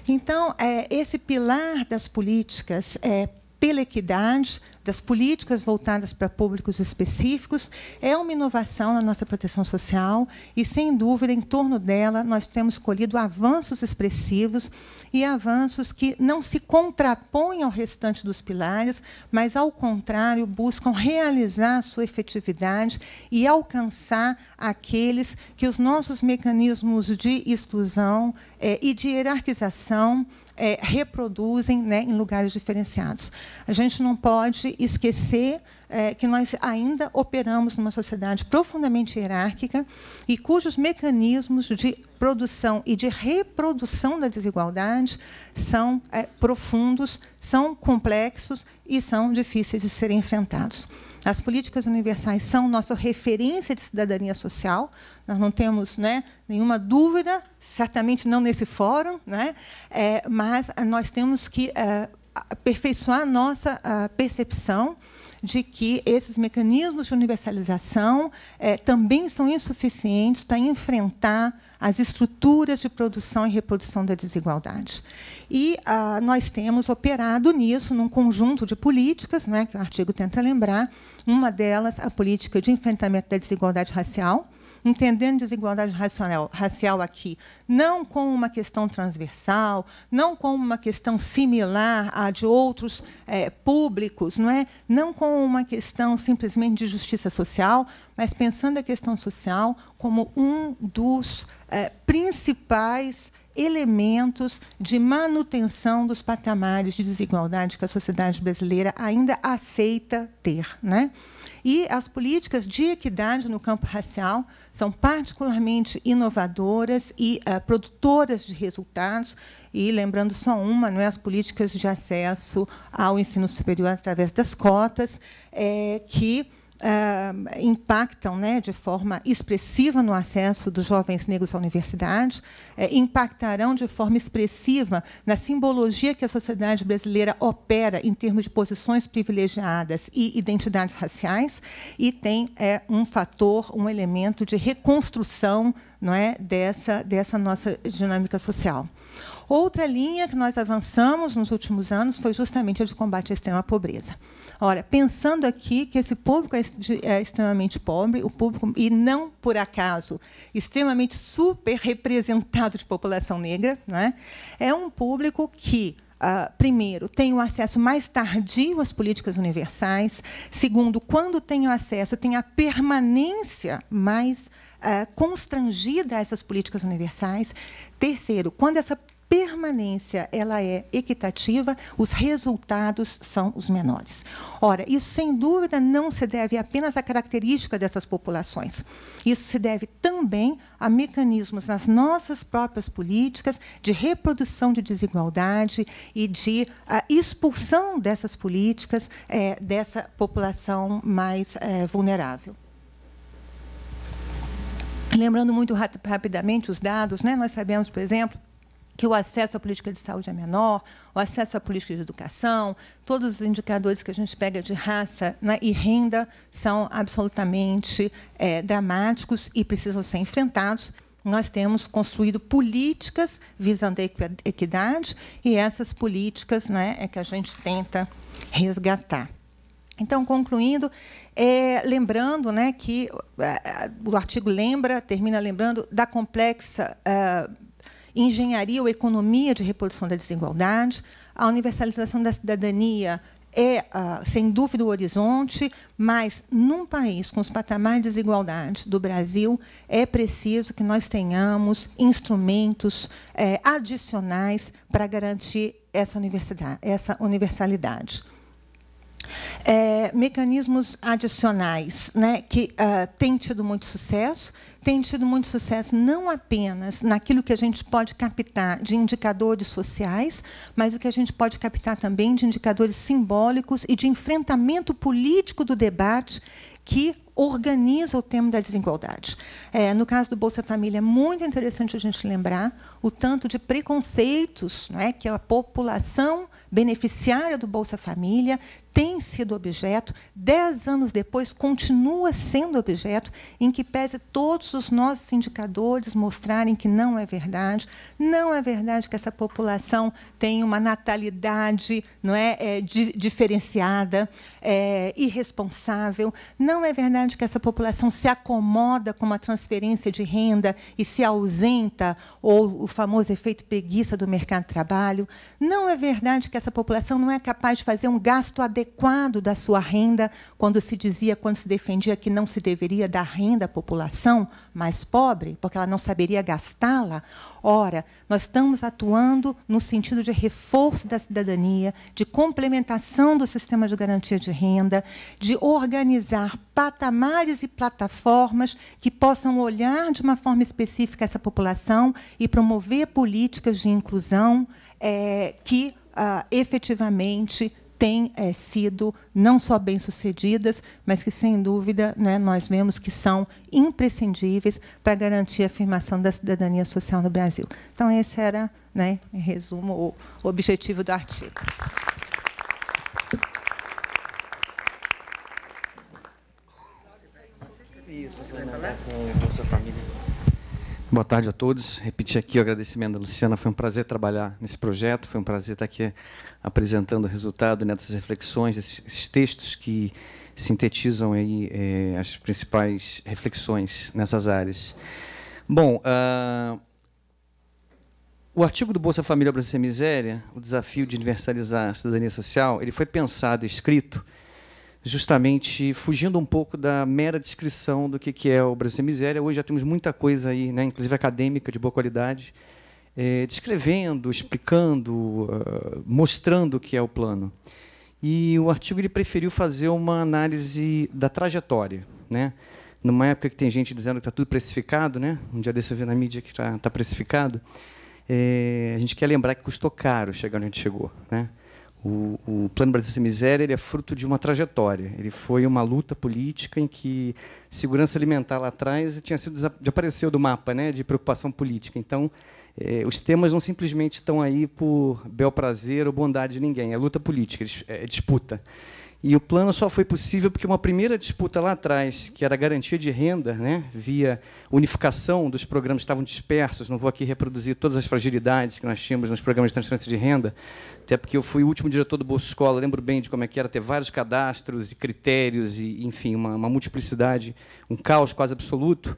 Então, é, esse pilar das políticas é, pela equidade, das políticas voltadas para públicos específicos. É uma inovação na nossa proteção social e, sem dúvida, em torno dela, nós temos colhido avanços expressivos e avanços que não se contrapõem ao restante dos pilares, mas, ao contrário, buscam realizar a sua efetividade e alcançar aqueles que os nossos mecanismos de exclusão eh, e de hierarquização é, reproduzem né, em lugares diferenciados. A gente não pode esquecer é, que nós ainda operamos numa sociedade profundamente hierárquica e cujos mecanismos de produção e de reprodução da desigualdade são é, profundos, são complexos e são difíceis de serem enfrentados. As políticas universais são nossa referência de cidadania social, nós não temos né, nenhuma dúvida, certamente não nesse fórum, né, é, mas nós temos que é, aperfeiçoar nossa a ah, percepção de que esses mecanismos de universalização é, também são insuficientes para enfrentar as estruturas de produção e reprodução da desigualdade. E ah, nós temos operado nisso num conjunto de políticas, né, que o artigo tenta lembrar, uma delas a política de enfrentamento da desigualdade racial, entendendo desigualdade racional, racial aqui não como uma questão transversal, não como uma questão similar à de outros é, públicos, não é? Não como uma questão simplesmente de justiça social, mas pensando a questão social como um dos é, principais elementos de manutenção dos patamares de desigualdade que a sociedade brasileira ainda aceita ter, né? E as políticas de equidade no campo racial são particularmente inovadoras e uh, produtoras de resultados. E, lembrando só uma, não é, as políticas de acesso ao ensino superior através das cotas, é, que uh, impactam né, de forma expressiva no acesso dos jovens negros à universidade, eh, impactarão de forma expressiva na simbologia que a sociedade brasileira opera em termos de posições privilegiadas e identidades raciais, e tem é um fator, um elemento de reconstrução não é, dessa, dessa nossa dinâmica social. Outra linha que nós avançamos nos últimos anos foi justamente a de combate à extrema pobreza. Olha, pensando aqui que esse público é, é extremamente pobre, o público e não por acaso extremamente super representado de população negra, né? é um público que Uh, primeiro, tem o acesso mais tardio às políticas universais. Segundo, quando tem o acesso, tem a permanência mais uh, constrangida a essas políticas universais. Terceiro, quando essa permanência ela é equitativa, os resultados são os menores. Ora, isso sem dúvida não se deve apenas à característica dessas populações. Isso se deve também a mecanismos nas nossas próprias políticas de reprodução de desigualdade e de ah, expulsão dessas políticas é, dessa população mais é, vulnerável. Lembrando muito rapidamente os dados, né? nós sabemos, por exemplo, que o acesso à política de saúde é menor, o acesso à política de educação, todos os indicadores que a gente pega de raça né, e renda são absolutamente é, dramáticos e precisam ser enfrentados. Nós temos construído políticas visando a equidade e essas políticas né, é que a gente tenta resgatar. Então, concluindo, é, lembrando né, que é, é o artigo lembra, termina lembrando da complexa é, engenharia ou economia de reprodução da desigualdade. A universalização da cidadania é, ah, sem dúvida, o horizonte, mas num país com os patamares de desigualdade do Brasil, é preciso que nós tenhamos instrumentos eh, adicionais para garantir essa, essa universalidade. É, mecanismos adicionais, né, que uh, têm tido muito sucesso, têm tido muito sucesso não apenas naquilo que a gente pode captar de indicadores sociais, mas o que a gente pode captar também de indicadores simbólicos e de enfrentamento político do debate que organiza o tema da desigualdade. É, no caso do Bolsa Família, é muito interessante a gente lembrar o tanto de preconceitos né, que a população beneficiária do Bolsa Família tem sido objeto, dez anos depois continua sendo objeto, em que pese todos os nossos indicadores mostrarem que não é verdade, não é verdade que essa população tem uma natalidade não é, é di, diferenciada, é, irresponsável, não é verdade que essa população se acomoda com uma transferência de renda e se ausenta, ou o famoso efeito preguiça do mercado de trabalho, não é verdade que essa população não é capaz de fazer um gasto adequado adequado da sua renda, quando se dizia, quando se defendia que não se deveria dar renda à população mais pobre, porque ela não saberia gastá-la. Ora, nós estamos atuando no sentido de reforço da cidadania, de complementação do sistema de garantia de renda, de organizar patamares e plataformas que possam olhar de uma forma específica essa população e promover políticas de inclusão é, que Uh, efetivamente têm é, sido não só bem-sucedidas, mas que, sem dúvida, né, nós vemos que são imprescindíveis para garantir a afirmação da cidadania social no Brasil. Então, esse era, né, em resumo, o objetivo do artigo. Isso, você falar com a sua família. Boa tarde a todos. Repetir aqui o agradecimento da Luciana. Foi um prazer trabalhar nesse projeto, foi um prazer estar aqui apresentando o resultado né, dessas reflexões, esses, esses textos que sintetizam aí, eh, as principais reflexões nessas áreas. Bom, uh, o artigo do Bolsa Família Brasil Miséria, o desafio de universalizar a cidadania social, ele foi pensado e escrito justamente fugindo um pouco da mera descrição do que, que é o Brasil Sem Miséria. Hoje já temos muita coisa aí, né, inclusive acadêmica, de boa qualidade, é, descrevendo, explicando, uh, mostrando o que é o plano. E o artigo ele preferiu fazer uma análise da trajetória. Né? Numa época que tem gente dizendo que está tudo precificado, né? um dia desse eu vi na mídia que está tá precificado, é, a gente quer lembrar que custou caro chegar onde a gente chegou. Né? O, o, Plano Brasil Sem Miséria ele é fruto de uma trajetória. Ele foi uma luta política em que segurança alimentar lá atrás tinha sido desapareceu do mapa, né, de preocupação política. Então, eh, os temas não simplesmente estão aí por bel prazer ou bondade de ninguém. É luta política, é, é disputa. E o plano só foi possível porque uma primeira disputa lá atrás, que era a garantia de renda, né, via unificação dos programas que estavam dispersos, não vou aqui reproduzir todas as fragilidades que nós tínhamos nos programas de transferência de renda, até porque eu fui o último diretor do Bolsa Escola, lembro bem de como é que era ter vários cadastros e critérios, e, enfim, uma, uma multiplicidade, um caos quase absoluto.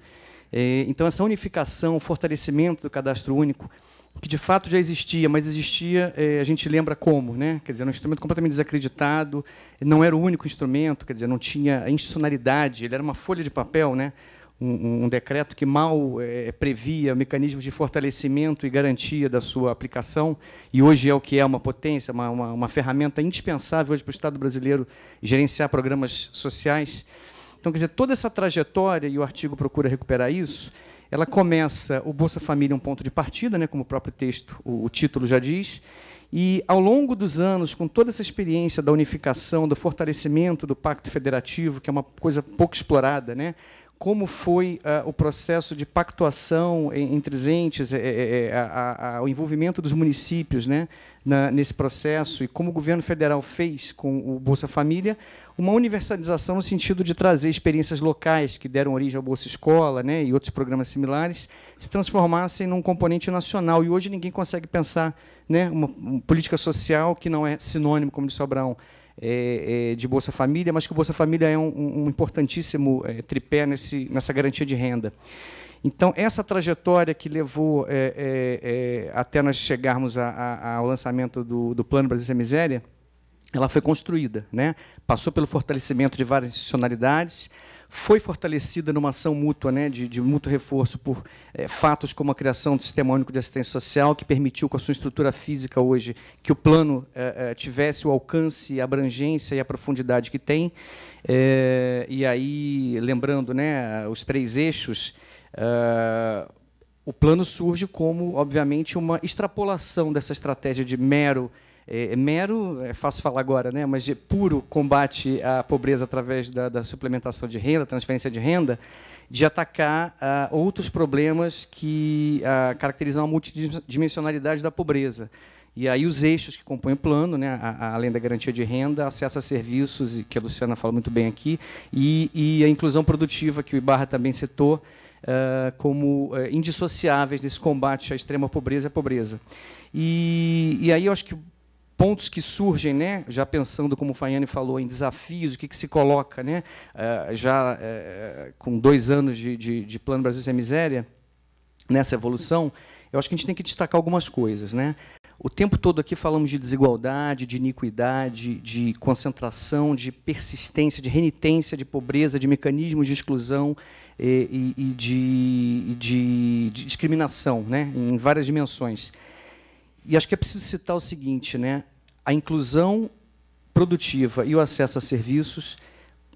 É, então, essa unificação, o fortalecimento do cadastro único, que de fato já existia, mas existia, é, a gente lembra como, né? Quer dizer, era um instrumento completamente desacreditado, não era o único instrumento, quer dizer, não tinha institucionalidade, ele era uma folha de papel, né? Um, um decreto que mal é, previa mecanismos de fortalecimento e garantia da sua aplicação, e hoje é o que é uma potência, uma, uma, uma ferramenta indispensável hoje para o Estado brasileiro gerenciar programas sociais. Então, quer dizer, toda essa trajetória, e o artigo procura recuperar isso, ela começa o Bolsa Família um ponto de partida, né, como o próprio texto, o, o título já diz, e ao longo dos anos, com toda essa experiência da unificação, do fortalecimento do Pacto Federativo, que é uma coisa pouco explorada, né, como foi uh, o processo de pactuação entre os entes, é, é, é a, a, o envolvimento dos municípios né, na, nesse processo e como o governo federal fez com o Bolsa Família, uma universalização no sentido de trazer experiências locais que deram origem ao Bolsa Escola né, e outros programas similares se transformassem num componente nacional. E hoje ninguém consegue pensar né, uma, uma política social que não é sinônimo, como disse o Abraão, é, é, de Bolsa Família, mas que o Bolsa Família é um, um importantíssimo é, tripé nesse, nessa garantia de renda. Então, essa trajetória que levou é, é, é, até nós chegarmos a, a, ao lançamento do, do Plano Brasil Sem Miséria ela foi construída, né? passou pelo fortalecimento de várias institucionalidades, foi fortalecida numa ação mútua, né, de, de mútuo reforço por é, fatos como a criação do Sistema Único de Assistência Social, que permitiu com a sua estrutura física hoje que o plano é, é, tivesse o alcance, a abrangência e a profundidade que tem. e aí, lembrando né, os três eixos, o plano surge como, obviamente, uma extrapolação dessa estratégia de mero é, é, mero, é fácil falar agora, né, mas de é puro combate à pobreza através da, da suplementação de renda, transferência de renda, de atacar uh, outros problemas que uh, caracterizam a multidimensionalidade da pobreza. E aí os eixos que compõem o plano, né, além da garantia de renda, acesso a serviços, que a Luciana fala muito bem aqui, e, e a inclusão produtiva, que o Ibarra também citou, uh, como eh, indissociáveis nesse combate à extrema pobreza e à pobreza. E, e aí eu acho que pontos que surgem, né? já pensando, como o Faiane falou, em desafios, o que, que se coloca, né? Uh, já uh, com dois anos de, de, de, Plano Brasil Sem Miséria, nessa evolução, eu acho que a gente tem que destacar algumas coisas. Né? O tempo todo aqui falamos de desigualdade, de iniquidade, de concentração, de persistência, de renitência, de pobreza, de mecanismos de exclusão e, e, e de, de, de discriminação né? em várias dimensões. E acho que é preciso citar o seguinte, né? A inclusão produtiva e o acesso a serviços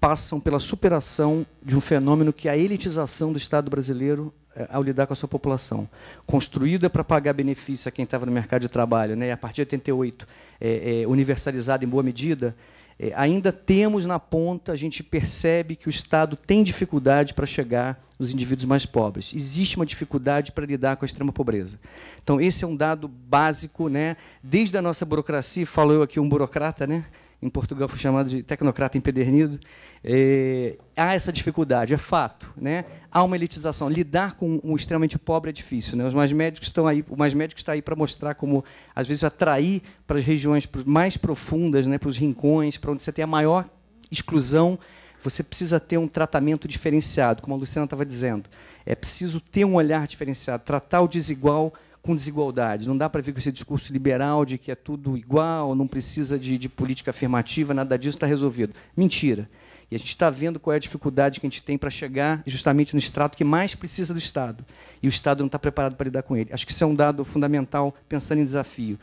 passam pela superação de um fenômeno que é a elitização do Estado brasileiro eh, ao lidar com a sua população, construída é para pagar benefício a quem estava no mercado de trabalho, né, a partir de 88, é, é, eh, eh, universalizada em boa medida, é, ainda temos na ponta, a gente percebe que o Estado tem dificuldade para chegar nos indivíduos mais pobres. Existe uma dificuldade para lidar com a extrema pobreza. Então, esse é um dado básico, né? Desde a nossa burocracia, falou eu aqui um burocrata, né? em Portugal foi chamado de tecnocrata empedernido. É, há essa dificuldade, é fato. Né? Há uma elitização. Lidar com o extremamente pobre é difícil. Né? Os mais médicos estão aí, o mais médico está aí para mostrar como, às vezes, atrair para as regiões mais profundas, né? para os rincões, para onde você tem a maior exclusão. Você precisa ter um tratamento diferenciado, como a Luciana estava dizendo. É preciso ter um olhar diferenciado, tratar o desigual com desigualdade. Não dá para ver que esse discurso liberal de que é tudo igual, não precisa de, de política afirmativa, nada disso está resolvido. Mentira. E a gente está vendo qual é a dificuldade que a gente tem para chegar justamente no extrato que mais precisa do Estado. E o Estado não está preparado para lidar com ele. Acho que isso é um dado fundamental pensando em desafio.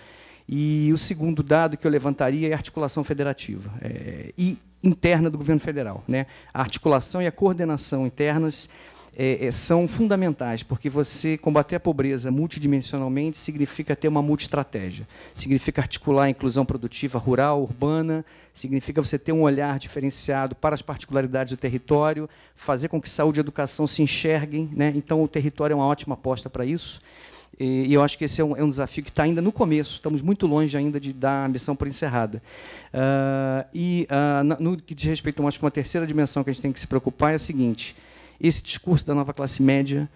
E o segundo dado que eu levantaria é a articulação federativa é, e interna do governo federal. Né? A articulação e a coordenação internas é, é, são fundamentais, porque você combater a pobreza multidimensionalmente significa ter uma multiestratégia, significa articular a inclusão produtiva rural, urbana, significa você ter um olhar diferenciado para as particularidades do território, fazer com que saúde e educação se enxerguem. Né? Então, o território é uma ótima aposta para isso. E eu acho que esse é um, é um desafio que está ainda no começo, estamos muito longe ainda de dar a missão por encerrada. Uh, e uh, no que diz respeito, acho que uma terceira dimensão que a gente tem que se preocupar é a seguinte: esse discurso da nova classe média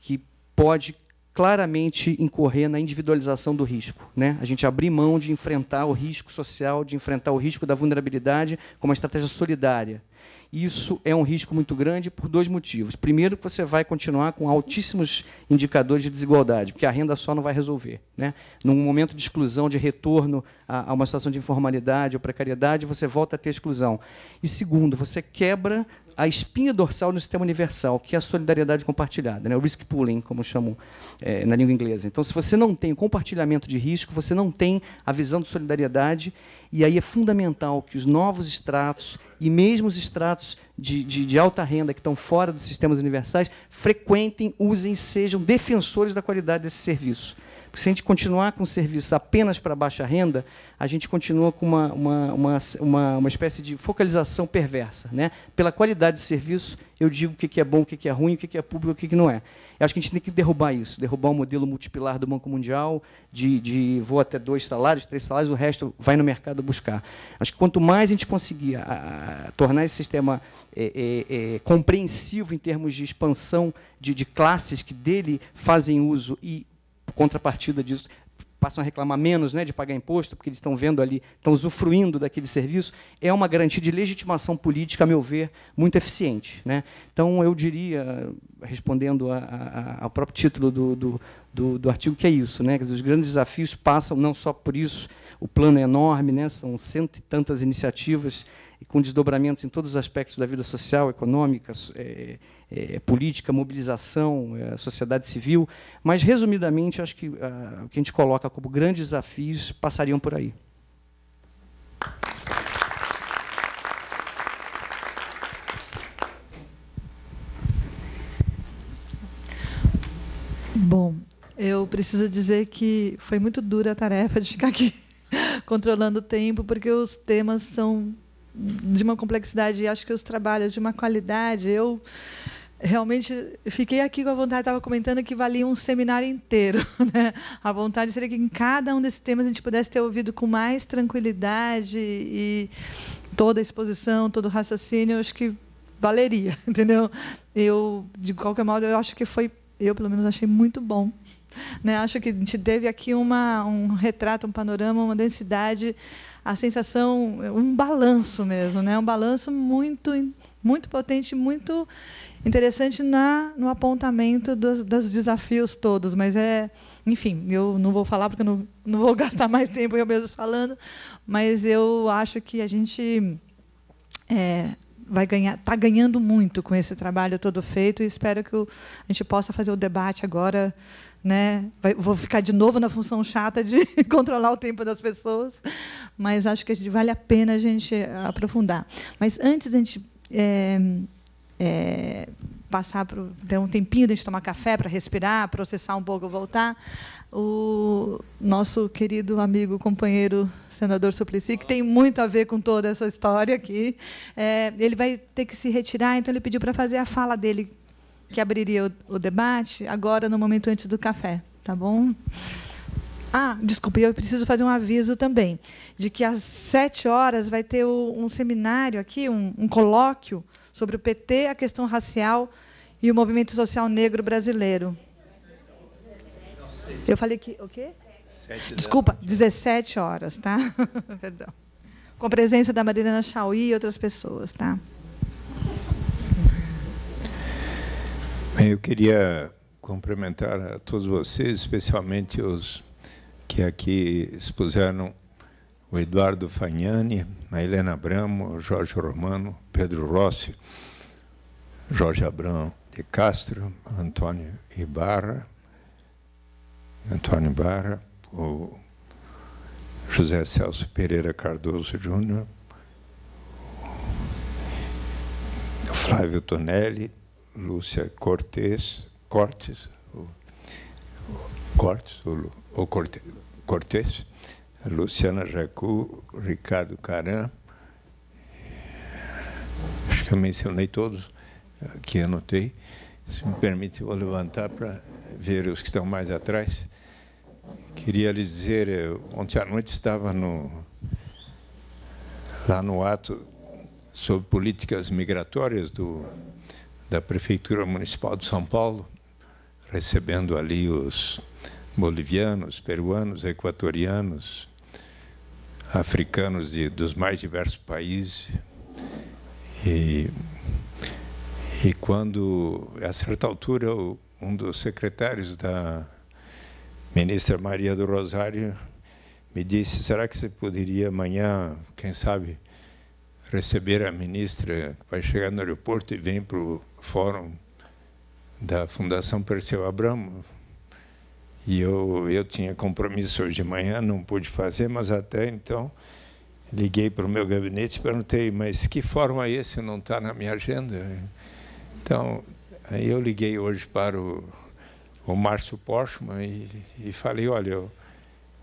que pode claramente incorrer na individualização do risco. Né? A gente abrir mão de enfrentar o risco social, de enfrentar o risco da vulnerabilidade como uma estratégia solidária. Isso é um risco muito grande por dois motivos. Primeiro, que você vai continuar com altíssimos indicadores de desigualdade, porque a renda só não vai resolver. Né? Num momento de exclusão, de retorno a, a uma situação de informalidade ou precariedade, você volta a ter exclusão. E segundo, você quebra a espinha dorsal do sistema universal, que é a solidariedade compartilhada, né? o risk pooling, como chamam é, na língua inglesa. Então, se você não tem o compartilhamento de risco, você não tem a visão de solidariedade, e aí é fundamental que os novos estratos, e mesmo os estratos de, de, de alta renda que estão fora dos sistemas universais, frequentem, usem, sejam defensores da qualidade desse serviço se a gente continuar com o serviço apenas para baixa renda, a gente continua com uma, uma, uma, uma, uma espécie de focalização perversa. Né? Pela qualidade do serviço, eu digo o que é bom, o que é ruim, o que é público, o que não é. Eu acho que a gente tem que derrubar isso, derrubar o modelo multipilar do Banco Mundial, de, de vou até dois salários, três salários, o resto vai no mercado buscar. Acho que quanto mais a gente conseguir a, a, tornar esse sistema é, é, é, compreensivo em termos de expansão de, de classes que dele fazem uso e contrapartida disso, passam a reclamar menos né, de pagar imposto, porque eles estão vendo ali, estão usufruindo daquele serviço, é uma garantia de legitimação política, a meu ver, muito eficiente. Né? Então, eu diria, respondendo a, a, ao próprio título do, do, do, do, artigo, que é isso. Né? Os grandes desafios passam não só por isso, o plano é enorme, né? são cento e tantas iniciativas, e com desdobramentos em todos os aspectos da vida social, econômica, é, é, política, mobilização, é, sociedade civil. Mas, resumidamente, acho que ah, o que a gente coloca como grandes desafios passariam por aí. Bom, eu preciso dizer que foi muito dura a tarefa de ficar aqui controlando o tempo, porque os temas são de uma complexidade e acho que os trabalhos de uma qualidade. Eu realmente fiquei aqui com a vontade, estava comentando que valia um seminário inteiro. Né? A vontade seria que em cada um desses temas a gente pudesse ter ouvido com mais tranquilidade e toda a exposição, todo o raciocínio, eu acho que valeria, entendeu? Eu, de qualquer modo, eu acho que foi, eu pelo menos achei muito bom. Né? Acho que a gente teve aqui uma, um retrato, um panorama, uma densidade a sensação, um balanço mesmo, né? um balanço muito, muito potente, muito interessante na, no apontamento dos, dos desafios todos, mas é enfim, eu não vou falar porque eu não, não vou gastar mais tempo eu mesmo falando, mas eu acho que a gente é, vai ganhar, está ganhando muito com esse trabalho todo feito e espero que o, a gente possa fazer o debate agora né? vou ficar de novo na função chata de controlar o tempo das pessoas, mas acho que vale a pena a gente eh, aprofundar. Mas antes a gente é, é, passar para ter um tempinho de a gente tomar café para respirar, processar um pouco, voltar, o nosso querido amigo, companheiro, senador Suplicy, que tem muito a ver com toda essa história aqui, é, ele vai ter que se retirar, então ele pediu para fazer a fala dele que abriria o, o debate agora no momento antes do café, tá bom? Ah, desculpe, eu preciso fazer um aviso também, de que às sete horas vai ter um seminário aqui, um, um, colóquio sobre o PT, a questão racial e o movimento social negro brasileiro. Eu falei que o quê? Desculpa, 17 horas, tá? Perdão. Com a presença da Marilena Chauí e outras pessoas, tá? Eu queria cumprimentar a todos vocês, especialmente os que aqui expuseram o Eduardo Fagnani, a Helena Abramo, o Jorge Romano, Pedro Rossi, Jorge Abrão de Castro, Antônio Ibarra, Antônio Ibarra, o José Celso Pereira Cardoso Júnior, Flávio Tonelli, Lúcia Cortes, Cortes, ou, Cortes, ou, ou Cortes, Cortes, Luciana Jacu, Ricardo Caram, acho que eu mencionei todos que anotei. Se me permite, vou levantar para ver os que estão mais atrás. Queria lhes dizer, eh, ontem à noite estava no, lá no ato sobre políticas migratórias do da Prefeitura Municipal de São Paulo, recebendo ali os bolivianos, peruanos, equatorianos, africanos e dos mais diversos países. E, e quando, a certa altura, um dos secretários da ministra Maria do Rosário me disse, será que você poderia amanhã, quem sabe, receber a ministra que vai chegar no aeroporto e vem para o fórum da Fundação Perseu Abramo. E eu, eu tinha compromisso hoje de manhã, não pude fazer, mas até então liguei para o meu gabinete e perguntei, mas que fórum é esse? Não está na minha agenda. Então, aí eu liguei hoje para o, o Márcio Postman e, e falei, olha, eu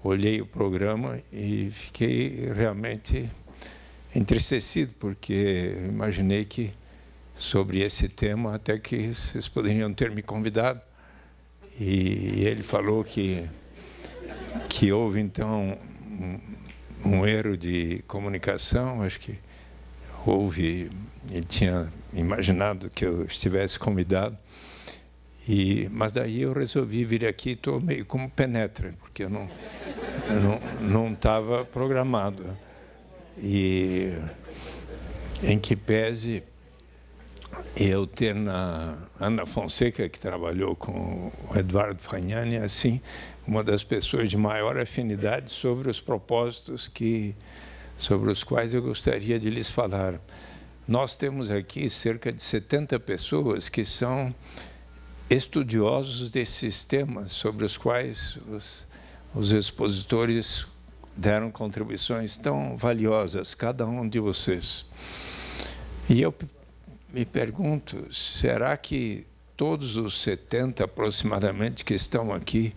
olhei o programa e fiquei realmente entristecido, porque imaginei que sobre esse tema, até que vocês poderiam ter me convidado. E ele falou que, que houve, então, um, um erro de comunicação, acho que houve, ele tinha imaginado que eu estivesse convidado. E, mas daí eu resolvi vir aqui, estou meio como penetra, porque eu não não estava programado. E em que pese eu ter na Ana Fonseca, que trabalhou com o Eduardo Fagnani, assim, uma das pessoas de maior afinidade sobre os propósitos que, sobre os quais eu gostaria de lhes falar. Nós temos aqui cerca de 70 pessoas que são estudiosos desses temas sobre os quais os, os expositores deram contribuições tão valiosas, cada um de vocês. E eu me pergunto, será que todos os 70 aproximadamente que estão aqui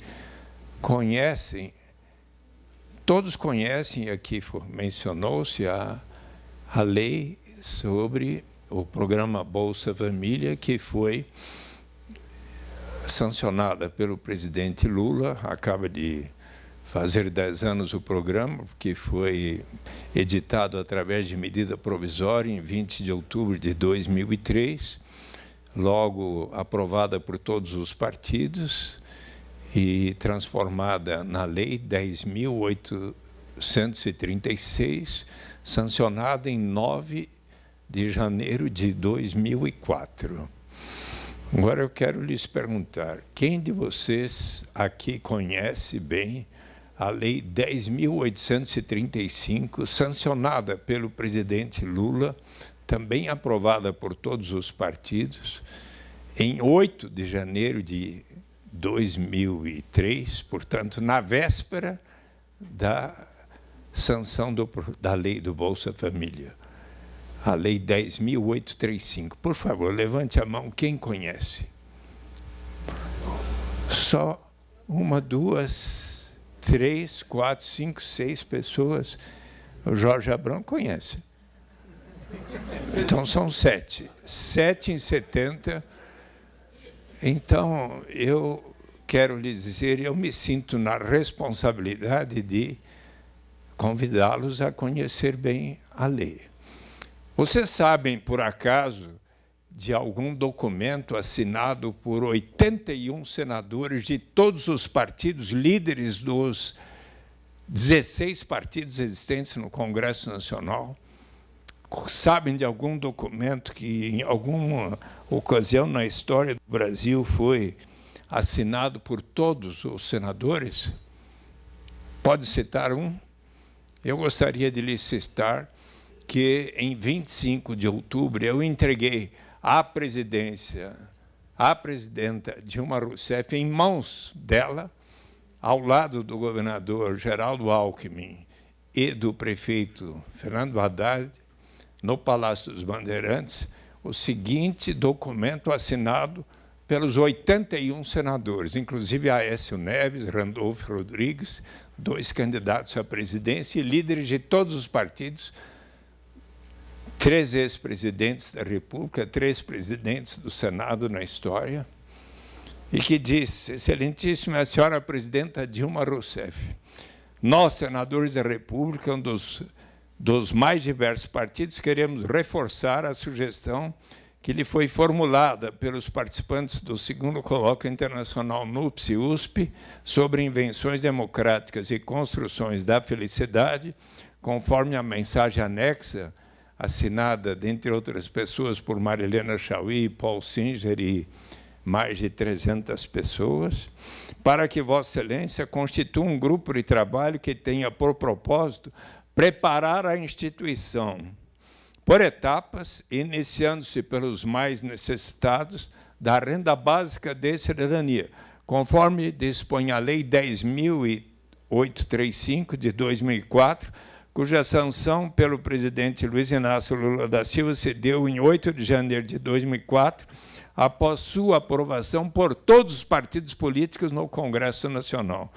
conhecem, todos conhecem, aqui mencionou-se a, a lei sobre o programa Bolsa Família, que foi sancionada pelo presidente Lula, acaba de fazer 10 anos o programa, que foi editado através de medida provisória em 20 de outubro de 2003, logo aprovada por todos os partidos e transformada na Lei 10.836, sancionada em 9 de janeiro de 2004. Agora eu quero lhes perguntar: quem de vocês aqui conhece bem a Lei 10.835, sancionada pelo presidente Lula, também aprovada por todos os partidos, em 8 de janeiro de 2003, portanto, na véspera da sanção do, da lei do Bolsa Família, a Lei 10.835. Por favor, levante a mão quem conhece. Só uma, duas, três, quatro, cinco, seis pessoas. O Jorge Abrão conhece. Então são sete. Sete em 70. Então eu quero lhe dizer, eu me sinto na responsabilidade de convidá-los a conhecer bem a lei. Vocês sabem, por acaso, de algum documento assinado por 81 senadores de todos os partidos, líderes dos 16 partidos existentes no Congresso Nacional, sabem de algum documento que, em alguma ocasião na história do Brasil, foi assinado por todos os senadores? Pode citar um? Eu gostaria de lhe citar que, em 25 de outubro, eu entreguei a presidência, a presidenta Dilma Rousseff em mãos dela, ao lado do governador Geraldo Alckmin e do prefeito Fernando Haddad, no Palácio dos Bandeirantes, o seguinte documento assinado pelos 81 senadores, inclusive Aécio Neves, Randolfo Rodrigues, dois candidatos à presidência e líderes de todos os partidos três ex-presidentes da República, três presidentes do Senado na história, e que disse: Excelentíssima senhora presidenta Dilma Rousseff, nós, senadores da República, um dos, dos mais diversos partidos, queremos reforçar a sugestão que lhe foi formulada pelos participantes do segundo colóquio internacional NUPS-USP sobre invenções democráticas e construções da felicidade, conforme a mensagem anexa assinada, dentre outras pessoas, por Marilena Chauí, Paul Singer e mais de 300 pessoas, para que Vossa Excelência constitua um grupo de trabalho que tenha por propósito preparar a instituição por etapas, iniciando-se pelos mais necessitados da renda básica de cidadania, conforme dispõe a Lei 10.835 de 2004, cuja sanção pelo presidente Luiz Inácio Lula da Silva se deu em 8 de janeiro de 2004, após sua aprovação por todos os partidos políticos no Congresso Nacional.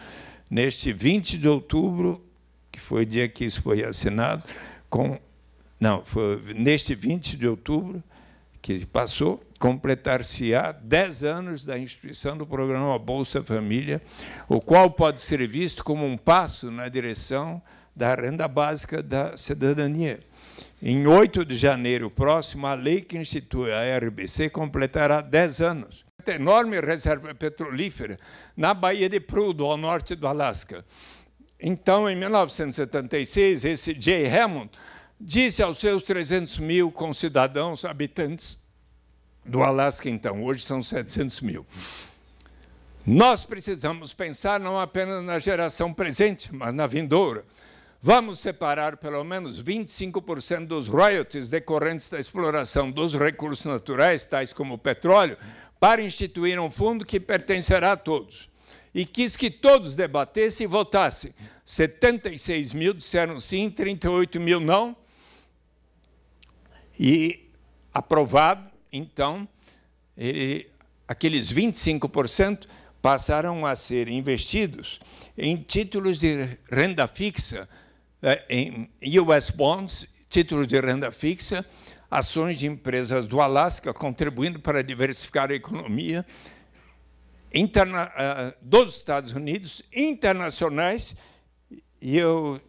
Neste 20 de outubro, que foi o dia que isso foi assinado, com não, foi neste 20 de outubro que passou, completar-se-á 10 anos da instituição do programa Bolsa Família, o qual pode ser visto como um passo na direção da renda básica da cidadania. Em 8 de janeiro próximo, a lei que institui a RBC completará 10 anos. A enorme reserva petrolífera na Baía de Prudhoe, ao norte do Alasca. Então, em 1976, esse J. Hammond disse aos seus 300 mil concidadãos habitantes do Alasca, então, hoje são 700 mil, nós precisamos pensar não apenas na geração presente, mas na vindoura. Vamos separar pelo menos 25% dos royalties decorrentes da exploração dos recursos naturais, tais como o petróleo, para instituir um fundo que pertencerá a todos. E quis que todos debatessem e votassem. 76 mil disseram sim, 38 mil não. E aprovado, então, ele, aqueles 25% passaram a ser investidos em títulos de renda fixa é, em US bonds, títulos de renda fixa, ações de empresas do Alasca, contribuindo para diversificar a economia ah, dos Estados Unidos, internacionais, e eu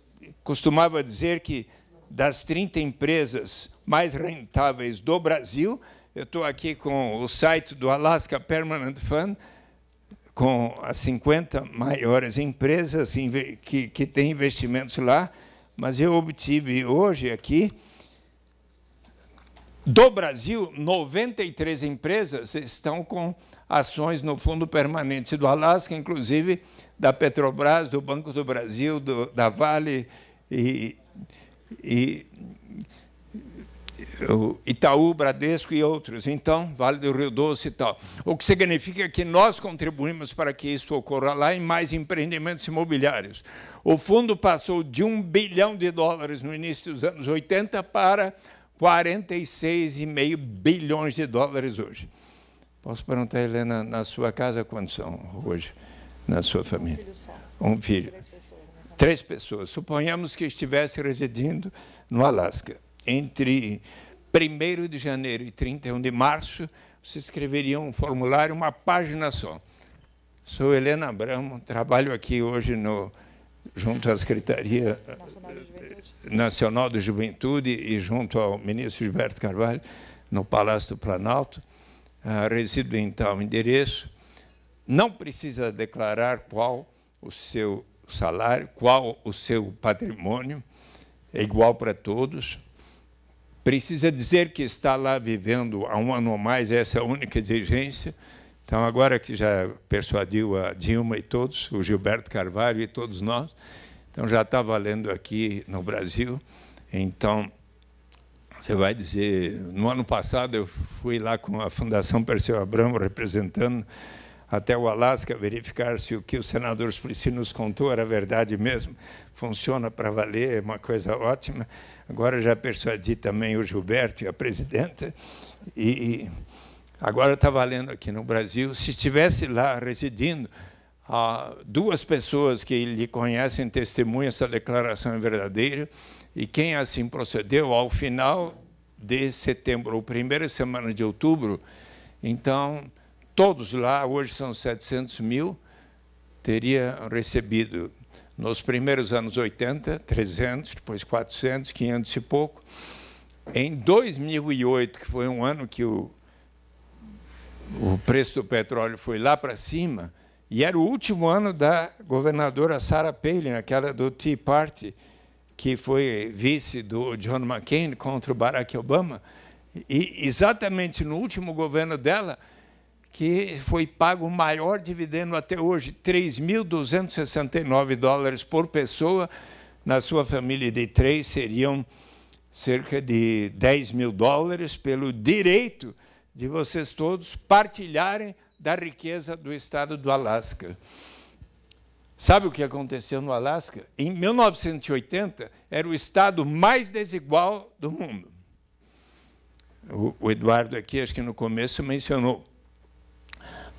costumava dizer que das 30 empresas mais rentáveis do Brasil, eu estou aqui com o site do Alaska Permanent Fund, com as 50 maiores empresas que, que têm investimentos lá, mas eu obtive hoje aqui, do Brasil, 93 empresas estão com ações no Fundo Permanente do Alasca, inclusive da Petrobras, do Banco do Brasil, do, da Vale e, e Itaú, Bradesco e outros, então, Vale do Rio Doce e tal. O que significa que nós contribuímos para que isso ocorra lá e mais empreendimentos imobiliários. O fundo passou de 1 bilhão de dólares no início dos anos 80 para 46,5 bilhões de dólares hoje. Posso perguntar, Helena, na sua casa quantos são hoje, na sua família? Um filho. Três pessoas. Né? Três pessoas. Suponhamos que estivesse residindo no Alasca. Entre 1 de janeiro e 31 de março, você escreveria um formulário, uma página só. Sou Helena Abramo, trabalho aqui hoje no, junto à Secretaria Nacional de Juventude eh, e junto ao ministro Gilberto Carvalho, no Palácio do Planalto. Ah, resido em tal endereço. Não precisa declarar qual o seu salário, qual o seu patrimônio, é igual para todos. Precisa dizer que está lá vivendo há um ano ou mais, essa é a única exigência. Então, agora que já persuadiu a Dilma e todos, o Gilberto Carvalho e todos nós, então já está valendo aqui no Brasil. Então, você vai dizer, no ano passado eu fui lá com a Fundação Perseu Abramo representando até o Alasca verificar se o que o senador Suplicy nos contou era verdade mesmo, funciona para valer, é uma coisa ótima. Agora já persuadi também o Gilberto e a presidenta, e agora está valendo aqui no Brasil. Se estivesse lá residindo, duas pessoas que lhe conhecem testemunham essa declaração é verdadeira, e quem assim procedeu, ao final de setembro, ou primeira semana de outubro, então, todos lá, hoje são 700 mil, teria recebido nos primeiros anos 80, 300, depois 400, 500 e pouco. Em 2008, que foi um ano que o, o preço do petróleo foi lá para cima, e era o último ano da governadora Sarah Palin, aquela do Tea Party, que foi vice do John McCain contra o Barack Obama, e exatamente no último governo dela, que foi pago o maior dividendo até hoje, 3.269 dólares por pessoa. Na sua família de três, seriam cerca de 10 mil dólares pelo direito de vocês todos partilharem da riqueza do estado do Alasca. Sabe o que aconteceu no Alasca? Em 1980, era o estado mais desigual do mundo. O Eduardo aqui, acho que no começo, mencionou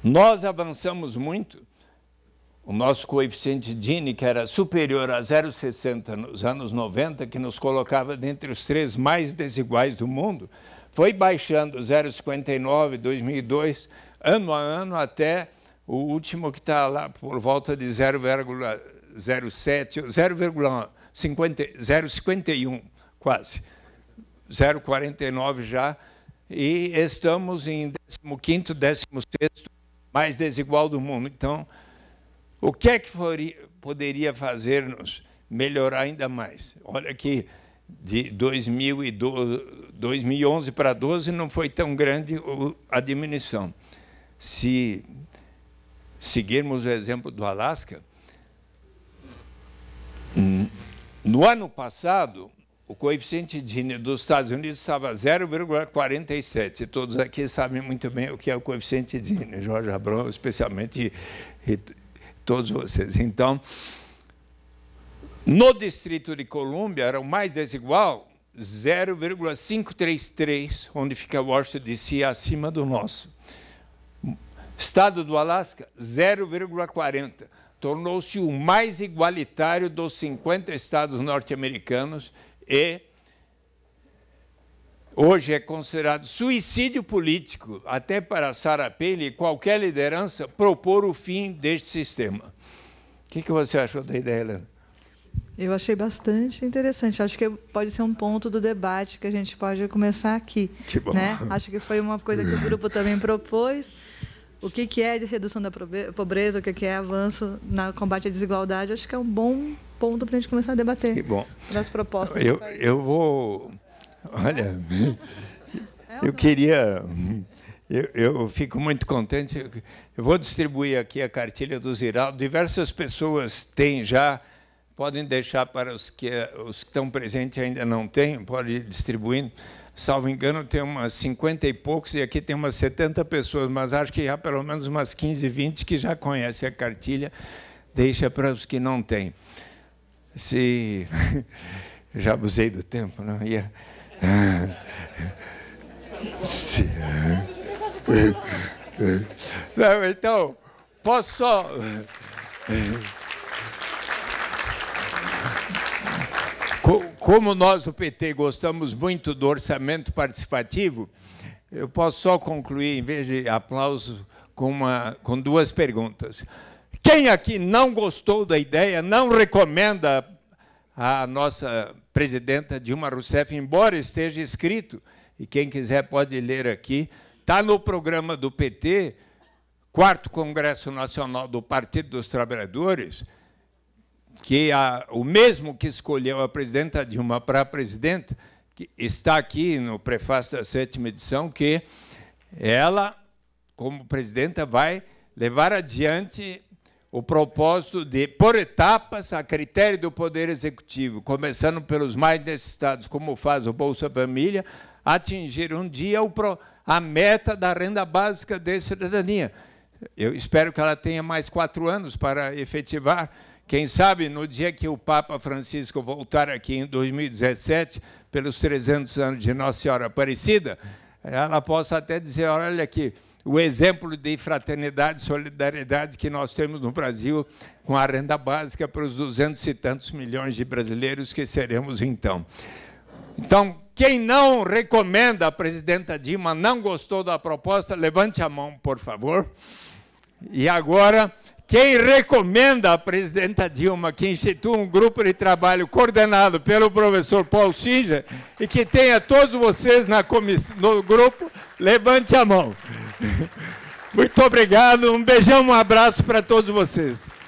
nós avançamos muito. O nosso coeficiente Gini, que era superior a 0,60 nos anos 90, que nos colocava dentre os três mais desiguais do mundo, foi baixando 0,59 2002, ano a ano, até o último que está lá por volta de 0,07, 0,51 quase, 0,49 já, e estamos em 15º, 16º, mais desigual do mundo. Então, o que é que poderia fazer-nos melhorar ainda mais? Olha que de 2012, 2011 para 2012 não foi tão grande a diminuição. Se seguirmos o exemplo do Alasca, no ano passado o coeficiente Gini dos Estados Unidos estava 0,47. Todos aqui sabem muito bem o que é o coeficiente Gini, Jorge Abrão, especialmente, e, todos vocês. Então, no Distrito de Colômbia, era o mais desigual, 0,533, onde fica Washington DC, acima do nosso. Estado do Alasca, 0,40. Tornou-se o mais igualitário dos 50 estados norte-americanos e hoje é considerado suicídio político, até para Sarah Palin e qualquer liderança, propor o fim deste sistema. O que, que você achou da ideia, Helena? Eu achei bastante interessante. Acho que pode ser um ponto do debate que a gente pode começar aqui. Que bom. Né? Acho que foi uma coisa que o grupo também propôs. O que, é de redução da pobreza, o que, que é avanço na combate à desigualdade, acho que é um bom ponto para a gente começar a debater que bom. das propostas. Eu, eu vou. Olha, é eu queria. Eu, eu, fico muito contente. Eu vou distribuir aqui a cartilha do Ziraldo. Diversas pessoas têm já, podem deixar para os que, os que estão presentes ainda não têm, pode ir distribuindo. Salvo engano, tem umas 50 e poucos, e aqui tem umas 70 pessoas, mas acho que há pelo menos umas 15, 20 que já conhecem a cartilha, deixa para os que não têm se. Já abusei do tempo, não ia. se... É. Não, então, posso só. Como nós, o PT, gostamos muito do orçamento participativo, eu posso só concluir, em vez de aplauso, com, uma, com duas perguntas. Quem aqui não gostou da ideia, não recomenda a nossa presidenta Dilma Rousseff, embora esteja escrito, e quem quiser pode ler aqui, está no programa do PT, quarto Congresso Nacional do Partido dos Trabalhadores, que a, o mesmo que escolheu a presidenta Dilma para a presidenta, que está aqui no prefácio da sétima edição, que ela, como presidenta, vai levar adiante o propósito de, por etapas, a critério do Poder Executivo, começando pelos mais necessitados, como faz o Bolsa Família, atingir um dia pro, a meta da renda básica de cidadania. Eu espero que ela tenha mais quatro anos para efetivar. Quem sabe no dia que o Papa Francisco voltar aqui em 2017, pelos 300 anos de Nossa Senhora Aparecida, ela possa até dizer: olha aqui o exemplo de fraternidade e solidariedade que nós temos no Brasil com a renda básica para os duzentos e tantos milhões de brasileiros que seremos então. Então, quem não recomenda a presidenta Dilma, não gostou da proposta, levante a mão, por favor. E agora quem recomenda a presidenta Dilma que institua um grupo de trabalho coordenado pelo professor Paul Singer e que tenha todos vocês na no grupo, levante a mão. Muito obrigado, um beijão, um abraço para todos vocês.